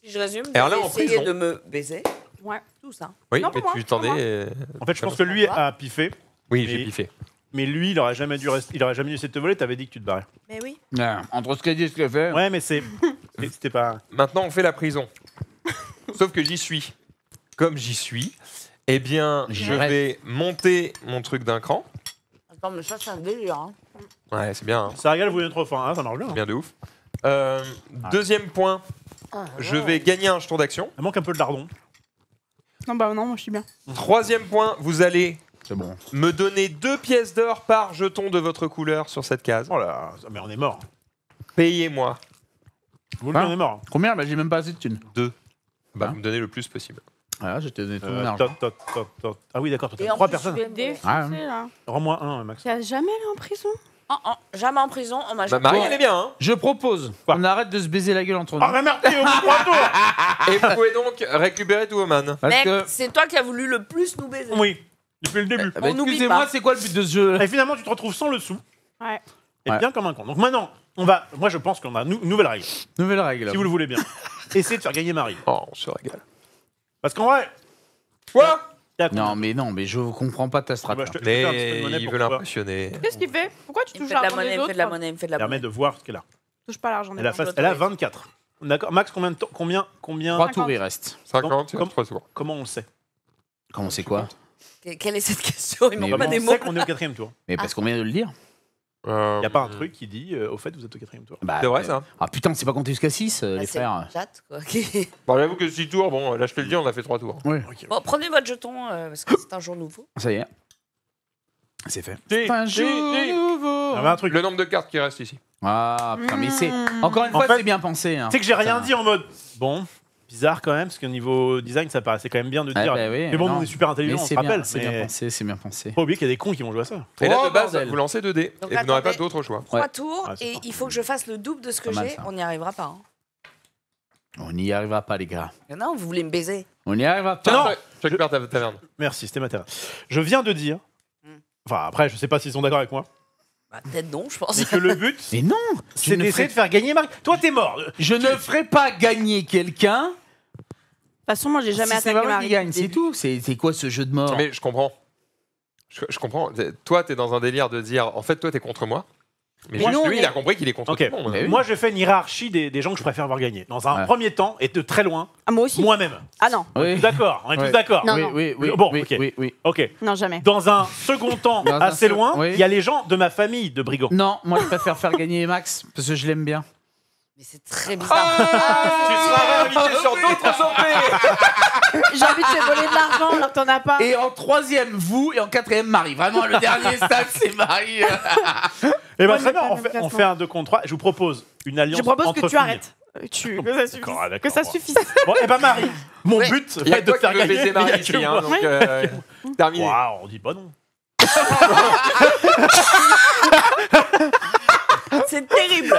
si je résume, Et alors essayé de me baiser, Ouais. tout ça. Oui, Non, mais moi, tu t'en euh, En fait, je pense que lui a piffé, Oui, j'ai piffé. mais lui, il aurait jamais dû, rester, il aurait jamais dû essayer de te voler. T'avais dit que tu te barrais. Mais oui. Ah, entre ce qu'il a dit et ce qu'il a fait. Ouais, mais c'est, [LAUGHS] c'était pas. Maintenant, on fait la prison. Sauf que j'y suis. Comme j'y suis, eh bien, je vais monter mon truc d'un cran. Non, mais ça, c'est un délire. Hein. Ouais, c'est bien. Hein. Ça régale, vous êtes trop fin, ça marche bien. C'est bien de ouf. Euh, deuxième point, ah, je vais gagner un jeton d'action. Il manque un peu de lardon. Non, bah non, moi je suis bien. Troisième point, vous allez me donner deux pièces d'or par jeton de votre couleur sur cette case. Oh là, mais on est mort. Payez-moi Vous, le hein on est mort. Combien Bah j'ai même pas assez de thunes. deux. Bah, me donnez le plus possible. Voilà, donné tout mon argent. Ah oui, d'accord, toi, en trois personnes. vais défoncer, Rends-moi un, hein, Max. T'as jamais allé en prison ah, ah, jamais en prison, Bah, Marie, elle est bien, hein. Je propose On arrête de se baiser la gueule entre ah, nous. Ah, mais au bout de [LAUGHS] Et vous pouvez donc récupérer tout Oman Mec, c'est toi qui as voulu le plus nous baiser. Oui, depuis le début. Bah, bah, excusez-moi, c'est quoi le but de ce jeu Et finalement, tu te retrouves sans le sou. Ouais. Et bien comme un con. Donc maintenant, on va. Moi, je pense qu'on a une nouvelle règle, Nouvelle règle. si vous le voulez bien. [LAUGHS] Essayez de faire gagner Marie. Oh, on se régale. Parce qu'en vrai. Quoi Non, mais non, mais je comprends pas ta stratégie. Bah, mais il veut l'impressionner. Qu'est-ce qu'il fait Pourquoi tu touches l'argent des autres Il fait de la monnaie, il fait de la permet de voir ce qu'elle a. Touche pas l'argent des elle, elle a 24. D'accord. Max, combien de Combien, combien 3 tours, il reste. 50, il 3 tours. Comment on le sait Comment on sait quoi Quelle est cette question Il manque pas des mots. On sait qu'on est au quatrième tour. Mais parce qu'on vient de le dire. Euh, Il n'y a pas un euh, truc qui dit, euh, au fait, vous êtes au quatrième tour. Bah, c'est vrai, ça. Hein. Ah putain, c'est pas compté jusqu'à 6, bah, les frères. quoi. [LAUGHS] Bon, bah, j'avoue que 6 tours, bon, là, je te le dis, on a fait 3 tours. Oui. Bon, prenez votre jeton, parce que c'est un jour nouveau. Ça y est. C'est fait. C'est Un jour nouveau. Ah un truc. Le nombre de cartes qui reste ici. Ah mais c'est. Mmh. Encore une fois, c'est bien pensé. Hein. Tu sais que j'ai rien dit en mode. Bon, bizarre quand même, parce qu'au niveau design, ça paraissait quand même bien de eh dire. Ben mais bon, on est super intelligent, on se rappelle. C'est bien pensé, c'est bien pensé. Faut oublier qu'il y a des cons qui vont jouer à ça. Et là, de oh, base, vous lancez 2 dés, et vous n'aurez pas d'autre choix. 3 tours, et il faut que je fasse le double de ce que j'ai. On n'y arrivera pas. Hein. On n'y arrivera pas, les gars. Non, vous voulez me baiser. On n'y arrivera pas. Non, je... ta merde. Merci, c'était ma taverne. Je viens de dire. Hmm. Enfin, après, je sais pas s'ils sont d'accord avec moi. Bah, peut-être non, je pense. Mais que le but. [LAUGHS] Mais non C'est d'essayer de faire gagner Marc. Toi, t'es mort Je ne ferai pas gagner quelqu'un toute façon, moi, j'ai ah, jamais si attaqué Marie. gagne, c'est tout. C'est quoi ce jeu de mort Mais je comprends. Je, comprends. Toi, t'es dans un délire de dire, en fait, toi, t'es contre moi. Mais lui, il a compris qu'il est contre moi. Moi, je fais une hiérarchie des, gens que je préfère voir gagner. Dans un premier temps, et de très loin. Ah, moi aussi. Moi-même. Ah non. D'accord, on est tous d'accord. Non, Oui, oui, Bon, ok. Ok. Non, jamais. Dans un second temps, assez loin, il y a les gens de ma famille de brigands. Non, moi, je préfère faire gagner Max, parce que je l'aime bien c'est très ah, bizarre. tu seras ah, réinvité ah, sur d'autres [LAUGHS] J'ai envie de te voler de l'argent alors que t'en as pas. Et en troisième, vous, et en quatrième, Marie. Vraiment, le dernier [LAUGHS] stade, c'est Marie. et eh ben, très bien, on, fait, un 2 contre 3. Je vous propose une alliance. Je propose que tu arrêtes. Euh, [LAUGHS] que ça suffise. Bon, et eh ben Marie, mon but va être de faire gagner. Baiser Marie, y hein, donc, euh, Waouh, on dit pas non. [LAUGHS] C'est terrible.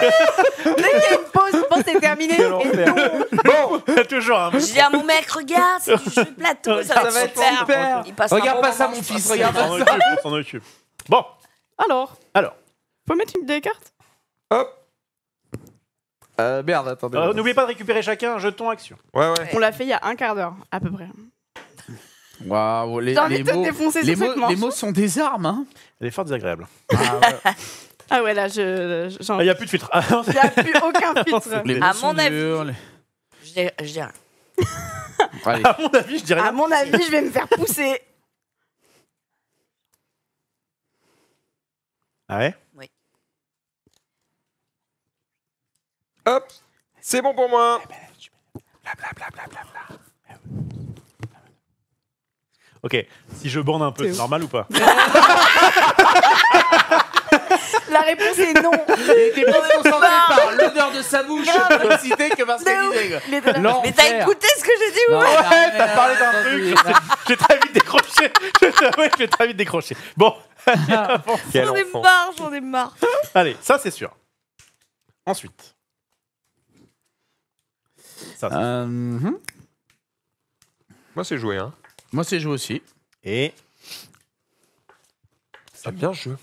Dès qu'il y a une pause, je pense que c'est terminé. Et tout. Bon, toujours Je dis à mon mec, regarde, c'est du jeu plateau, ça, va être super. Regarde pas ça, mon fils, regarde ça. On s'en occupe. Bon, Alors, alors, faut mettre une des cartes Hop. Euh, merde, attendez. Euh, n'oubliez pas de récupérer chacun un jeton action. Ouais, ouais. On l'a fait il y a un quart d'heure, à peu près. Waouh, les, mots, les, sont des armes, hein. Elle est fort désagréable. Ah, [LAUGHS] Ah ouais, là, je. Ah, il n'y a plus de filtre. Il n'y a plus aucun [LAUGHS] filtre. Les À mon avis. durs, Je dirais- je [LAUGHS] à mon avis, je dirais. À mon avis, je vais me faire pousser. Ah ouais Oui. Hop, c'est bon pour moi. Ah, ok, si je bande un peu, C'est normal ou pas [LAUGHS] La réponse est non. Il était pas concentré par l'odeur de sa bouche, excité que parce qu'elle Mais t'as écouté ce que j'ai dit ou Ouais, t'as parlé d'un truc. [LAUGHS] J'ai très vite décroché. Ouais, [LAUGHS] j'ai très vite décrocher. Bon. [LAUGHS] J'en ai marre, j'en ai marre. Allez, ça c'est sûr. Ensuite. Ça, euh, mhm. Moi, c'est joué. Hein. Moi, c'est joué aussi. Et. C'est bien joué.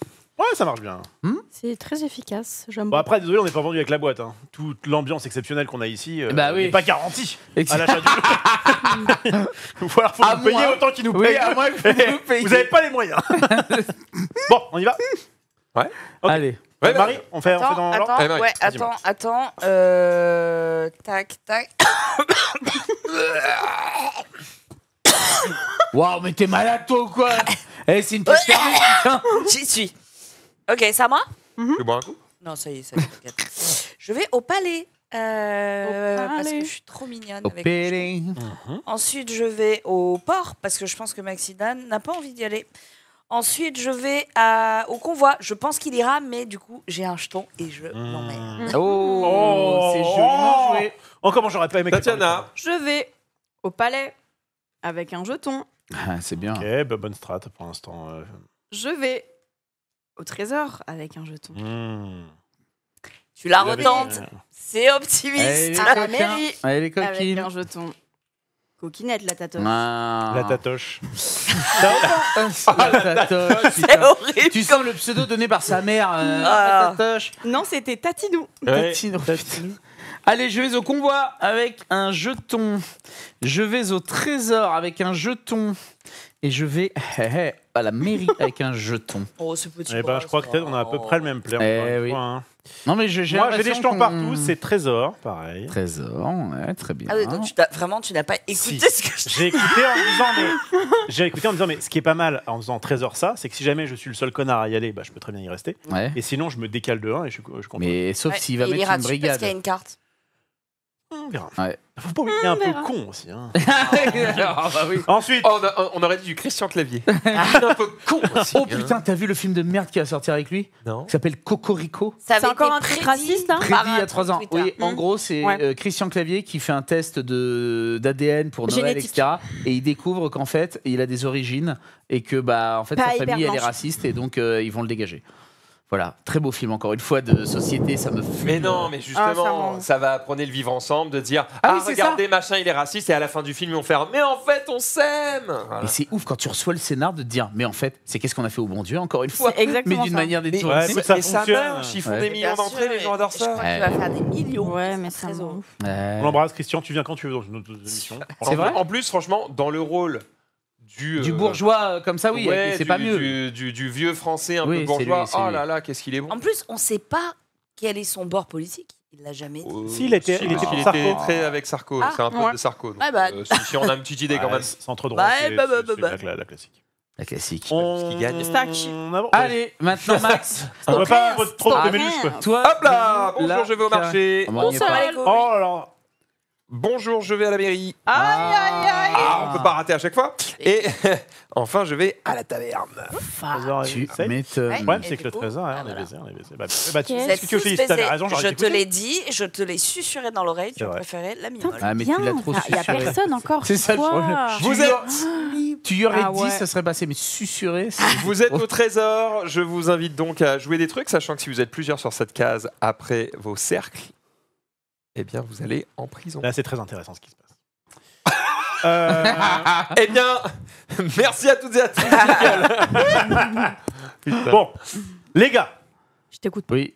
Ouais, ça marche bien. Hmm c'est très efficace. J'aime Bon, après, désolé, on n'est pas vendu avec la boîte. hein. Toute l'ambiance exceptionnelle qu'on a ici euh, bah n'est pas garantie à l'achat du [LAUGHS] jeu. Il [LAUGHS] va faut À nous payer autant qu'ils nous payent. vous paye. [LAUGHS] vous n'avez pas les moyens. bon, on y va. Ouais. Allez. Euh, ouais, bah, Marie, on fait, on fait dans l'ordre attends, ouais, attends, attends. Euh, tac, tac. Waouh, mais t'es malade toi ou quoi Eh, c'est une petite hein. J'y suis. Ok, ça moi. Tu bois Non, ça y est, ça y est. [LAUGHS] je vais au palais. euh, parce que je suis trop mignonne. Mhm. Ensuite, je vais au port parce que je pense que Maxidan n'a pas envie d'y aller. Ensuite, je vais à- au convoi. Je pense qu'il ira, mais du coup, j'ai un jeton et je l'emmène. Mhm. Oh. oh, c'est joli. Oh. joué. j'aurais pas aimé. Tatiana, Je vais au palais avec un jeton. Ah, c'est bien. Ok, bah, bonne strat pour l'instant. Euh. Je vais au trésor avec un jeton. Mmh. Tu la retentes. Euh, C'est optimiste. Elle ah, jeton. Coquinette, la tatoche. Ah. La tatoche. [LAUGHS] Ah, la tatoche. Tu sens le pseudo donné par sa mère. Euh, non, c'était Tatinou. Tatinou. Allez, je vais au convoi avec un jeton. Je vais au trésor avec un jeton. Et je vais [LAUGHS] à la mairie [LAUGHS] avec un jeton. Oh, eh ben, je crois que peut-être on a à peu près le même plan. Eh oui. Hein. Non, mais j'ai Moi, j'ai des jetons partout, c'est Trésor, pareil. Trésor, très bien. Ah vraiment, tu n'as pas écouté ce que je J'ai [LAUGHS] j'ai écouté en me disant, mais ce qui est pas mal en faisant trésor ça, c'est que si jamais je suis le seul connard à y aller, bah, je peux très bien y rester. Et sinon, je me décale de 1 et je, je comprends. Mais sauf s'il va mettre une qu'il y a une carte. Faut pas oublier un peu con aussi. Hein. [LAUGHS] Bah Ensuite, oh, on, aurait dit du Christian Clavier. [LAUGHS] un peu con aussi. Oh hein. putain, t'as vu le film de merde qui a sorti avec lui Non. Qui s'appelle Cocorico C'est encore un truc raciste, hein Prédit il y a 3 euh, ans. Oui, en hmm. gros, c'est euh, Christian Clavier qui fait un test de- d'ADN pour Noël, Génétique. etc. Et il découvre qu'en fait, il a des origines et que bah, en fait, sa famille, elle est raciste et donc euh, ils vont le dégager. Voilà, très beau film encore une fois de société, ça me fait... Mais non, mais ah, justement, ça, va apprendre le vivre ensemble, de dire ah, ah regardez machin il est raciste et à la fin du film ils vont faire mais en fait on s'aime. Et c'est ouf quand tu reçois le scénar de te dire mais en fait c'est qu'est-ce qu'on a fait au bon Dieu encore une fois, mais d'une manière détournée. Et ça, ça marche, ils font des millions d'entrées, les gens adorent ça. Je crois tu va faire des millions. Ouais, mais c'est très On l'embrasse, Christian, tu viens quand tu veux dans notre émission. C'est vrai. En plus, franchement, dans le rôle du, euh, bourgeois euh, comme ça, oui, c'est pas mieux. Du, vieux français un peu bourgeois. oh là là, qu'est-ce qu'il est bon. En plus, on ne sait pas quel est son bord politique. Il l'a jamais dit. S'il si, il était, il était, il était très avec Sarko. Ah. c'est un peu de Sarko. Bah. Euh, si, on a une petite idée [LAUGHS] bah, quand même. C'est entre droit. Bah, c'est la, la, classique. La classique. On... Qui gagne. Stack. Allez, maintenant Max. on va pas trop de méluche. Hop là Bonjour, je vais au marché. Bonsoir, Oh là Bonjour, je vais à la mairie. Aïe, aïe, aïe. Ah, on peut pas rater à chaque fois. Et [LAUGHS] enfin, je vais à la taverne. Tu mets. Le problème, c'est que le trésor, hein, ah, on est voilà. Bah, bah, tu- tu fais, raison, je te l'ai dit, je te l'ai susurré dans l'oreille, tu préférerais préféré la mienne. Ah, mais tu l'as trop Il ah, n'y a personne encore. C'est ça le Vous Tu êtes- aurais- Tu y aurais dit, ça serait passé, mais susurré. [LAUGHS] Vous êtes au trésor, je vous invite donc à jouer des trucs, sachant que si vous êtes plusieurs sur cette case après vos cercles, eh bien, vous allez en prison. Là, c'est très intéressant ce qui se passe. [LAUGHS] Euh, eh bien, merci à toutes et à tous. [LAUGHS] bon, les gars. Je t'écoute Oui.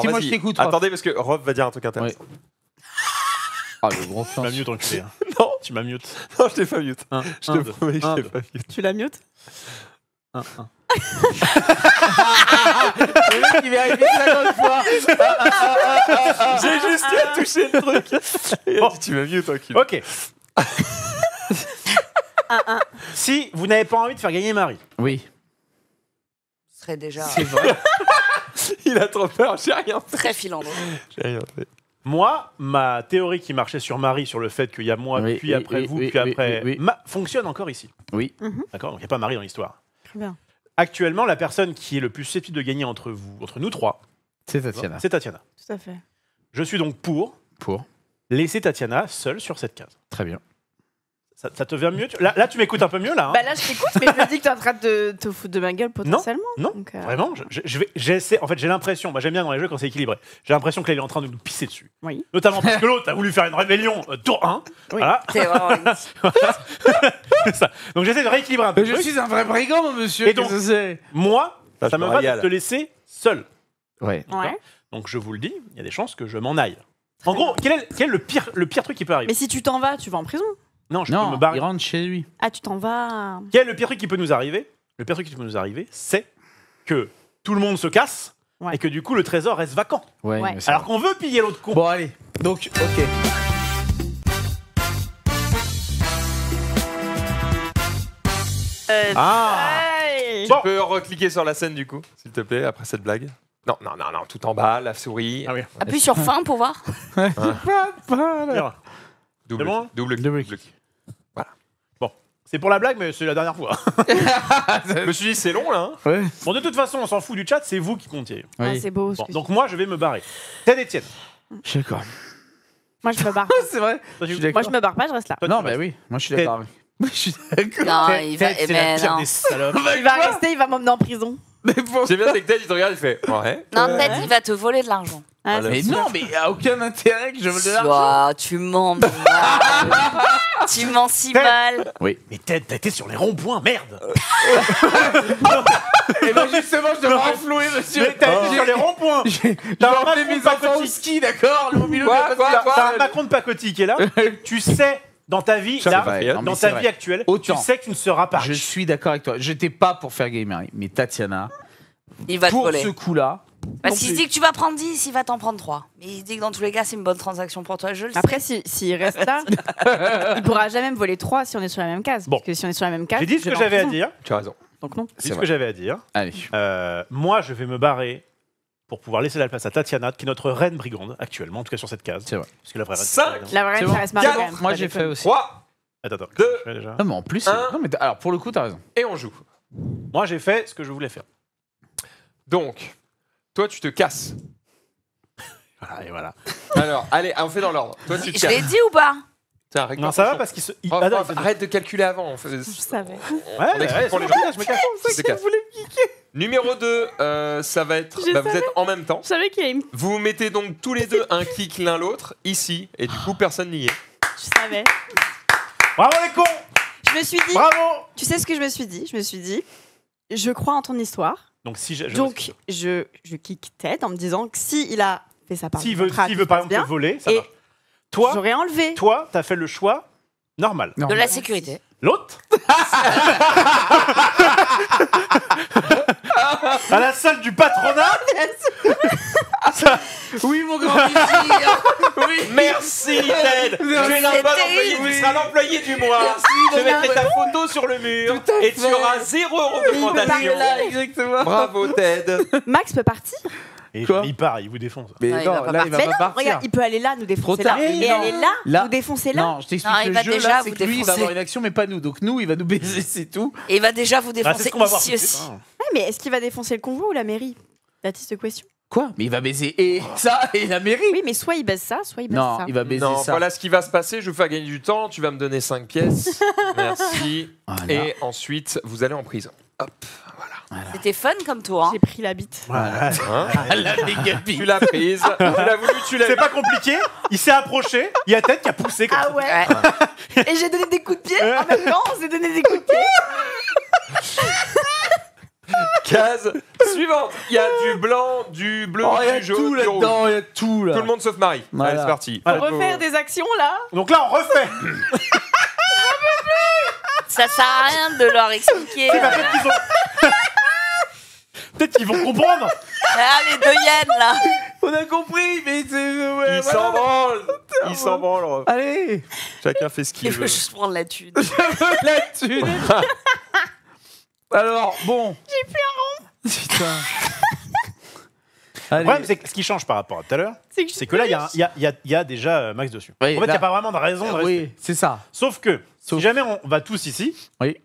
si moi, je t'écoute. Attendez, parce que Rob va dire un truc intéressant. Ah, le Tu m'as mute, enculé. Hein. [LAUGHS] non. Tu m'as mute. Non, je t'ai pas mute. je te promets, je t'ai pas mute. Tu l'as mute Un, un vérifie 50 fois. J'ai juste eu à toucher le truc. Tu m'as mieux, tranquille. Ok. [LAUGHS] Ah, ah. Si vous n'avez pas envie de faire gagner Marie. Oui. Ce serait déjà. C'est vrai. [LAUGHS] il a trop peur, j'ai rien fait. Très filant J'ai rien fait. Moi, ma théorie qui marchait sur Marie, sur le fait qu'il y a moi, puis après vous, puis après. Ma... fonctionne encore ici. Oui. Mhm. D'accord Donc il n'y a pas Marie dans l'histoire. Très bien. Actuellement, la personne qui est le plus susceptible de gagner entre vous, entre nous trois, C'est Tatiana. c'est Tatiana. Tout à fait. Je suis donc pour Pour. laisser Tatiana seule sur cette case. Très bien. Ça, te vient mieux là, là, tu m'écoutes un peu mieux, là. Hein. bah là, je t'écoute, mais je me dis que tu es en train de te foutre de ma gueule potentiellement. Non, euh, vraiment. Je, j'essaie, en fait, j'ai l'impression, moi bah, j'aime bien dans les jeux quand c'est équilibré, j'ai l'impression que est en train de nous pisser dessus. Oui. Notamment parce que [LAUGHS] l'autre a voulu faire une rébellion euh, tour 1. Oui, c'est vraiment... [LAUGHS] ça. Donc j'essaie de rééquilibrer un peu. je suis un vrai brigand, mon monsieur. Et moi, bah, ça, me va de te laisser seul. Ouais. ouais. Donc je vous le dis, il y a des chances que je m'en aille. En gros, quel est, quel est le, pire, le pire truc qui peut arriver Mais si tu t'en vas, tu vas en prison. Non, je peux me barrer. il rentre chez lui. Ah, tu t'en vas. Quel le pire truc qui peut nous arriver Le pire truc qui peut nous arriver, c'est que tout le monde se casse et que du coup le trésor reste vacant. Ouais. Alors qu'on veut piller l'autre con. Bon, allez. Donc, ok. Euh, ah. Tu peux recliquer sur la scène du coup, s'il te plaît, après cette blague. Non, non, non, non, tout en bas, la souris. Ah Appuie sur fin pour voir. [LAUGHS] Double, double, double clic. C'est pour la blague, mais c'est la dernière fois. [LAUGHS] je me suis dit, c'est long là. Hein. Bon, de toute façon, on s'en fout du chat, c'est vous qui comptiez. Ah, c'est beau. donc moi, je vais me barrer. Ted Etienne. Je suis d'accord. Moi, je me barre. [LAUGHS] C'est vrai. Moi, je me barre pas, je reste là. Non, mais bah oui, moi je suis d'accord. [LAUGHS] Je suis d'accord. Non, Il va rester, il va m'emmener en prison mais C'est bien, c'est que Ted, il te regarde, il fait Non, Ted, il va te voler de l'argent. Ah, mais non, mais il a aucun intérêt que je me de l'argent. tu mens, tu mens si mal. Oui. Mais Ted, t'as été sur les ronds-points, merde. [LAUGHS] Et eh ben justement, je devrais renflouer, monsieur. T'as été oh. sur les ronds-points. T'as un Macron de ski, d'accord T'as un Macron de pacotille qui est là. [LAUGHS] Tu sais dans ta vie, dans ta vie actuelle, tu sais que tu ne seras pas Je suis d'accord avec toi. J'étais pas pour faire gamer, mais Tatiana, il va pour ce coup-là, parce bah, qu'il se dit que tu vas prendre 10, il va t'en prendre 3. Mais il dit que dans tous les cas, c'est une bonne transaction pour toi, je le Après, s'il si, reste là, [LAUGHS] il pourra jamais me voler 3 si on est sur la même case. Bon. Parce que si on est sur la même case. J'ai dit ce que j'avais à dire. Tu as raison. Donc non. J'ai dit ce que j'avais à dire. Euh, moi, je vais me barrer pour pouvoir laisser la place à Tatiana, qui est notre reine brigande actuellement, en tout cas sur cette case. C'est vrai. Parce que la vraie reine. ça reste hein. Moi, j'ai fait aussi. 3 Attends, attends. 2 Non, mais en plus. alors, pour le coup, t'as raison. Et on joue. Moi, j'ai fait ce que je voulais faire. Donc, toi, tu te casses. [LAUGHS] voilà, et voilà. alors, allez, on fait dans l'ordre. Toi, tu Je l'ai dit ou pas non, ça va parce qu'il se. Oh, oh, arrête de... calculer avant. Je savais. On... Ouais, explique pour les gens. Je me cache. voulait piquer. Numéro 2, euh, ça va être. Bah, vous êtes en même temps. Je savais qu'il y Vous mettez donc tous les deux un kick l'un l'autre ici, et du coup, personne n'y est. Je savais. Bravo les cons Je me suis dit. Bravo Tu sais ce que je me suis dit Je me suis dit, je crois en ton histoire. Donc, si je. Donc, je, je kick tête en me disant que s'il a fait sa part. S'il veut, veut par exemple voler, ça va. Toi, enlevé. toi, t'as fait le choix normal. De la sécurité. L'autre [LAUGHS] À la salle du patronat [LAUGHS] [LAUGHS] Oui, mon grand Oui, Merci Ted Tu es seras l'employé du mois Je mettrai ta photo sur le mur et tu auras zéro recommandation Bravo Ted Max peut partir et il part, il vous défonce. Mais non, il il peut aller là, nous défoncer là. Et il aller là, là, nous défoncer là. Non, je t'explique le va jeu déjà là, c'est que lui, il va avoir une action, mais pas nous. Donc nous, il va nous baiser, c'est tout. Et il va déjà vous ah, défoncer ici ah. aussi. mais est-ce qu'il va défoncer le convoi ou la mairie La is de question. Quoi Mais il va baiser et oh. ça et la mairie. Oui, mais soit il baisse ça, soit il baisse ça. Non, il va baiser ça. Voilà ce qui va se passer. Je vous fais gagner du temps. Tu vas me donner 5 pièces. [LAUGHS] Merci. Et ensuite, vous allez en prison. Hop. C'était fun comme toi. Hein. J'ai pris la bite. Hein [LAUGHS] tu l'as prise, ah. tu l'as voulu, tu l'as C'est pas compliqué. Il s'est approché. Il y a tête qui a poussé. Comme Ah ouais. Et j'ai donné des coups de pied. En même temps, on s'est donné des coups de pied. [LAUGHS] Case suivante. Il y a du blanc, du bleu, Oh, il y a tout là-dedans, il y a tout là. Tout le monde sauf Marie. Allez, c'est parti. On refaire des actions là Donc là, on refait. [LAUGHS] Ça sert à rien de leur expliquer. C'est qu'ils ont- Peut-être qu'ils vont comprendre. Ah, les deux yens, là. On a compris, mais c'est. ouais, Ils voilà. s'en branlent Ils s'en branlent Allez Chacun fait ce qu'il veut. Je veux juste prendre la thune. [LAUGHS] Je veux La thune. [LAUGHS] Alors, bon. J'ai plus un rond. Putain. [LAUGHS] Le problème, c'est que ce qui change par rapport à tout à l'heure, C'est que, là, il y a, déjà Max dessus. en fait, il n'y a pas vraiment de raison de rester. Oui, c'est ça. Sauf que, si jamais on va tous ici,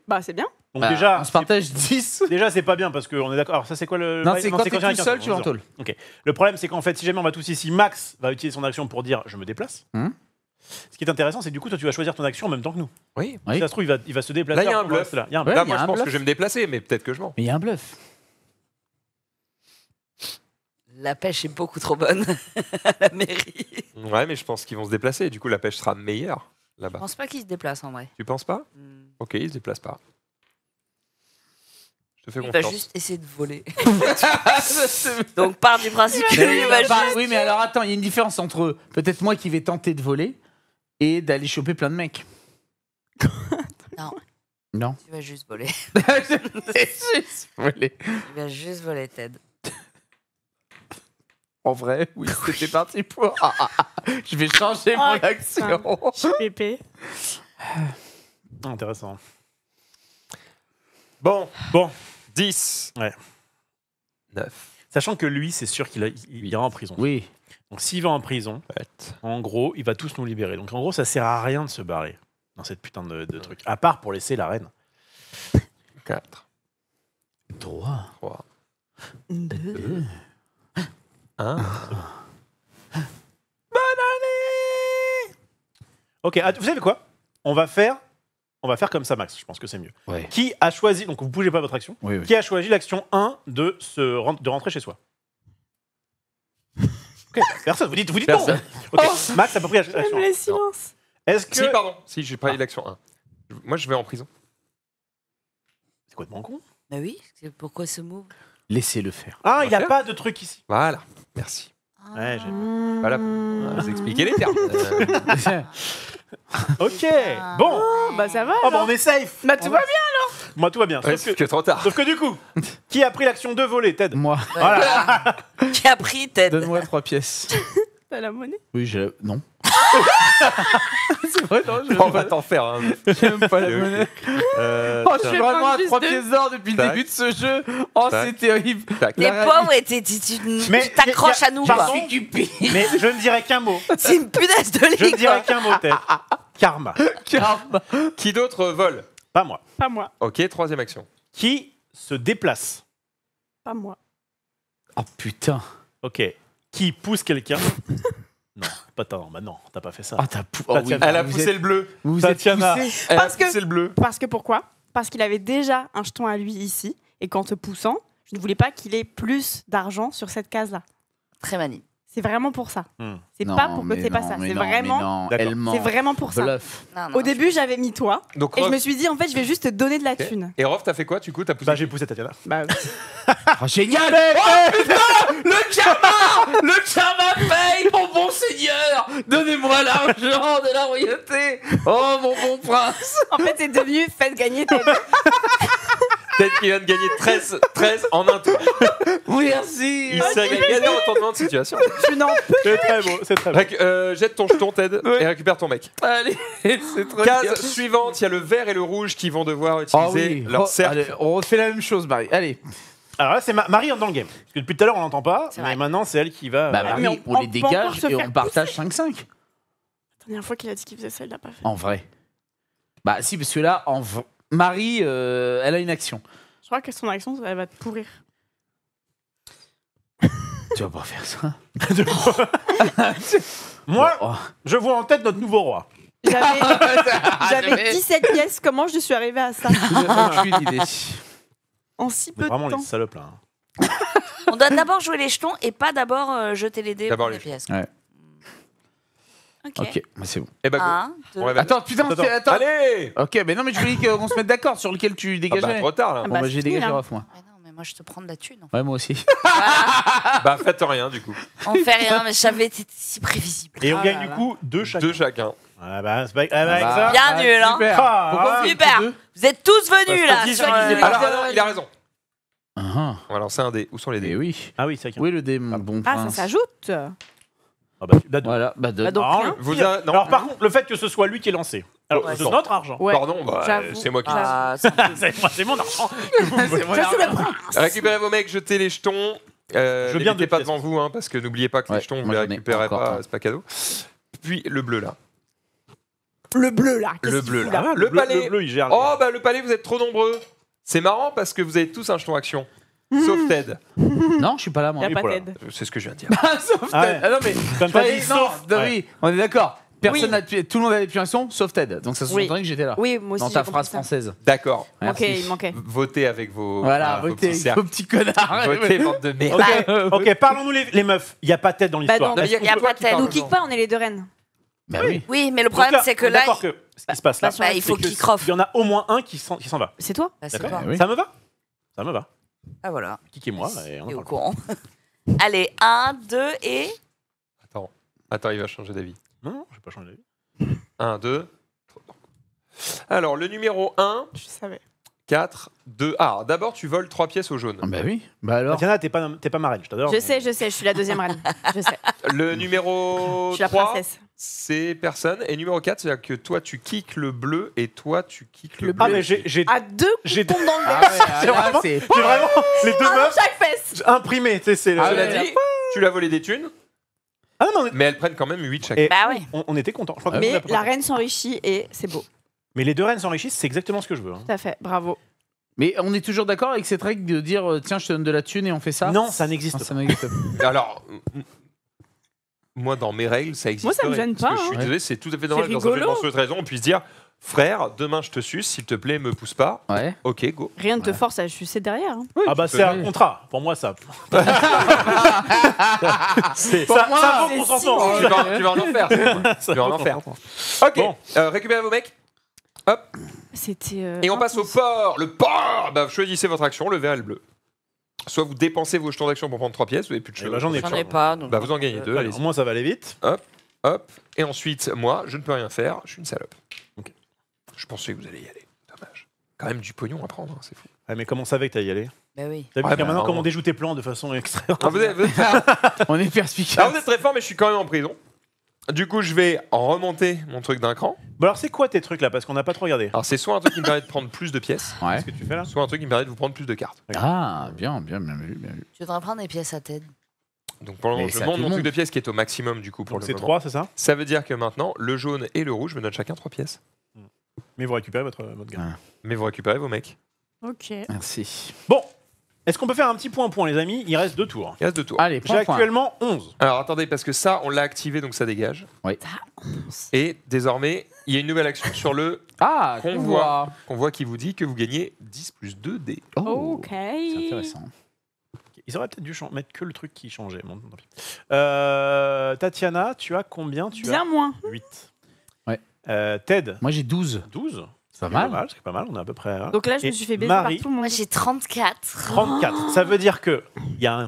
Bah, c'est bien. Bah, déjà, on se partage 10. Déjà, c'est pas bien parce qu'on est d'accord. Alors, ça, c'est quoi le. Non, c'est quand, tu t'es tout seul, tu l'entoules. Ok. Le problème, c'est qu'en fait, si jamais on va tous ici, Max va utiliser son action pour dire je me déplace. Hmm. Ce qui est intéressant, c'est que du coup, toi, tu vas choisir ton action en même temps que nous. Oui. oui. Si ça se trouve, il va, il va se déplacer. Là, il y a un bluff. Là, moi, je pense que je vais me déplacer, mais peut-être que je mens. Mais il y a un bluff. La pêche est beaucoup trop bonne [LAUGHS] à la mairie. Ouais, mais je pense qu'ils vont se déplacer. Du coup, la pêche sera meilleure là-bas. Je pense pas qu'ils se déplacent en vrai. Tu penses pas hmm. Ok, ils se déplacent pas. Tu juste essayer de voler. [LAUGHS] [LAUGHS] Donc part du principe que oui, juste. oui, mais alors attends, il y a une différence entre peut-être moi qui vais tenter de voler et d'aller choper plein de mecs. [LAUGHS] Non, Non. tu vas juste voler. Tu vas juste voler, Ted. En vrai, oui, c'était parti pour. Ah, ah, ah. Je vais changer mon oh, accent. Pépé. [SIGHS] Intéressant. Bon, Bon, 10. Ouais. 9. Sachant que lui, c'est sûr qu'il ira en prison. Oui. Donc s'il va en prison, en gros, il va tous nous libérer. Donc en gros, ça sert à rien de se barrer dans cette putain de, de truc. À part pour laisser la reine. 4. 3. 3. 2. 1. Bonne année Ok, ah, vous savez quoi On va faire on va faire comme ça, Max, je pense que c'est mieux. Qui a choisi, donc vous bougez pas votre action, qui a choisi l'action 1 de, se, de rentrer chez soi [LAUGHS] Personne, vous dites, vous dites non oh. Max a pas pris l'action. le silence Est-ce que... Si, pardon, si, j'ai pas ah. l'action 1. Moi, je vais en prison. C'est quoi de mon con. Bah oui, pourquoi ce mot Laissez-le faire. Ah, il n'y a pas de truc ici. Voilà, merci. Ouais, j'ai- ah. voilà, ah, vous expliquez les termes. [LAUGHS] Euh. Ok, bon. Ah. Oh, bah ça va. Oh, bah, on est safe. Bah tout va bien. Moi, tout va bien. ouais, Sauf, que... trop tard. sauf que du coup, qui a pris l'action de voler, Ted Moi, Voilà. [LAUGHS] Qui a pris Ted donne-moi trois pièces. [LAUGHS] la monnaie Oui, j'ai. Non. [LAUGHS] c'est vrai, non, je On va t'en faire. Hein. pas la monnaie. Euh, oh, je suis vraiment à 3 pièces depuis le début de ce jeu. Oh, c'est terrible. Les pauvres, tu t'accroches à nous. J'en suis pire. Mais je ne dirai qu'un mot. C'est une punaise de ligue Je ne dirais qu'un mot, [LAUGHS] tête. [LAUGHS] Karma. Karma. Qui d'autre vole Pas moi. Pas moi. Ok, troisième action. Qui se déplace Pas moi. Oh putain. Ok qui pousse quelqu'un. [LAUGHS] non, pas non, bah non, t'as pas fait ça. Ah, oh, Elle a poussé le bleu. Vous vous Tatiana. poussé. Elle a poussé le bleu. Parce que pourquoi Parce qu'il avait déjà un jeton à lui ici, et qu'en te poussant, je ne voulais pas qu'il ait plus d'argent sur cette case-là. Très manie. C'est vraiment pour ça. Hmm. C'est pas pour que c'est pas ça. C'est vraiment, c'est vraiment pour ça. Au début, j'avais mis toi. et je me suis dit, en fait, je vais juste te donner de la thune. Et Rof, t'as fait quoi du coup poussé... Bah, j'ai poussé ta [LAUGHS] Bah, [LAUGHS] oh, génial Oh Le karma Le karma paye, mon bon seigneur Donnez-moi l'argent de la royauté Oh, mon bon prince En fait, c'est devenu faites gagner tes... [LAUGHS] Ted qui qu'il vient de gagner 13, 13 en un tour. Merci. Il s'est gagné en temps de situation. Tu n'en peux C'est très beau, c'est très beau. Euh, jette ton jeton, Ted, et récupère ton mec. Allez, [LAUGHS] c'est trop bien. Case suivante, il y a le vert et le rouge qui vont devoir ah utiliser leur oh, cercle. on refait la même chose, Marie. Allez. Alors là, c'est Marie en dans le game. Parce que depuis tout à l'heure, on n'entend pas. Mais maintenant, c'est elle qui va. Bah, euh, Marie, on- les dégage et on partage 5-5. La dernière fois qu'il a dit qu'il faisait ça, il l'a pas fait. En vrai. Bah si, parce que là, en, vrai. Marie, euh, elle a une action. Je crois que son action, elle va te pourrir. Tu vas pas faire ça. [LAUGHS] Moi, oh. je vois en tête notre nouveau roi. J'avais 17 [LAUGHS] ah, pièces, comment je suis arrivée à ça [LAUGHS] En si peu Vraiment les salopes là. Hein. On doit d'abord jouer les jetons et pas d'abord euh, jeter les dés les les pièces. Ok, c'est bon. Eh bah, go. Un, deux. Attends, putain, c'est- attends. Allez Ok, mais non, mais je voulais que- qu'on se mette d'accord sur lequel tu ah bah, trop tard là. Ah bah, bah, moi j'ai dégagé nul, moi. Mais non, mais moi, je te prends de la thune. Ouais, moi aussi. [LAUGHS] Ah. Bah, faites rien du coup. On fait rien, mais j'avais été si prévisible. Et on oh gagne du coup deux chacun. Deux chacun. Ah bah, c'est pas- ah bah, Bien nul, hein. Super. Pourquoi vous êtes Super. Vous êtes tous venus, là. sur, Alors, il a raison. Ah, On va lancer un dé. Où sont les dés eh oui. Ah oui, c'est vrai Oui, le dé, bon Ah, ça s'ajoute. Ah bah, bah, bah, bah, donc, ah, hein. Alors, par contre, le fait que ce soit lui qui est lancé, alors c'est notre argent. pardon, c'est moi qui. Ah, ah [LAUGHS] c'est- mon [LAUGHS] argent. Récupérez vos mecs, jetez les jetons. Euh, Je veux bien pas devant vous, hein, parce que n'oubliez pas que les jetons, vous les récupérez pas, c'est pas cadeau. Puis le bleu là. Le bleu, là. Le bleu là. Le bleu, palais. Oh bah le palais, vous êtes trop nombreux. C'est marrant parce que vous avez tous un jeton action. Sauf [LAUGHS] Ted. Non, je suis pas là, moi. Y a pas Ted. C'est ce que je viens de dire. Bah, [LAUGHS] sauf ah Ted. Ah non, mais. Comme t'as dit, non, on est d'accord. Personne n'a tout le monde avait pu un son, sauf Ted. Donc ça se Oui. que j'étais là. Oui, moi aussi. dans ta phrase française. D'accord. Ok, il manquait. Votez avec vos. Voilà, vos votez, petits connards [LAUGHS] Votez, bande de bah, Ok, parlons-nous les, meufs. Il n'y a pas Ted dans Bah l'histoire. non, n'y y a- pas Ted Nous kick pas, on est les deux reines. Bah oui. Oui, mais le problème, c'est que là, ce qui se passe là. il faut kick off qu'il croffe. Il y en a au moins un qui s'en va. C'est toi D'accord. Eh ça me va Ça me va. Ah voilà. Kiki et moi, et on est au courant. [LAUGHS] Allez, 1, 2 et. Attends, attends, il va changer d'avis. Non, non, je vais pas changer d'avis. 1, 2. Alors, le numéro 1. Je savais. 4, 2. Ah, d'abord, tu voles 3 pièces au jaune. Ah bah oui. Bah alors. t'es pas, ma reine. je t'adore. Je sais, je sais, je suis la deuxième reine. Je sais. Le numéro Je suis la princesse c'est personne. Et numéro 4, c'est-à-dire que toi, tu kicks le bleu et toi, tu kicks le, bleu. Ah, mais j'ai. À deux j'ai dans le bleu. C'est vraiment, les deux meufs. chaque fesse Imprimé, tu sais, c'est ah, tu l'as volé des thunes. Ah non, mais... mais elles prennent quand même 8 chaque Bah on, était contents. Ah mais la reine s'enrichit et c'est beau. Mais les deux reines s'enrichissent, c'est exactement ce que je veux. Hein. fait, bravo. Mais on est toujours d'accord avec cette règle de dire euh, tiens, je te donne de la thune et on fait ça Non, ça n'existe pas. Ça n'existe [LAUGHS] pas. Alors, moi, dans mes règles, ça existe. Moi, ça me gêne pas. je suis hein. désolé, c'est tout à fait normal dans un jeu de raison. On puisse dire, frère, demain je te suce, s'il te plaît, me pousse pas. Ouais. Ok, go. Rien ne te force à sucer derrière. Hein. Ah bah c'est un contrat, pour moi ça. C'est- ça, moi, ça vaut c'est si... tu, vas, tu vas en enfer. tu vas en enfer. Ok, euh, récupérez vos mecs. Hop. C'était. Euh, et on passe au port. Le port bah, Choisissez votre action, le vert et le bleu. Soit vous dépensez vos jetons d'action pour prendre trois pièces, vous n'avez plus de eh ben, cheveux. J'en ai, pas. Bah, vous en gagnez deux. allez moins, ça va aller vite. Hop, hop. Et ensuite, moi, je ne peux rien faire, je suis une salope. Je pensais que vous allez y aller. Dommage. Quand même du pognon à prendre, hein, c'est fou. Ah, mais comment on savait que t'allais y aller bah oui. T'as vu ah, bah, maintenant comment on déjoue tes plans de façon [LAUGHS] extraordinaire ah, [LAUGHS] on est perspicace. vous êtes très fort, mais je suis quand même en prison. Du coup, je vais remonter mon truc d'un cran. Bon alors c'est quoi tes trucs là Parce qu'on n'a pas trop regardé. Alors c'est soit un truc qui me permet de prendre plus de pièces, Ouais. ce que tu fais là soit un truc qui me permet de vous prendre plus de cartes. Ah, bien, bien, bien vu, bien vu. Je voudrais prendre des pièces à tête. Donc pour le moment, je mon truc de pièces qui est au maximum du coup pour le c'est 3, c'est ça Ça veut dire que maintenant, le jaune et le rouge me donnent chacun trois pièces. Hmm. Mais vous récupérez votre, votre ah. Mais vous récupérez vos mecs. Ok. Merci. Bon, est-ce qu'on peut faire un petit point-point, les amis Il reste deux tours. Il reste deux tours. Allez, J'ai actuellement 11. Alors attendez, parce que ça, on l'a activé, donc ça dégage. Oui. Et désormais, il y a une nouvelle action sur le Ah, qu'on voit. qu'on voit qui vous dit que vous gagnez 10 plus 2 dés. Oh. ok. C'est intéressant. Ils auraient peut-être dû mettre que le truc qui changeait. Euh, Tatiana, tu as combien tu Bien moins. 8. Euh, Ted, Moi, j'ai 12. 12 c'est pas mal. c'est pas mal, on est à peu près. Donc là, je me suis fait baiser Moi, j'ai 34. 34. Ça veut dire que il y, a un-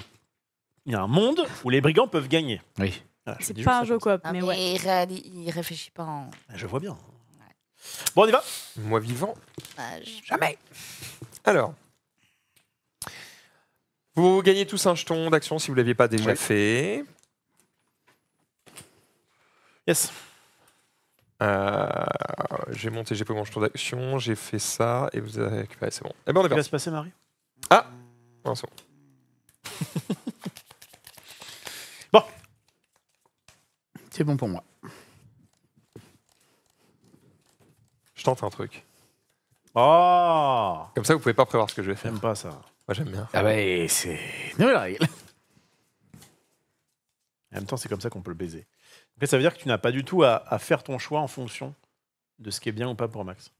y a un monde où les brigands peuvent gagner. Oui. C'est pas un jeu coop, mais ouais. il, réfléchit pas en. Ah, je vois bien. Bon, on y va. Moi vivant. Jamais. Alors. Vous gagnez tous un jeton d'action si vous ne l'aviez pas déjà fait. Yes. Euh, j'ai monté, j'ai pris mon jeton d'action, j'ai fait ça, et vous avez récupéré, c'est bon. Eh ben on est parti. se passer, Marie Ah Non, ah, c'est bon. [LAUGHS] bon. C'est bon pour moi. Je tente un truc. Oh Comme ça, vous pouvez pas prévoir ce que je vais faire. J'aime pas ça. Moi, j'aime bien. Ah bah, c'est nouvelle règle. En même temps, c'est comme ça qu'on peut le baiser. fait ça veut dire que tu n'as pas du tout à, à faire ton choix en fonction de ce qui est bien ou pas pour Max.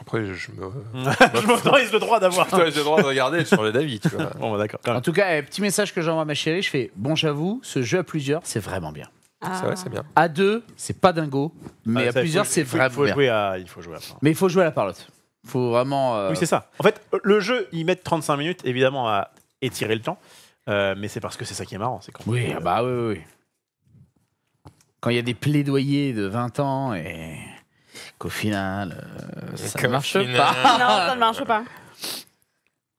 Après, je me. [LAUGHS] je m'autorise le droit d'avoir. Tu as [LAUGHS] le droit de regarder sur le David. Bon, bah, d'accord. En tout cas, eh, petit message que j'envoie à ma chérie je fais Bon, j'avoue, ce jeu à plusieurs, c'est vraiment bien. Ah. C'est vrai, c'est bien. À deux, c'est pas dingo, mais ah, à plusieurs, c'est vraiment Il faut bien. jouer à. Il faut jouer à Mais il faut jouer à la parlotte. faut vraiment. Euh, oui, c'est ça. En fait, le jeu, il met 35 minutes, évidemment, à étirer le temps. Euh, mais c'est parce que c'est ça qui est marrant. C'est quand Oui, ah bah oui, oui quand il y a des plaidoyers de 20 ans et qu'au final, euh, ça ne marche pas. [LAUGHS] Non, ça ne marche pas.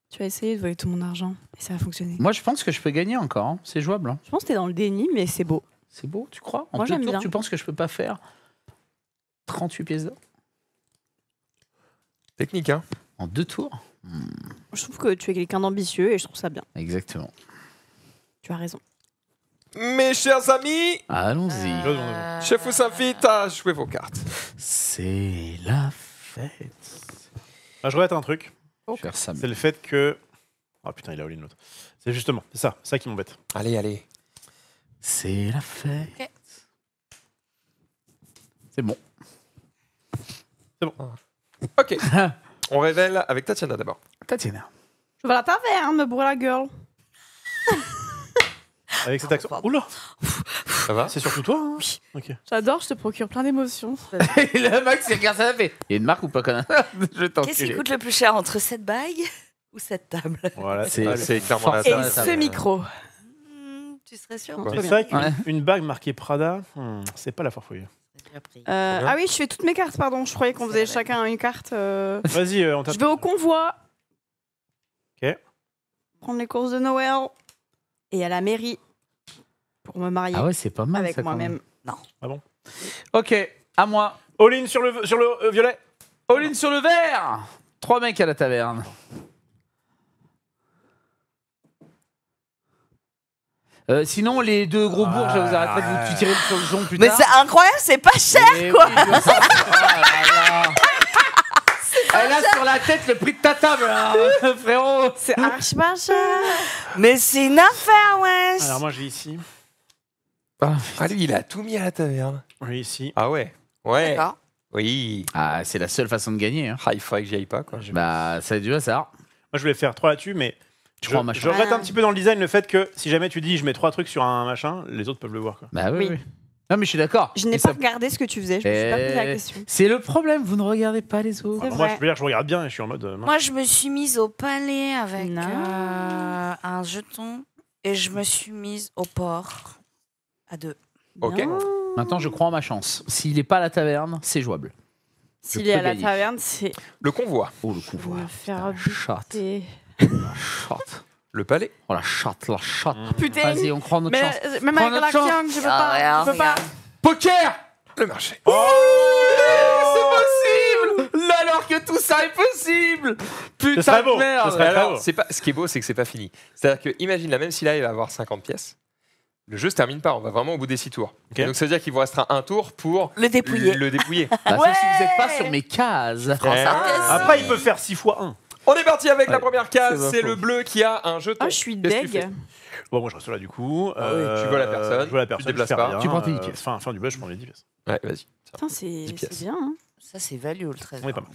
Tu as essayé de voler tout mon argent et ça a fonctionné. Moi, je pense que je peux gagner encore. Hein. C'est jouable. Hein. Je pense que tu es dans le déni, mais c'est beau. C'est beau, tu crois En deux tours, tu penses que je peux pas faire 38 pièces d'or Technique, hein En deux tours Je trouve que tu es quelqu'un d'ambitieux et je trouve ça bien. Exactement. Tu as raison. Mes chers amis, allons-y. Chef euh, vous invite à jouer vos cartes. C'est la fête. Ah, je regrette un truc. Oh. C'est le fait que. Oh putain, il a une l'autre. C'est justement ça, ça qui m'embête. Allez, allez. C'est la fête. C'est bon. C'est bon. Ok. [LAUGHS] On révèle avec Tatiana d'abord. Tatiana. Je vais la taverne, me la gueule. [LAUGHS] Avec cet accent. Oula Ça va C'est surtout toi hein Oui. Ok. J'adore, je te procure plein d'émotions. Et le Max, il regarde ça, fait. Il y a une marque ou pas, connard [LAUGHS] Je t'en Qu'est-ce qui coûte le plus cher entre cette bague ou cette table Voilà, C'est clairement la Et ce micro. Hmm, tu serais sûr c'est vrai qu'une une bague marquée Prada, hmm, c'est pas la farfouille. Euh, ah oui, je fais toutes mes cartes, pardon. Je croyais qu'on faisait chacun une carte. Euh. Vas-y, euh, on tape. Je vais au convoi. Ok. Prendre les courses de Noël. Et à la mairie pour me marier. Ah ouais, c'est pas mal. Avec moi-même. Non. Ah bon Ok, à moi. All-in sur le, sur le euh, violet. All-in sur le vert. Trois mecs à la taverne. Euh, sinon, les deux gros bourges, je vous arrêterez de vous tirer sur le jonc plus tard. Mais c'est incroyable, c'est pas cher, quoi ah [LAUGHS] Elle a sur la tête le prix de ta table, hein, [LAUGHS] frérot C'est archi Mais c'est une affaire, wesh ouais. Alors moi, j'ai ici... Ah, ah lui, il a tout mis à la taverne. Oui, si. Ah ouais Ouais. Oui. Ah, c'est la seule façon de gagner. Hein. Ah, il faudrait que j'y aille pas, quoi. Bah, ça du hasard. Moi, je voulais faire trois là-dessus, mais. Je, regrette un petit peu dans le design le fait que si jamais tu dis je mets trois trucs sur un machin, les autres peuvent le voir. Bah oui. Non, mais je suis d'accord. Je n'ai pas regardé ce que tu faisais, je me suis pas posé la eh, question. C'est le problème, vous ne regardez pas les autres. moi, je veux dire, je regarde bien je suis en mode. Euh, moi, je me suis mise au palais avec euh, un jeton et je me suis mise au port. À deux. Ok. Maintenant, je crois en ma chance. S'il n'est pas à la taverne, c'est jouable. S'il est à la taverne, c'est. Le convoi. Oh, le convoi. Je vais faire chatte. La chatte. Le palais. Oh, la chatte, la chatte. Oh, putain. Vas-y, on croit en notre chance. Euh, même avec la chance. Ah, je veux pas. je veux pas. Poker Le marché. Oh, c'est oh. possible Alors que tout ça est possible Putain de merde Alors, pas, Ce qui est beau, c'est que c'est pas fini. C'est-à-dire que, imagine là, même si là il va avoir 50 pièces, le jeu se termine pas, on va vraiment au bout des six tours. Donc ça veut dire qu'il vous restera un tour pour le dépouiller. Le dépouiller. [LAUGHS] Bah, si vous n'êtes pas sur mes cases. Ah. Après, il peut faire 6 fois 1. On est parti avec la première case, c'est le bleu qui a un jeton. Ah, je suis deg. Bon, moi je reste là du coup. Ah tu euh, vois la personne, je vois tu te déplaces pas. tu prends tes 10 pièces. Enfin, fin du bleu, je prends les 10 pièces. Ouais, vas-y. Putain, c'est bien. Hein. Ça, c'est value le 13. On est pas mal.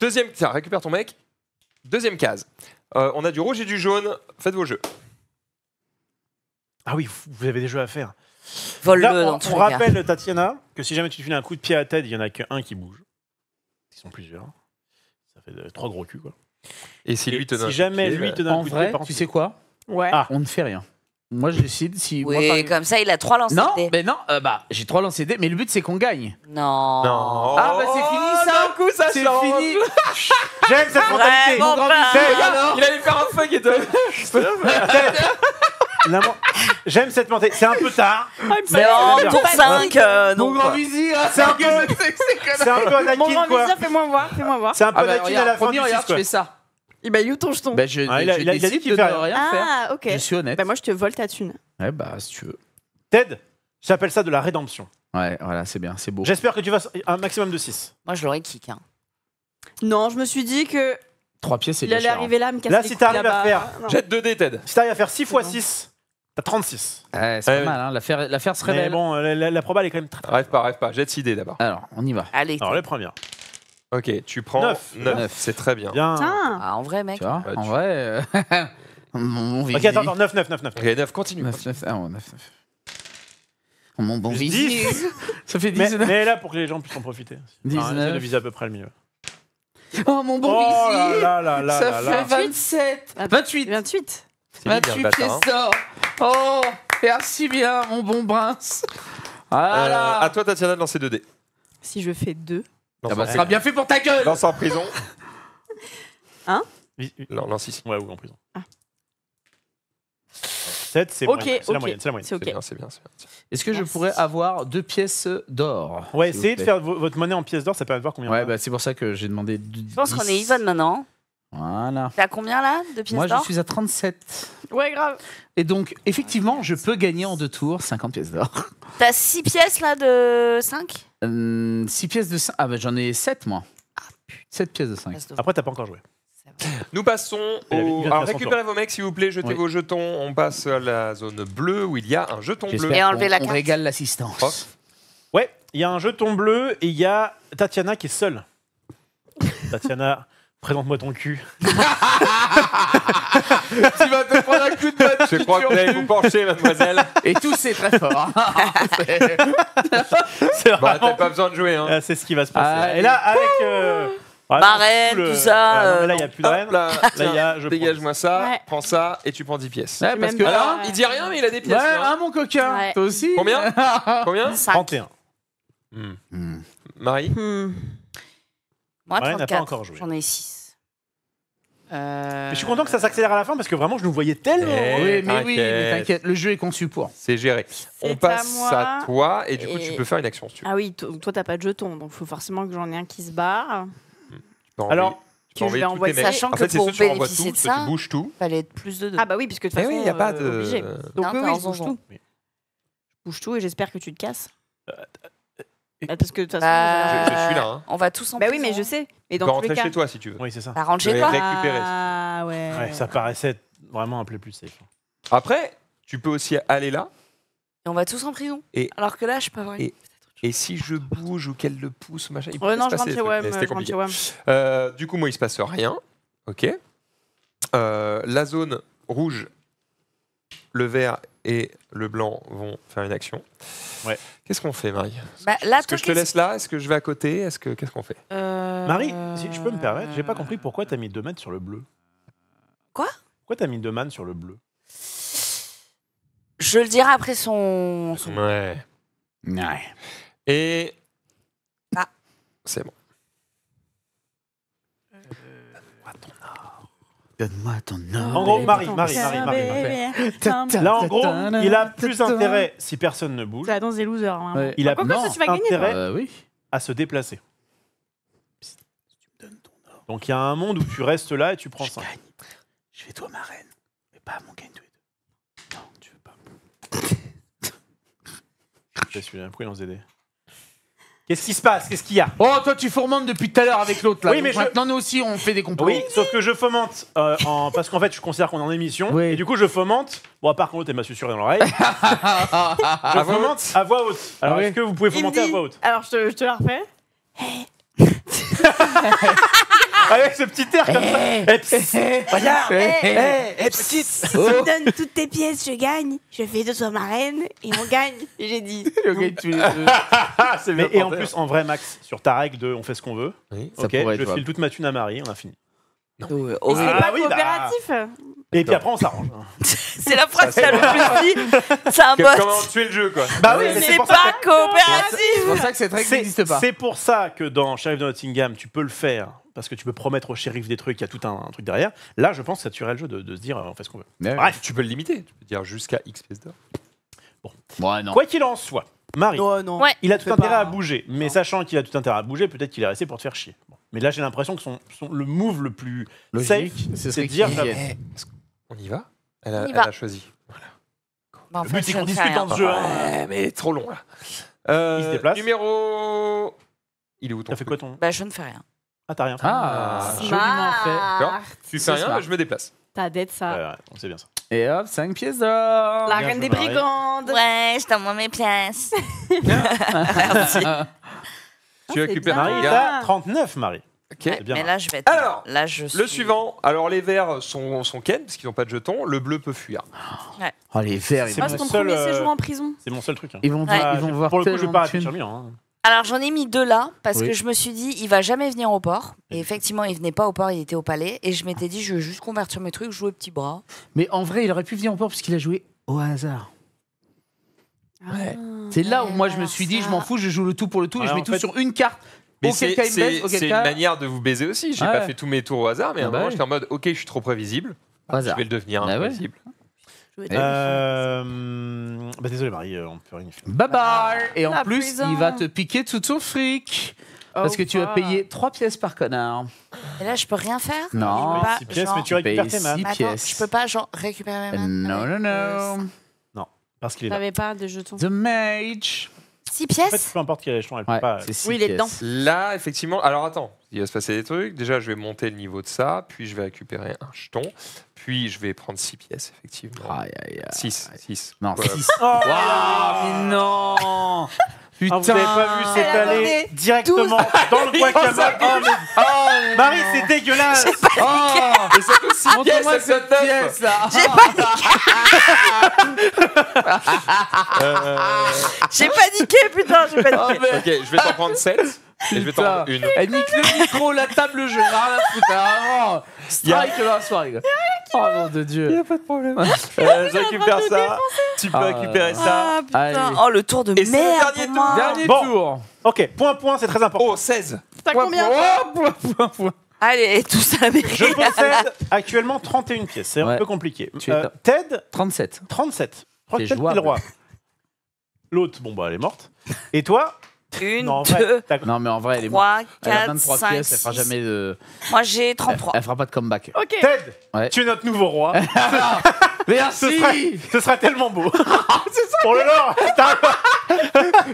Deuxième, ça récupère ton mec. Deuxième case. Euh, on a du rouge et du jaune. Faites vos jeux. Ah oui, vous avez des jeux à faire. Vol Là, on, dans rappelle, Tatiana, que si jamais tu te files un coup de pied à la tête, il n'y en a qu'un qui bouge. Ils sont plusieurs. Ça fait euh, trois gros culs, quoi. Et si lui te donne. si jamais lui te donne un coup de pied, euh, tu sais quoi Ouais. Ah. On ne fait rien. Moi, je décide si. Oui, comme ça, il a trois lancers. non, mais non, euh, bah, j'ai trois lancers D, mais le but c'est qu'on gagne. Non. Non. Ah, bah, c'est fini, oh, ça. un coup, ça C'est fini. [LAUGHS] J'aime cette mentalité Il allait faire un feu qui était... J'aime cette montée. C'est un peu tard. Ah, Mais en tour 5, non. Mon grand quoi. Euh, vizir, c'est un peu. C'est un peu [LAUGHS] Anakin, Mon grand quoi. vizir, fais-moi voir, fais-moi voir. C'est un peu Ah bah, Anakin à la fin du premier, regarde, 6, tu quoi. fais ça. Il eh ben, ton jeton. Bah, je, Ah, il a- je il a- il a dit décide qu'il de ne rien faire. Ah, ok. Je suis honnête. Bah, moi, je te vole ta thune. Ouais, eh bah, si tu veux. Ted, j'appelle ça de la rédemption. Ouais, voilà, c'est bien, c'est beau. J'espère que tu vas un maximum de 6. Moi, je l'aurais kick. Hein. Non, je me suis dit que 3 pieds, c'est il allait hein. arriver là, me casser Là, les si couilles t'arrives à là-bas. faire- ah, Jette 2D, Ted. Si t'arrives à faire 6 fois 6, T'as 36. Ouais, eh, c'est eh pas mal, hein. l'affaire, l'affaire se Mais bon, la, la, elle est quand même très. Rêve pas, rêve pas. J'ai décidé d'abord. Alors, on y va. Allez. Alors, les premières. Ok, tu prends 9. 9. 9. C'est très bien. Bien. Ah, en vrai, mec. Tu vois, en vrai. Mon bon Ok, attends, 9, 9, 9, 9. Ok, 9, continue. 9, 9, 9, 9. Mon bon Plus Ça fait Mais, 19. mais là, pour que les gens puissent en profiter. 19. neuf Ah, à peu près le milieu. Oh, mon bon oh là là là là Ça fait 27. 28. 28. 28 pièces d'or. Oh, merci bien, mon bon prince. Voilà. Euh, à toi, Tatiana, de lancer 2 dés. Si je fais 2, ça sera bien fait pour ta gueule. Lance en prison. [LAUGHS] Hein Non, lance ici. Ouais, ou en prison. Ah. 7, c'est okay, la moyenne. C'est la moyenne. C'est bien, c'est bien. Est-ce que je pourrais avoir deux pièces d'or Ouais, essayez de faire votre monnaie en pièces d'or, ça peut voir combien Ouais, bah, c'est pour ça que j'ai demandé. Je pense qu'on est Yvan maintenant. Voilà. T'as combien là de pièces Moi, je suis à 37. Ouais, grave. Et donc, effectivement, je peux gagner en deux tours 50 pièces d'or. [LAUGHS] T'as 6 pièces là de 5 6 hum, pièces de 5. Ah, bah j'en ai 7 moi. Ah, 7 pièces de 5. Après, t'as pas encore joué. [LAUGHS] Nous passons au. Alors récupérez vos mecs, s'il vous plaît, jetez vos jetons. On passe à la zone bleue où il y a un jeton bleu. Et enlever la carte. On régale l'assistance. Oh. Ouais, il y a un jeton bleu et il y a Tatiana qui est seule. [LAUGHS] Tatiana Présente-moi ton cul. [LAUGHS] tu vas te prendre un coup de main. Je crois que vous allez vous pencher, mademoiselle. Et tout, c'est très fort. Hein. [LAUGHS] c'est bah, vraiment... t'as pas besoin de jouer. Hein. Ah, c'est ce qui va se passer. et là, avec. Euh... tout, euh, ça. là, euh, il n'y a plus de reine. Là, y dégage-moi ça, prends ça et tu prends 10 pièces. parce que là, il dit rien, mais il a des pièces. Ouais, mon coquin. Toi aussi. Combien [LAUGHS] Combien 31. Hmm. Marie hmm. Moi, 34. J'en ai 6. Euh, mais je suis content que ça s'accélère à la fin parce que vraiment, je nous voyais tellement. Eh, oui, mais oui, mais t'inquiète, le jeu est conçu pour. C'est géré. On passe à, toi et du coup, tu peux faire une action si tu veux. Ah oui, toi, t'as pas de jetons, donc il faut forcément que j'en ai un qui se barre. Hmm. Alors, tu que envoyer sachant en que fait, c'est pour qui bénéficier tout, de ça- qui tout. Fallait être plus de deux. Ah bah oui, puisque de toute façon, oui, il n'y a pas euh, de. obligé. Donc Non, oui, je bouge tout. Je bouge tout et j'espère que tu te casses. Euh, ah, parce que de toute façon, euh, Je- suis là, hein. On va tous en bah oui, mais je sais. Mais Tu dans rentrer chez toi si tu veux. Oui, c'est ça. Bah, rentre chez toi. récupérer. Ah ouais. ça paraissait vraiment un peu plus safe. Après, tu peux aussi aller là. Et on va tous en prison. Alors que là, je peux pas Et- si je bouge ou qu'elle le pousse, machin, il peut rentre chez euh, du coup, moi, il se passe rien. Ok. Euh, la zone rouge, le vert et le blanc vont faire une action. Ouais. Qu'est-ce qu'on fait, Marie bah, Est-ce que je te laisse là Est-ce que je vais à côté Est-ce que qu'est-ce qu'on fait euh, Marie, si je peux me permettre, j'ai pas compris pourquoi tu as mis deux mètres sur le bleu. Quoi Pourquoi as mis deux mètres sur le bleu Je le dirai après son. son... Ouais. Ouais. Et. Ah. C'est bon. Donne-moi ton or. En gros, Marie, Marie, Marie, Marie. Là, en gros, il a plus intérêt, si personne ne bouge, C'est la danse des losers. Hein, il a plus bah, intérêt bah, à se déplacer. Donc il y a un monde où tu restes là et tu prends ça. Je vais toi ma reine. Mais pas mon gain tweet. Non, tu veux pas. [LAUGHS] Je suis là, pour et on s'est Qu'est-ce qui se passe Qu'est-ce qu'il y a Oh, toi, tu fomentes depuis tout à l'heure avec l'autre, là. Oui, mais maintenant, nous aussi, on fait des complots. Oui, sauf que je fomente euh, parce qu'en fait, je considère qu'on est en émission. Et du coup, je fomente. Bon, à part quand elle m'a susurré dans l'oreille. [LAUGHS] je ah fomente à voix haute. Alors, ah est-ce que vous pouvez fomenter à voix haute Alors, je te, je te la refais. [LAUGHS] [LAUGHS] Avec ce petit air comme ça. Regarde tu me donnes toutes tes pièces, je gagne. Je fais de toi ma reine et on gagne, j'ai dit. [LAUGHS] [LAUGHS] et en plus, en vrai, Max, sur ta règle de on fait ce qu'on veut, je file toute ma thune à Marie, on a fini. Oh, c'est ah pas bah. coopératif. Et puis après, on s'arrange. Hein. [LAUGHS] c'est la phrase qui a le plus dit. C'est un boss. Comment tuer le jeu, quoi. Bah oui, c'est pas coopératif. C'est pour ça que cette règle n'existe pas. C'est pour ça que dans Sheriff de Nottingham, tu peux le faire parce que tu peux promettre au shérif des trucs, il y a tout un, truc derrière. Là, je pense que ça tuerait le jeu de, se dire euh, on fait ce qu'on veut. Bref. Tu peux le limiter. Tu peux dire jusqu'à X pièces d'or. Bon. Ouais, non. Quoi qu'il en soit, Marie, oh, non. il a tout intérêt à bouger. Mais sachant qu'il a tout intérêt à bouger, peut-être qu'il est resté pour te faire chier. Mais là, j'ai l'impression que le move le plus Logique, safe, c'est de dire. On y va Elle a, elle a choisi. Voilà. Le but, c'est qu'on discute dans jeu. Hein. mais trop long là. Euh, Il se déplace. Numéro. Il est où ton T'as fait quoi ton. Bah, je ne fais rien. Ah, t'as rien fait. Ah, c'est fait. Tu fais rien, je me déplace. T'as d'être ça. Ouais, on sait bien ça. Et hop, 5 pièces d'or La Bien reine des brigandes. Ouais, je t'envoie mes pièces. [LAUGHS] [LAUGHS] tu as occupé, ah, récupères Marie, Il 39, Marie là, je vais Alors, le suivant. Alors, les verts sont, sont ken, parce qu'ils n'ont pas de jetons. Le bleu peut fuir. Ouais. Oh, les verts, C'est mon euh, en prison. C'est mon seul truc. Hein. Ils vont, ils vont voir Pour le coup, je vais pas hein. Alors j'en ai mis deux là parce que je me suis dit il va jamais venir au port et effectivement il venait pas au port il était au palais et je m'étais dit je vais juste convertir mes trucs jouer petit bras Mais en vrai, il aurait pu venir au port parce qu'il a joué au hasard. Ah. C'est là où moi je me suis dit, je m'en ah. fous, je joue le tout pour le tout, et je mets tout sur une carte c'est une manière de vous baiser aussi. J'ai ah pas fait tous mes tours au hasard, mais à un ah bah moment, j'étais en mode, ok, je suis trop prévisible. je vais le devenir bah invisible. imprévisible. Euh, bah, désolé Marie, euh, on peut rien faire. Bye bye ah, Et en plus, il va te piquer tout ton fric. Oh parce que tu as payé 3 pièces par connard. Et là, je peux rien faire Non. Je 6 pièces, mais tu récupères tes mains. je peux pas genre récupérer mes mains. Non, non, non. Non, parce qu'il est là. pas de jetons. The Mage. 6 pièces En fait, peu importe quel échelon, elle peut pas. oui, il est dedans. Là, effectivement. Alors attends, il va se passer des trucs. Déjà, je vais monter le niveau de ça, puis je vais récupérer un jeton, puis je vais prendre 6 pièces, effectivement. 6. 6. Non, 6. Oh, mais non Putain, ah, vous n'avez pas vu s'étaler directement dans le guacamole. [LAUGHS] oh, mais... oh, Marie, c'est dégueulasse. Oh, Montre-moi cette pièce J'ai paniqué. J'ai paniqué, putain, j'ai paniqué. Ah, ok, je vais t'en prendre 7. Et je vais t'en prendre une. Elle nique le micro, la table, je à putain. Hein. Oh, strike la soirée. Oh mon Dieu. Il n'y a pas de problème. Euh, je récupère ça. Tu peux ah. récupérer ça. Ah, putain. Oh, le tour de merde. dernier tour. Dernier tour. Ok, point, point, c'est très important. Oh, 16. T'as combien oh, point, point, point. Allez, tout ça. Je possède actuellement 31 pièces. C'est un peu compliqué. Euh, Ted, 37. 37. Rochette L'autre, bon, bah, elle est morte. Et toi, 1, non, vrai, deux, non, mais en vrai, elle est Elle a pièces, elle fera jamais de. Moi, j'ai 33. Elle, fera pas de comeback. Ted, tu es notre nouveau roi. [LAUGHS] Merci. Ce sera, tellement beau. [LAUGHS] ça, Pour le lore. [LAUGHS]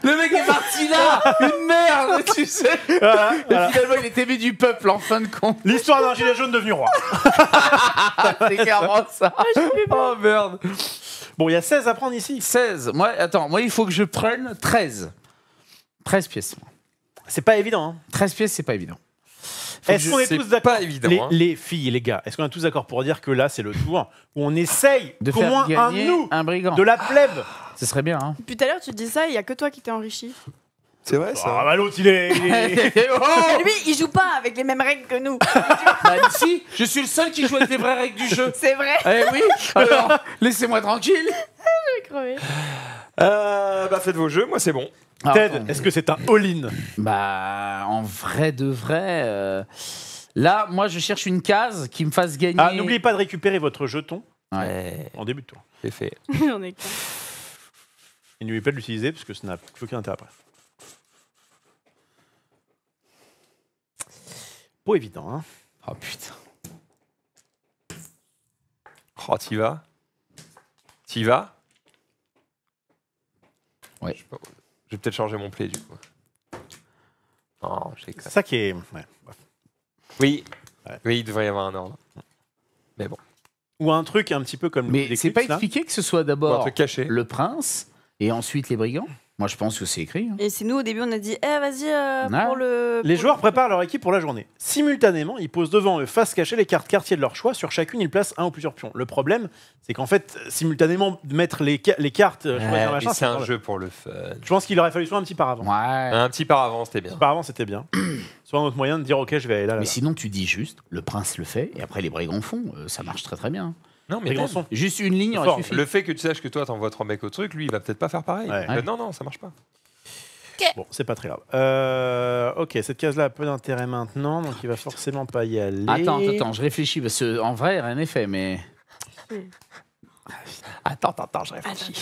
le mec est parti là, une merde, tu sais. Et Finalement, il est aimé du peuple en fin de compte. L'histoire d'un gilet jaune devenu roi. C'est clairement ça. Ah, oh merde. Bon, il y a 16 à prendre ici. 16. Moi, attends, moi, il faut que je prenne 13. 13 pièces. C'est pas évident. Hein. 13 pièces, c'est pas évident. Est-ce qu'on est, tous d'accord les, hein. les, filles et les gars, est-ce qu'on est tous d'accord pour dire que là, c'est le tour où on essaye de faire moins un nous un brigand. de la plèbe ah, Ce serait bien. Hein. tout à l'heure, tu dis ça, il y a que toi qui t'es enrichi. C'est vrai ça. Ah bah l'autre il est. [LAUGHS] Oh lui il joue pas avec les mêmes règles que nous. [LAUGHS] Bah, si, je suis le seul qui joue avec les vraies règles du jeu. C'est vrai. Eh oui. [LAUGHS] Alors laissez-moi tranquille. je vais crever. Euh, bah faites vos jeux, moi c'est bon. Ah, Ted, est-ce que c'est un all-in Bah, en vrai de vrai. Euh, là, moi, je cherche une case qui me fasse gagner. Ah, n'oubliez pas de récupérer votre jeton en début de tour. c'est fait. [LAUGHS] n'oubliez pas de l'utiliser parce que ça n'a plus aucun intérêt après. Pas évident, hein. Oh putain. Oh, t'y vas T'y vas je, vais peut-être changer mon play, du coup. Non, C'est ça qui est... Oui. il devrait y avoir un ordre. Mais bon. Ou un truc un petit peu comme... Mais c'est pas expliqué que ce soit d'abord le prince et ensuite les brigands moi, je pense que c'est écrit. Hein. Et c'est nous, au début, on a dit, eh, vas-y, euh, le. Les joueurs préparent leur équipe pour la journée. Simultanément, ils posent devant eux, face cachée, les cartes quartiers de leur choix. Sur chacune, ils placent un ou plusieurs pions. Le problème, c'est qu'en fait, simultanément, mettre les, cartes, euh, c'est un jeu pour le fun. Je pense qu'il aurait fallu soit un petit paravent. Un petit paravent, c'était bien. Par c'était bien. [CLEARS THROAT] soit un autre moyen de dire, ok, je vais aller là. Mais sinon, tu dis juste, le prince le fait, et après les brigands font. Euh, ça marche très très bien. Non, mais Juste une ligne, aurait Le fait que tu saches que toi, t'envoies trois mecs au truc, lui, il va peut-être pas faire pareil. Euh, non, non, ça marche pas. Bon, c'est pas très grave. Euh, ok, cette case-là a peu d'intérêt maintenant, donc il va forcément pas y aller. Attends, attends, je réfléchis, parce en vrai, rien n'est fait, mais. [LAUGHS] Attends, attends, je réfléchis.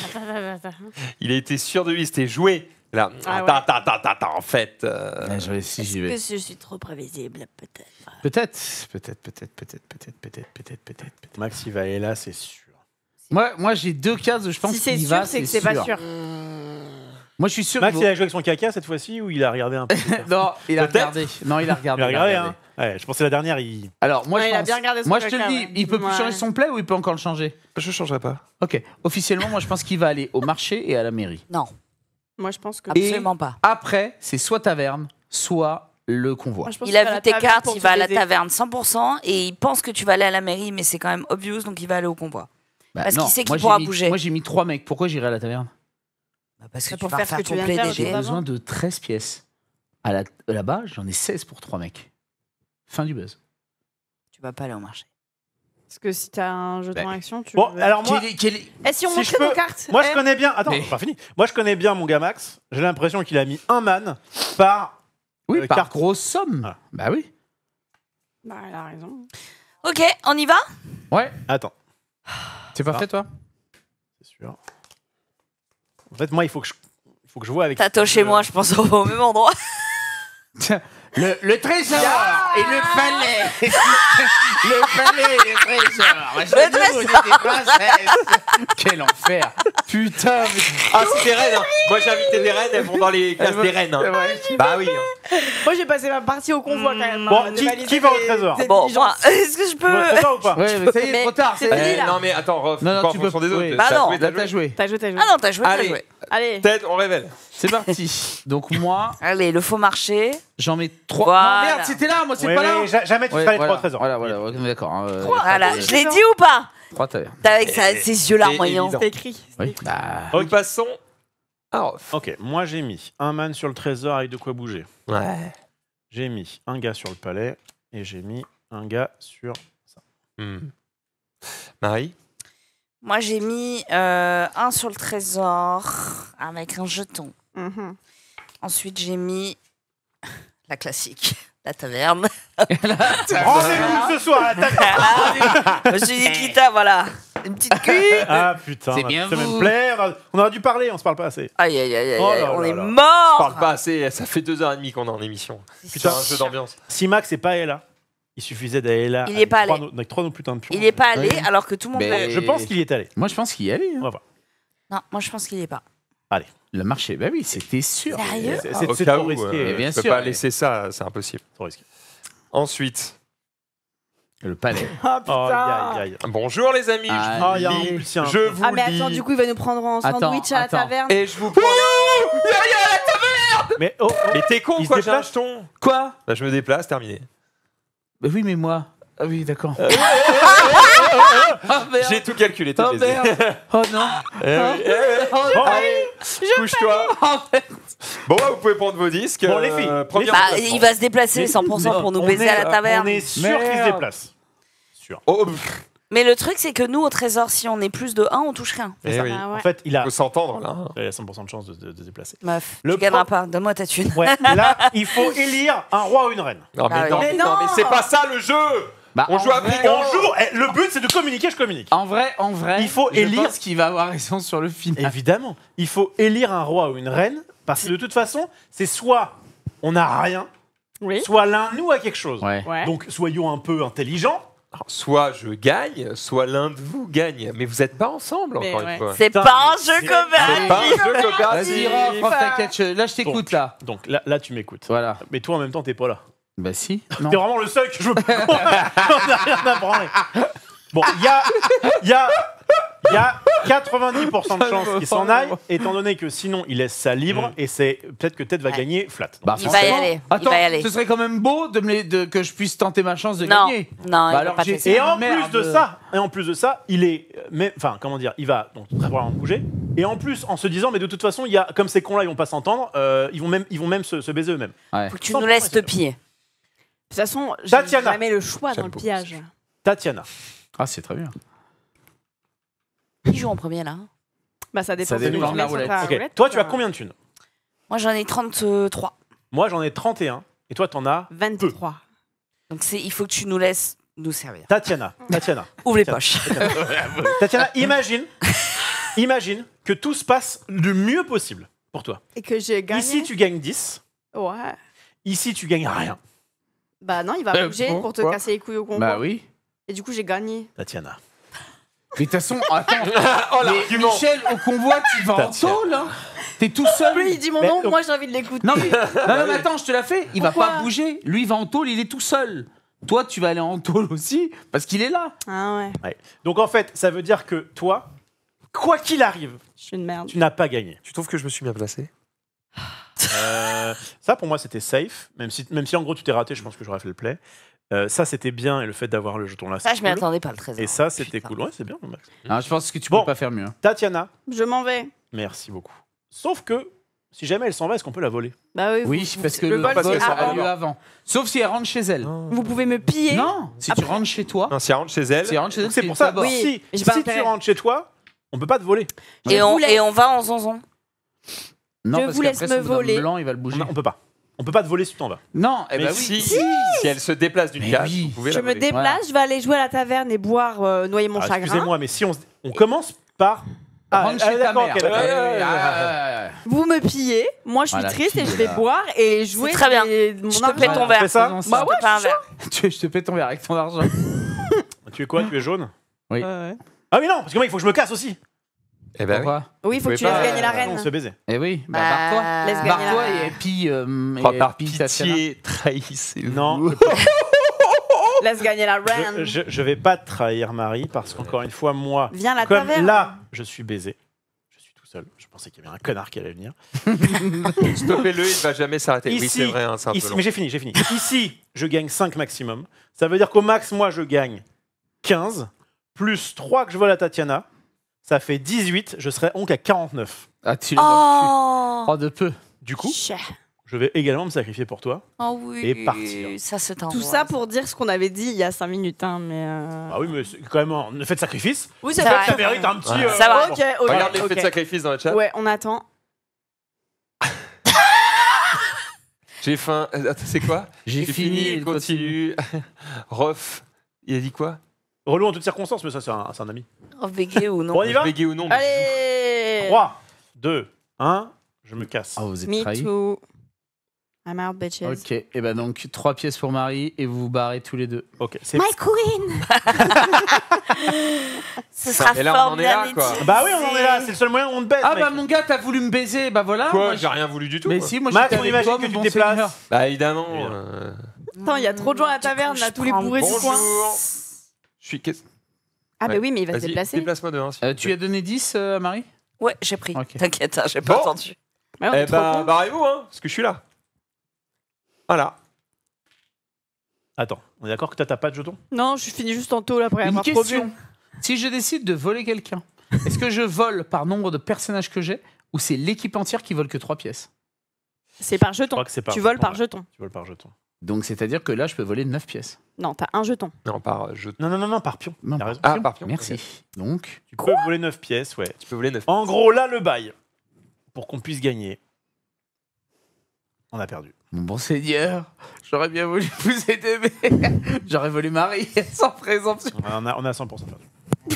Il a été sûr de lui, c'était joué. Là, ah attends, attends, attends, en fait. Euh, je vais- que je suis trop prévisible, peut-être Peut-être, peut-être, peut-être, peut-être, peut-être, peut-être, peut-être, peut-être. Max, il va aller là, c'est sûr. Moi, moi j'ai deux cases, où je pense qu'il va. c'est que c'est pas sûr. Mmh. Moi, je suis sûr. Max, il a joué avec son caca cette fois-ci ou il a regardé un peu [LAUGHS] Non, il a regardé. Non, il a regardé. Il a regardé. Hein. je pensais la dernière. Il... Alors, moi, je, a bien regardé son moi je te le dis, il peut plus changer son play ou il peut encore le changer Je changerai pas. Ok. Officiellement, moi, je pense qu'il va aller au marché et à la mairie. Non. Moi, je pense que. Absolument pas. Après, c'est soit taverne, soit le convoi. Ah, il a vu tes cartes, il va à la taverne 100% et il pense que tu vas aller à la mairie, mais c'est quand même obvious, donc il va aller au convoi. Bah, parce qu'il sait qu'il pourra bouger. Moi j'ai mis trois mecs, pourquoi j'irai à la taverne bah, Parce bah, que pour faire, ce ton J'ai besoin de 13 pièces. Là-bas, j'en ai 16 pour trois mecs. Fin du buzz. Tu vas pas aller au marché. Parce que si t'as un jeu de action, tu. alors moi. Eh, si on nos cartes Moi, je eh. connais bien. Attends, pas fini. Moi, je connais bien mon Gamax. J'ai l'impression qu'il a mis un man par oui, euh, par grosse somme. Ah. Bah oui. Bah, elle a raison. Ok, on y va Ouais. Attends. C'est pas prêt, ah. toi C'est sûr. En fait, moi, il faut que je, faut que je vois avec. T'as chez moi, je pense, au même endroit. [LAUGHS] Le, le, trésor et le ah. palais. [LAUGHS] le palais et le trésor. Je trésor. Quel enfer. Putain. Mais... Ah, c'était reines. Hein. Moi, j'ai invité des reines. Elles vont dans les classes des reines. Hein. Ah, bah oui. Hein. Moi, j'ai passé ma partie au convoi hmm. quand même. Bon, qui, va au trésor Bon, est-ce que je peux. ça ouais, mais Ça y est, trop tard. non, mais attends, ref. Non, non, tu peux... des autres. Bah non, t'as joué. T'as joué, t'as joué. Ah non, t'as joué, t'as joué. Allez. Peut-être, on révèle. C'est parti. Donc moi. Allez, le faux marché. J'en mets trois. Voilà. merde, c'était là, moi c'est pas là. Jamais tu ouais, trois trésors. Voilà, voilà, d'accord. Hein, euh, trois. je l'ai dit ou pas T'as T'as Avec ça ses yeux larmoyants. C'est écrit. Oui. Bah, passons à Ok, moi j'ai mis un man sur le trésor avec de quoi bouger. Ouais. J'ai mis un gars sur le palais et j'ai mis un gars sur ça. Hmm. Marie Moi j'ai mis euh, un sur le trésor avec un jeton. Mhm. Ensuite, j'ai mis la classique, la taverne. [LAUGHS] Rendez-vous ce soir à la taverne. Je suis dit, voilà. Une petite [LAUGHS] cuite. Ah putain, ça me plaire. On aurait dû parler, on se parle pas assez. Aïe aïe aïe, aïe oh on est mort. On se parle pas assez, ça fait deux heures et demie qu'on est en émission. Putain, un jeu d'ambiance. Si Max n'est pas là, il suffisait d'aller là. Il n'est pas allé. Trois, avec putains de pions. Il n'est pas allé alors que tout le monde. Ben, je pense qu'il est allé. Moi je pense qu'il est allé. Hein. On va voir. Non, moi je pense qu'il n'y est pas. Allez. Le marché, ben oui, c'était sûr. C'est ah, trop risqué. Euh, bien sûr, pas laisser ça, c'est impossible. Ensuite. Le palais. [LAUGHS] oh, Bonjour les amis, ah, je, vous le je Ah mais attends, du coup il va nous prendre en sandwich à la taverne. Et je vous prends... la taverne Mais, oh, oh. mais t'es con, quoi, j'ai un jeton Quoi Là bah, je me déplace, terminé. Bah oui mais moi... Ah oui d'accord. Euh. [LAUGHS] Ah, j'ai tout calculé. t'as [LAUGHS] oh, non eh hein eh oh non. Couche-toi. Bon, vous pouvez prendre vos disques. Bon, les filles. Euh, bah, il va se déplacer 100% pour nous baiser à la taverne. On est sûr qu'il se déplace. Sûr. Oh, mais le truc, c'est que nous, au trésor, si on est plus de 1, on touche rien. Eh ah en fait, il a. s'entendre, là. Il a 100% de chance de, se déplacer. Meuf, le tu pro... pas. Donne-moi ta thune. là, [LAUGHS] il faut élire un roi ou une reine. Non, mais, bah non, non, mais c'est pas ça le jeu bah, on, joue à eh, Le but, c'est de communiquer, je communique. En vrai, en vrai, Il faut élire- ce qui va avoir raison sur le film. Évidemment. Il faut élire un roi ou une reine, parce que de toute façon, c'est soit on n'a rien, soit l'un nous a quelque chose. Donc soyons un peu intelligents. Soit je gagne, soit l'un de vous gagne. Mais vous n'êtes pas ensemble, encore C'est pas un jeu c'est- pas jeu coopératif. vas là je t'écoute là. Donc là, tu m'écoutes. Voilà. Mais toi, en même temps, t'es pas là. Bah si. T'es vraiment le seul que je veux pas. [LAUGHS] [LAUGHS] On a rien à branler. Bon, il y a, y, a, y a 90% de chances qu'il s'en aille, étant donné que sinon il laisse ça libre mm. et c'est peut-être que Ted va gagner flat. Bah, il va y aller. il va y aller. ce serait quand même beau de que je puisse tenter ma chance de gagner. Non, il bah, va pas Et en plus de ça, et en plus de ça, il est, mais, enfin, comment dire, il va donc très probablement bouger. Et en plus, en se disant, mais de toute façon, il y a, comme ces cons-là, ils vont pas s'entendre, euh, ils vont même, ils vont même se, baiser eux-mêmes. Faut que tu nous laisses te piller. De toute façon, j'ai jamais le choix dans le pillage. Tatiana. Ah, c'est très bien. Qui joue en premier là Bah ça dépend de la roulette. Toi, tu as combien de thunes Moi j'en ai 33. Moi, j'en ai 31. Et toi, tu t'en as 23. Donc c'est il faut que tu nous laisses nous servir. Tatiana. Tatiana. [LAUGHS] Ouvre les poches. [LAUGHS] Tatiana, imagine, imagine que tout se passe le mieux possible pour toi. Et que j'ai gagné. Ici, tu gagnes 10. Ouais. Ici, tu gagnes rien. Bah non, il va euh, bouger pour te casser les couilles au convoi. Bah oui. Et du coup, j'ai gagné. Tatiana. Mais de toute façon, attends. [LAUGHS] oh mais Michel, au convoi, tu vas en tôle. taule, T'es tout seul. Lui, il dit mon nom, moi j'ai envie de l'écouter. Non mais, [LAUGHS] non, non, attends, je te l'ai fait. Il va pas bouger. Lui, il va en taule, il est tout seul. Toi, tu vas aller en taule aussi parce qu'il est là. Ah ouais, Donc en fait, ça veut dire que toi, quoi qu'il arrive, tu n'as pas gagné. Tu trouves que je me suis bien placé euh, ça, pour moi, c'était safe. Même si, même si en gros, tu t'es raté, je pense que j'aurais fait le play. Euh, ça, c'était bien, et le fait d'avoir le jeton là. Ça, je cool. m'y pas le trésor. Et ça, c'était cool. Ouais, c'est bien, ah, je pense que tu bon, peux pas faire mieux. Hein. Tatiana. Je m'en vais. Merci beaucoup. Sauf que, si jamais elle s'en va, est-ce qu'on peut la voler Bah oui. parce que le, vol, ça a lieu avant. Sauf si elle rentre chez elle. Ah. Vous pouvez me piller. Non, si tu rentres chez toi. si elle rentre chez elle. c'est pour ça. si, tu rentres chez toi, on peut pas te voler. Et, on, et on va en zonzon. Non, Je parce vous laisse me voler. blanc, il va le bouger. On peut pas. On peut pas te voler ce temps-là. Non, eh Mais ben oui. si, si, elle se déplace d'une case, vous pouvez Je me déplace, je vais aller jouer à la taverne et boire, euh, noyer mon ah, chagrin. Excusez-moi, mais si on, on commence par. Ah, ah, chez ta mère. Ah. Vous me pillez, moi je suis triste et je vais boire et jouer. très bien. Mon Je te fais ton verre. Tu ça ça. je te Je te avec ton argent. Tu es quoi Tu es jaune Oui. Ah, mais non, parce que moi, il faut que je me casse aussi. Eh ben oui, il faut que tu laisses gagner la reine. Ah on se baiser. Eh oui, bah, toi Par toi et puis. par puis pitié, trahissez-vous. Non, Laisse gagner la euh, oh, [LAUGHS] reine. je, ne vais pas trahir Marie parce qu'encore une fois, moi, comme là, je suis baisé. Je suis tout seul. Je pensais qu'il y avait un connard qui allait venir. [LAUGHS] Stoppez-le, il ne va jamais s'arrêter. Oui, c'est vrai, hein, un mais j'ai fini, j'ai fini. Ici, je gagne 5 maximum. Ça veut dire qu'au max, moi, je gagne 15, plus 3 que je vole à Tatiana, ça fait 18, je serai donc à 49. Ah, tu oh, oh de peu. Du coup, je vais également me sacrifier pour toi oh oui, et partir. Ça se Tout ça pour dire ce qu'on avait dit il y a 5 minutes. Hein, mais euh, Ah oui, mais quand même, fait de sacrifice. Oui, ça, ça, ça mérite un petit. Euh, va. Oh Regarde les faits de sacrifice dans le chat. Ouais, on attend. [LAUGHS] J'ai faim. C'est quoi J'ai fini, il continue. [LAUGHS] Rof, il a dit quoi Relou en toutes circonstances, mais ça, c'est un, c'est un ami. Oh, ou non on y va Bégué ou non Allez 3, 2, 1, je me casse. Ah, vous êtes Me too. I'm out, bitches. Ok, et eh ben donc trois pièces pour Marie et vous vous barrez tous les deux. Ok, c'est. My queen [LAUGHS] Ce sera Et là, on quoi. Bah oui, on en est là, c'est le seul moyen où on te baise. Ah bah mon gars, t'as voulu me baiser, bah voilà. Quoi moi, J'ai rien voulu du tout. Mais si, moi je j'étais Bah évidemment. Attends, il y a trop de gens à la taverne, là, tous les bourrés du coin. Je suis. Ah, ben oui, mais il va se déplacer. Déplace-moi de euh, tu as donné 10 euh, à Marie Ouais, j'ai pris. T'inquiète, hein, j'ai pas entendu. Ouais, eh ben, bah, barrez-vous, hein, parce que je suis là. Voilà. Attends, on est d'accord que t'as pas de jeton Non, je finis juste en taux après Une Si je décide de voler quelqu'un, est-ce que je vole par nombre de personnages que j'ai ou c'est l'équipe entière qui vole que 3 pièces C'est par jeton. tu voles par jeton. Tu voles par jeton. Donc c'est-à-dire que là, je peux voler 9 pièces. Non, t'as un jeton. Non, par euh, jeton. Non, non, non, non, par pion. Ah, par pion. Merci. Donc, Tu peux voler 9 pièces, ouais. Tu peux voler 9. En gros, là, le bail, pour qu'on puisse gagner, on a perdu. mon bon seigneur, j'aurais bien voulu [LAUGHS] vous aider, mais [LAUGHS] j'aurais voulu Marie [LAUGHS] sans présomption. On a, 100% perdu.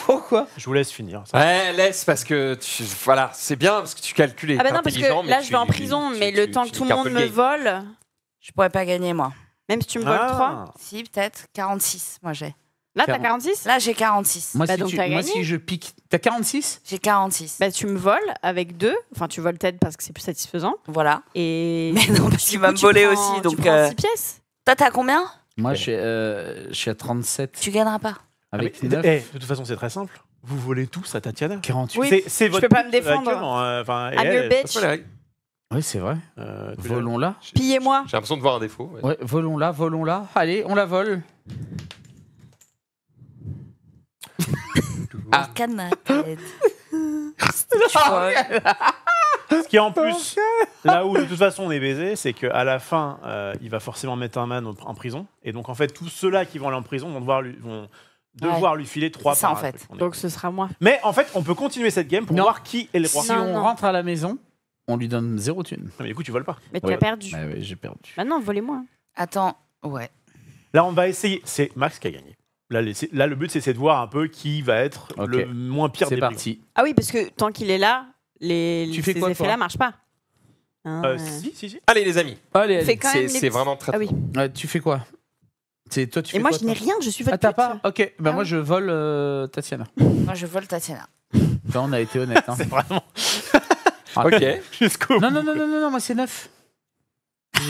Pourquoi Je vous laisse finir. Ouais, laisse parce que voilà, c'est bien parce que tu calculais. Ah bah non, parce que là, je vais en prison, mais le temps que tout le monde me vole, je pourrais pas gagner, moi. Même si tu me voles 3 ah. Si, peut-être. 46, moi j'ai. Là, t'as 46 Là, j'ai 46. Moi, bah, si, donc, moi, si je pique. T'as 46 J'ai 46. Bah, tu me voles avec 2. Enfin, tu voles tête parce que c'est plus satisfaisant. Voilà. Et. [LAUGHS] Mais non, parce qu'il va me voler aussi. Donc, Tu euh, 6 pièces toi, t'as combien Moi, je suis, euh, à 37 Tu gagneras pas. avec 9. Ah, eh, de toute façon, c'est très simple. Vous volez tous à Tatiana. 48. C'est- C'est peux pas me euh, défendre. bitch. Oui, c'est vrai. Euh, volons-la. Pillez-moi. J'ai l'impression de voir un défaut. volons-la, volons-la. Allez, on la vole. [LAUGHS] ah. [LAUGHS] Ce qui est en plus, là où de toute façon on est baisé, c'est qu'à la fin, euh, il va forcément mettre un man en prison. Et donc en fait, tous ceux-là qui vont aller en prison vont devoir lui, vont devoir lui filer trois ça, en fait. Donc ce sera moi. Mais en fait, on peut continuer cette game pour voir qui est le roi. Si on rentre à la maison, on lui donne zéro thune. Ah, mais écoute, tu voles pas. Mais ah tu as perdu. Ah oui, j'ai perdu. Maintenant, bah volez-moi. Attends, ouais. Là, on va essayer. C'est Max qui a gagné. Là, le but, c'est de voir un peu qui va être le moins pire des C'est parti. Ah oui, parce que tant qu'il est là, les, effets-là marchent pas. Hein, euh, euh. si, si, si. Allez, les amis, Allez, c'est vraiment très. Ah oui. tu fais quoi C'est toi, tu Et moi, je n'ai rien, je suis votre Ah, t'as pas Ok, ben moi, je vole euh, Tatiana. Moi, je vole Tatiana. on a été honnête. hein. [LAUGHS] C'est vraiment. [LAUGHS] Ah. Ok. [LAUGHS] Jusqu'au Non, non, non, non, non, moi c'est 9. Ouais.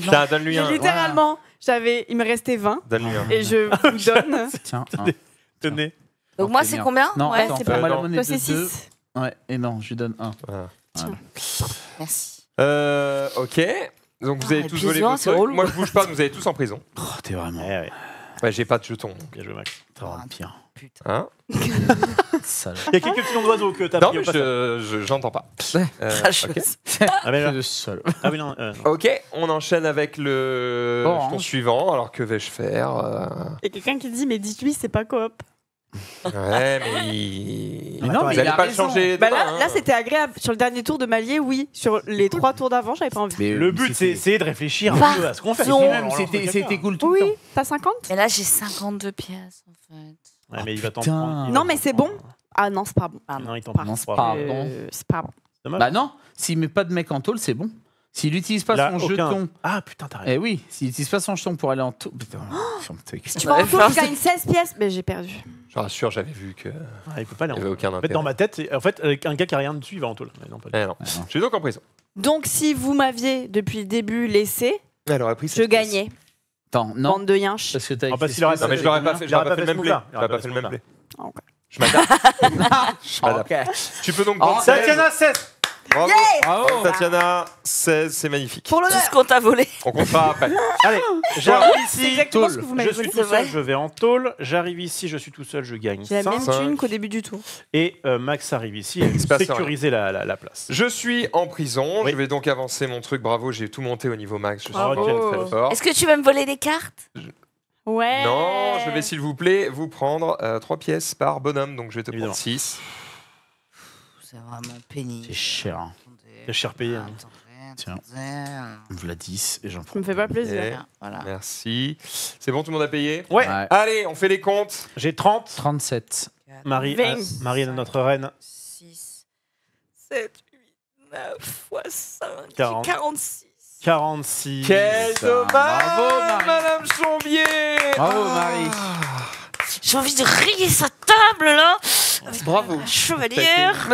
[LAUGHS] Ça, donne-lui un. Littéralement, j'avais, il me restait 20 Donne-lui un. et je [LAUGHS] vous donne. Tiens, un. Tenez. Donc moi c'est combien Non, Ouais, c'est pas- euh, moi, monnaie c'est 6. Ouais, et non, je lui donne un. Voilà. Ah. Merci. Euh, ok. Donc vous ah, avez tous volé vos Moi je bouge pas, vous avez tous en prison. Oh, t'es vraiment eh Ouais, j'ai pas de jetons. Bien joué, Max. t'es vraiment pire. Hein [LAUGHS] il y a quelques petits d'oiseaux que t'as Non, mais je- n'entends j'entends pas. Euh, ah, ok. [LAUGHS] Ah, mais, ah euh, non. ok, on enchaîne avec le tour suivant. Alors que vais-je faire Et euh y quelqu'un qui dit, mais 18 c'est pas coop. Ouais, mais, Mais non, vous mais il a pas le changer. Bah là, hein. là c'était agréable. Sur le dernier tour de Malier, oui. Sur les trois tours d'avant, j'avais pas envie. Mais, Le but, c'est essayer de réfléchir un peu à ce qu'on fait. C'était cool tout le Oui, t'as 50 Et là, j'ai 52 pièces, en fait. Ah, mais il va Non, mais c'est bon. Ah non, c'est pas bon. Ah, Non, il t'en prend Non, euh, c'est pas bon. c'est pas bon. Bah non, s'il met pas de mec en taule c'est bon. S'il utilise pas son jeton. Ah putain, t'as rien. Eh oui, s'il utilise pas son jeton pour aller en taule. Oh tu vas en Ouais, 16 pièces, mais j'ai perdu. Je rassure, j'avais vu que Ah, il peut pas aller en il aucun dans ma tête, en fait, avec un gars qui a rien dessus, il va en taule. Mais non, pas du eh ah, Je suis donc en prison. Donc si vous m'aviez depuis le début laissé, Alors, je gagnais. Attends, non. Bande de yinches. Parce que t'as Ah, bah, s'il aurait- Non, mais je l'aurais pas fait, pas fait le même blé. J'aurais pas fait le même ah, blé. Ok. Je m'adapte. [LAUGHS] Je m'adapte. Tu peux donc prendre Ça, tient tiens à 16 Bravo, Tatiana, 16, c'est magnifique. Pour Tout ce qu'on t'a volé. On comptera après. [LAUGHS] Allez, j'arrive ici, tout ce Je suis tout seul, je vais en tôle. J'arrive ici, je suis tout seul, je gagne C'est la même thune qu'au début du tour. Et euh, Max arrive ici, il sécuriser la, la, place. Je suis en prison, je vais donc avancer mon truc. Bravo, j'ai tout monté au niveau max. Est-ce que tu vas me voler des cartes Ouais. Non, je vais s'il vous plaît vous prendre 3 euh, pièces par bonhomme, donc je vais te prendre 6 c'est vraiment pénible. C'est cher. C'est cher payé. hein. Tiens. Vladis, et j'en Ça prends. me fait pas plaisir. Voilà. Merci. C'est bon, tout le monde a payé Ouais, Allez, on fait les comptes. j'ai 30. 37. Marie, Marie est notre reine. 6, 7, 8, 9 fois 5, 46. 46. Quel dommage, bravo, Madame Chambier Bravo, Marie. Ah, j'ai envie de rayer sa table là Bravo. Chevalière.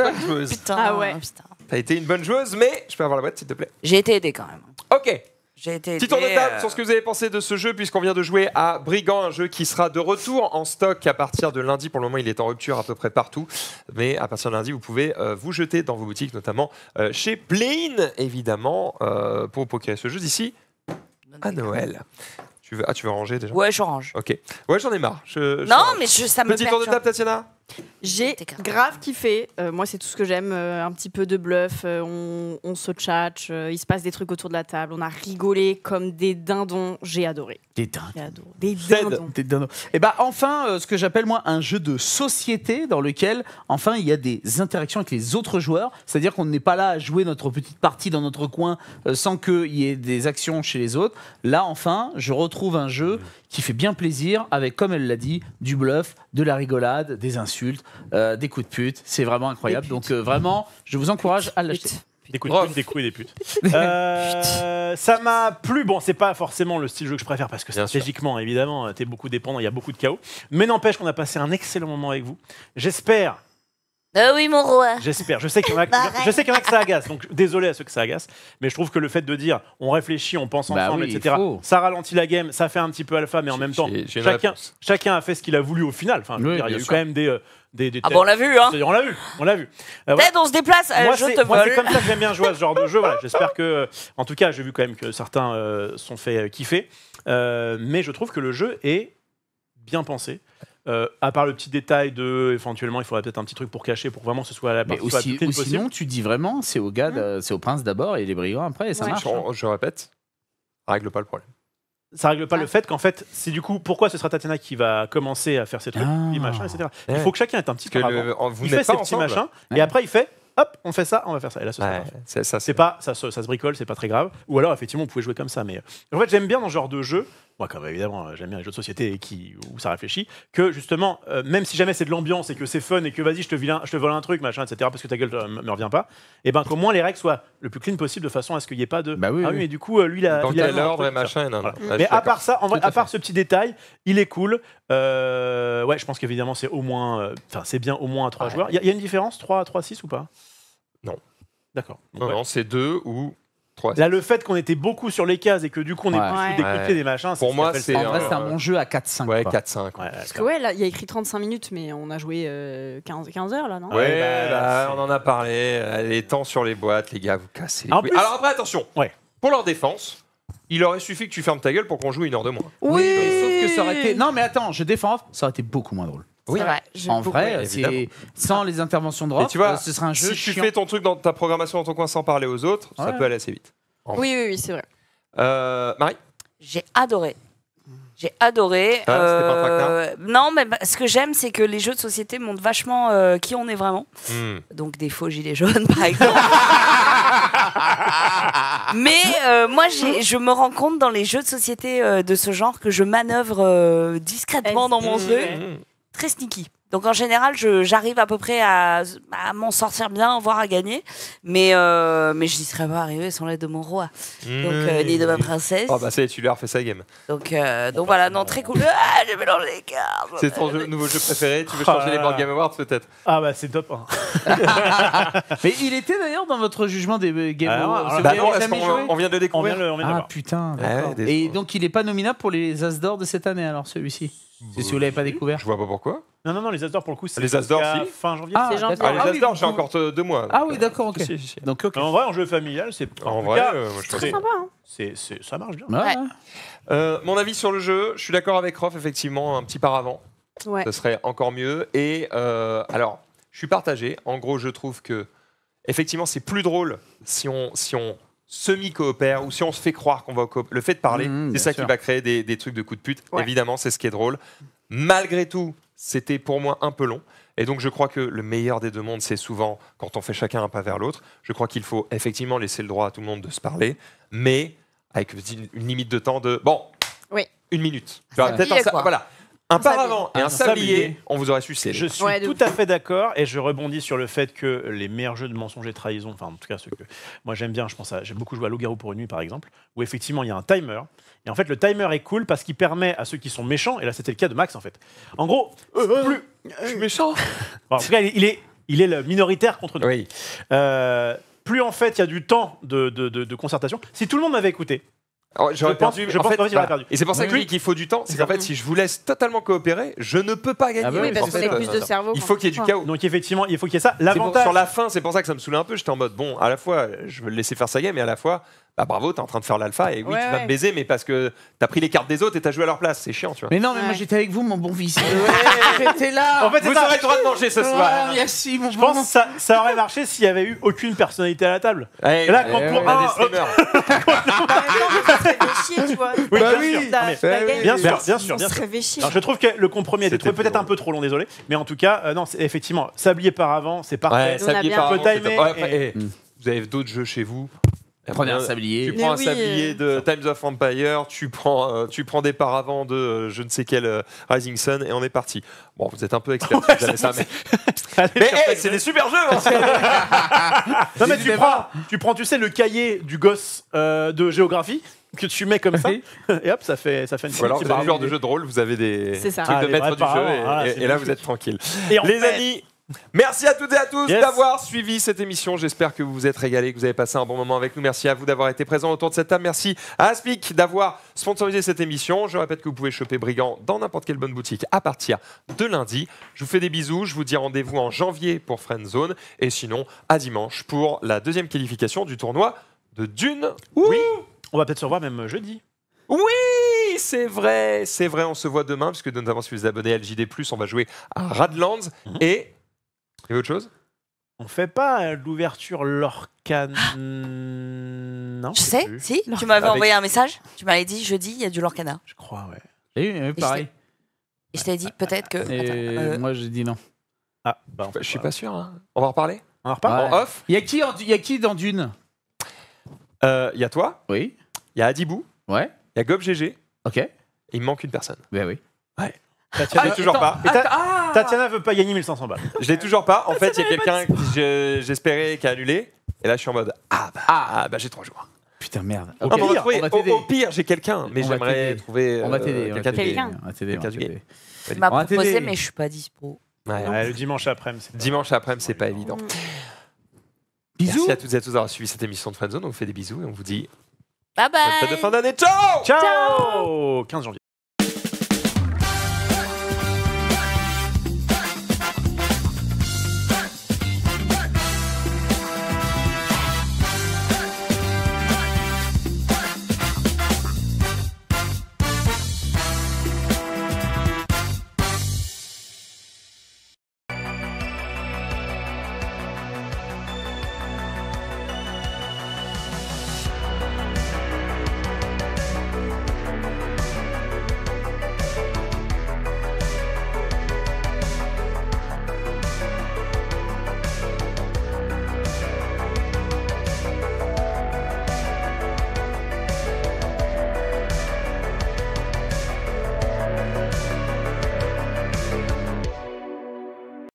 Putain, ah, ah ouais. putain. T'as été une bonne joueuse, mais je peux avoir la boîte, s'il te plaît. J'ai été aidé quand même. Ok. J'ai été Petit tour de table sur ce euh. que vous avez pensé de ce jeu, puisqu'on vient de jouer à Brigand, un jeu qui sera de retour en stock à partir de lundi. Pour le moment, il est en rupture à peu près partout. Mais à partir de lundi, vous pouvez euh, vous jeter dans vos boutiques, notamment euh, chez Plain, évidemment, pour procurer ce jeu d'ici à Noël. Tu veux... Ah, tu veux ranger déjà Ouais, je range. Ok. Ouais, j'en ai marre. non, mais ça me Petit tour de table, Tatiana j'ai grave kiffé. Euh, moi, c'est tout ce que j'aime. Euh, un petit peu de bluff. Euh, on, se tchatche. il se passe des trucs autour de la table. On a rigolé comme des dindons. J'ai adoré. Des dindons. Des dindons. Et eh bah, ben, enfin, ce que j'appelle moi un jeu de société dans lequel, enfin, il y a des interactions avec les autres joueurs. C'est-à-dire qu'on n'est pas là à jouer notre petite partie dans notre coin sans qu'il y ait des actions chez les autres. Là, enfin, je retrouve un jeu qui fait bien plaisir avec, comme elle l'a dit, du bluff, de la rigolade, des insultes, euh, des coups de pute. C'est vraiment incroyable. Donc euh, vraiment, je vous encourage à l'acheter. Des coups de pute, des coups et des putes. [LAUGHS] Euh, ça m'a plu. Bon, c'est pas forcément le style de jeu que je préfère parce que stratégiquement, évidemment, t'es beaucoup dépendant, il y a beaucoup de chaos. Mais n'empêche qu'on a passé un excellent moment avec vous. J'espère ah oui, mon roi. J'espère. Je sais qu'il y, en a... je sais y en a que ça agace. Donc désolé à ceux que ça agace, mais je trouve que le fait de dire on réfléchit, on pense bah ensemble, etc. Ça ralentit la game, ça fait un petit peu alpha, mais en même temps, chacun, chacun a fait ce qu'il a voulu au final. Enfin, il y a eu quand même des, euh, Ah bon, on l'a vu, hein. On l'a vu, on l'a vu. Euh, on se déplace, euh, je te vois. c'est comme ça j'aime bien jouer à ce genre de [LAUGHS] jeu. J'espère que, en tout cas, j'ai vu quand même que certains sont fait kiffer. mais je trouve que le jeu est bien pensé. Euh, à part le petit détail de éventuellement il faudrait peut-être un petit truc pour cacher pour vraiment que ce soit à la partie aussi, ou sinon tu dis vraiment c'est au gars hein c'est au prince d'abord et les brigands après et ça marche hein. je, répète ça règle pas le problème ça règle pas le ah. fait qu'en fait c'est du coup pourquoi ce sera Tatiana qui va commencer à faire ses trucs ah. etc il faut que chacun ait un petit peu il fait ses petits machins et après il fait hop, on fait ça, on va faire ça. Et là, ça, c'est pas, ça, ça, se bricole, c'est pas très grave. Ou alors, effectivement, on pouvait jouer comme ça. Mais euh, en fait, j'aime bien dans ce genre de jeu moi, comme évidemment, euh, j'aime bien les jeux de société qui, où ça réfléchit, que justement, euh, même si jamais c'est de l'ambiance et que c'est fun et que vas-y, je te, je te vole un truc, machin, etc., parce que ta gueule euh, me revient pas, et eh ben qu'au moins les règles soient le plus clean possible de façon à ce qu'il n'y ait pas de. Bah oui, mais ah du coup, lui, la, il a. l'ordre et machin. mais à part ça, en vrai, à, part ce petit détail, il est cool. ouais, je pense qu'évidemment, c'est au moins. Enfin, c'est bien au moins à trois joueurs. Il y, a une différence 3 à 3, 6 ou pas Non. D'accord. Non, non, c'est deux ou Là, le fait qu'on était beaucoup sur les cases et que du coup, on est plus ouais. des machins, Pour moi, c'est. un euh, bon jeu à 4-5. Ouais, 4-5. Parce que, ouais, là, il y a écrit 35 minutes, mais on a joué 15, euh, heures, là, non Ouais, bah, bah, on en a parlé. Euh, les temps sur les boîtes, les gars, vous cassez. Les Alors après, attention. Ouais. Pour leur défense, il aurait suffi que tu fermes ta gueule pour qu'on joue une heure de moins. Oui, oui, sauf que ça aurait été. Non, mais attends, je défends. Ça aurait été beaucoup moins drôle. Oui, en vrai, sans les interventions de Rob, euh, ce serait un jeu Si tu fais ton truc dans ta programmation dans ton coin sans parler aux autres, ça peut aller assez vite. Oui, oui, c'est vrai. Euh, Marie J'ai adoré. J'ai adoré. Ah, euh, non, mais bah, ce que j'aime, c'est que les jeux de société montrent vachement qui on est vraiment. Hmm. Donc des faux gilets jaunes, par exemple. [LAUGHS] mais moi, je me rends compte dans les jeux de société de ce genre que je manœuvre discrètement dans mon jeu très sneaky. Donc en général, j'arrive à peu près à, m'en sortir bien, voire à gagner. Mais, euh, je n'y serais pas arrivé sans l'aide de mon roi, euh, mmh. ni de ma princesse. Oh bah ça, tu lui as refait sa game. Euh, donc, voilà, non, très cool. Ah, j'ai mélangé les cartes. C'est ton nouveau jeu préféré. Tu veux ah. changer les Board Game Awards peut-être Ah bah c'est top. Hein. [LAUGHS] mais il était d'ailleurs dans votre jugement des Game ah, Awards. Bah non, on, on, vient de le découvrir. ah putain. Et donc il n'est pas nominable pour les As d'or de cette année alors celui-ci. Bah, si vous l'avez pas découvert. Je vois pas pourquoi. Non, non, non, les Asdor pour le coup, c'est Les Asdor, fin janvier. Ah, ah les ah j'ai encore deux mois. Ah oui, euh. d'accord, ok. [LAUGHS] Donc, ok. En vrai, en jeu familial, c'est. En vrai, euh, c'est- sympa, hein. ça marche bien. Euh, mon avis sur le jeu, je suis d'accord avec Rof, effectivement, un petit paravent, Ouais. ça serait encore mieux. Et alors, je suis partagé. En gros, je trouve que, effectivement, c'est plus drôle si on, si on semi-coopère ou si on se fait croire qu'on va Le fait de parler, mmh, c'est ça qui va créer des, des trucs de coups de pute. Évidemment, c'est ce qui est drôle. Malgré tout, c'était pour moi un peu long. Et donc je crois que le meilleur des deux mondes, c'est souvent quand on fait chacun un pas vers l'autre. Je crois qu'il faut effectivement laisser le droit à tout le monde de se parler, mais avec une limite de temps de bon, oui. une minute. peut-être voilà. Un paravent et un, sablier, on vous aurait sucé. Je suis tout à fait d'accord et je rebondis sur le fait que les meilleurs jeux de mensonges et trahison, enfin en tout cas ceux que moi j'aime bien, je pense j'ai j'aime beaucoup joué à Loup-Garou pour une nuit par exemple, où effectivement il y a un timer. Et en fait le timer est cool parce qu'il permet à ceux qui sont méchants, et là c'était le cas de Max en fait. En gros, euh, euh, je méchant [LAUGHS] En tout cas il est, il est le minoritaire contre nous. Euh, plus en fait il y a du temps de concertation. Si tout le monde m'avait écouté, Oh, j'aurais perdu. Je en fait, bah, perdu. Et c'est pour ça que lui, qu'il faut du temps. C'est qu'en fait, si je vous laisse totalement coopérer, je ne peux pas gagner. il faut qu'il y ait du chaos. Donc effectivement, il faut qu'il y ait ça. sur la fin, c'est pour ça que ça me saoulait un peu. J'étais en mode bon, à la fois je veux le laisser faire sa game, mais à la fois bah bravo, t'es en train de faire l'alpha et oui, tu vas me baiser, mais parce que t'as pris les cartes des autres et t'as joué à leur place, c'est chiant, tu vois. Mais non, mais moi j'étais avec vous, mon bon vice. [LAUGHS] J'étais là. En fait, vous aurez droit de manger ce soir. merci, mon Je pense que ça, aurait marché s'il y avait eu aucune personnalité à la table. là, quand on a bah, des Bien sûr, bien sûr. je trouve que le compromis était peut-être un peu trop long, désolé, mais en tout cas, euh, non, effectivement, sablier par avant, c'est parfait. Sablier par mm. vous avez d'autres jeux chez vous euh, tu prends un sablier de Times of Empire, tu prends, euh, tu prends des paravents de euh, je ne sais quel Rising Sun et on est parti. Bon, vous êtes un peu expert, [LAUGHS] ça, mais, [LAUGHS] c'est des super jeux. Hein. [LAUGHS] Non mais tu prends, tu prends, tu sais, le cahier du gosse de géographie que tu mets comme ça, et hop, ça fait, ça fait une petite alors, petite de jeux de rôle, vous avez des trucs de ah, maître du jeu et, ah, là, vous êtes tranquille. Les amis, Merci à toutes et à tous d'avoir suivi cette émission. J'espère que vous vous êtes régalés, que vous avez passé un bon moment avec nous. Merci à vous d'avoir été présents autour de cette table. Merci à Aspic d'avoir sponsorisé cette émission. Je répète que vous pouvez choper Brigand dans n'importe quelle bonne boutique à partir de lundi. Je vous fais des bisous. Je vous dis rendez-vous en janvier pour Zone Et sinon, à dimanche pour la deuxième qualification du tournoi de Dune. oui. On va peut-être se revoir même jeudi. Oui, c'est vrai, c'est vrai. On se voit demain, puisque notamment si vous vous abonnez à LJD, on va jouer à Radlands. Mhm. Et et autre chose On fait pas l'ouverture Lorcan. Ah. non Je sais, si. Tu m'avais envoyé un message. Tu m'avais dit jeudi, il y a du Lorcana. Je crois, ouais. Et, a pareil. Et je t'ai dit peut-être que. Et euh, moi, j'ai dit non. Ah, bah, Je suis pas sûr. Hein. On va en reparler On en reparle En off Il y, a qui y a qui dans Dune euh, Il y a toi, Oui. il y a Adibou, Ouais. il y a Gob GG. Ok. il manque une personne. Ben oui. Bah, tu ah, toujours pas. ah, Tatiana veut pas gagner 1500 balles. Je l'ai toujours pas. En ah, fait, il y a quelqu'un que j'espérais qui a annulé. Et là, je suis en mode Ah bah, ah. Ah, bah j'ai trois jours. Putain, merde. au, pire, j'ai quelqu'un, mais j'aimerais trouver. On va euh, t'aider. quelqu'un on va t'aider, Quelqu'un. Il m'a proposé, mais je suis pas dispo. le dimanche après-midi. c'est Dimanche après-midi, c'est pas évident. Bisous. Merci à toutes et à tous d'avoir suivi cette émission de Fanzone. On vous fait des bisous et on vous dit Bye bonne de fin d'année. Ciao Ciao 15 janvier.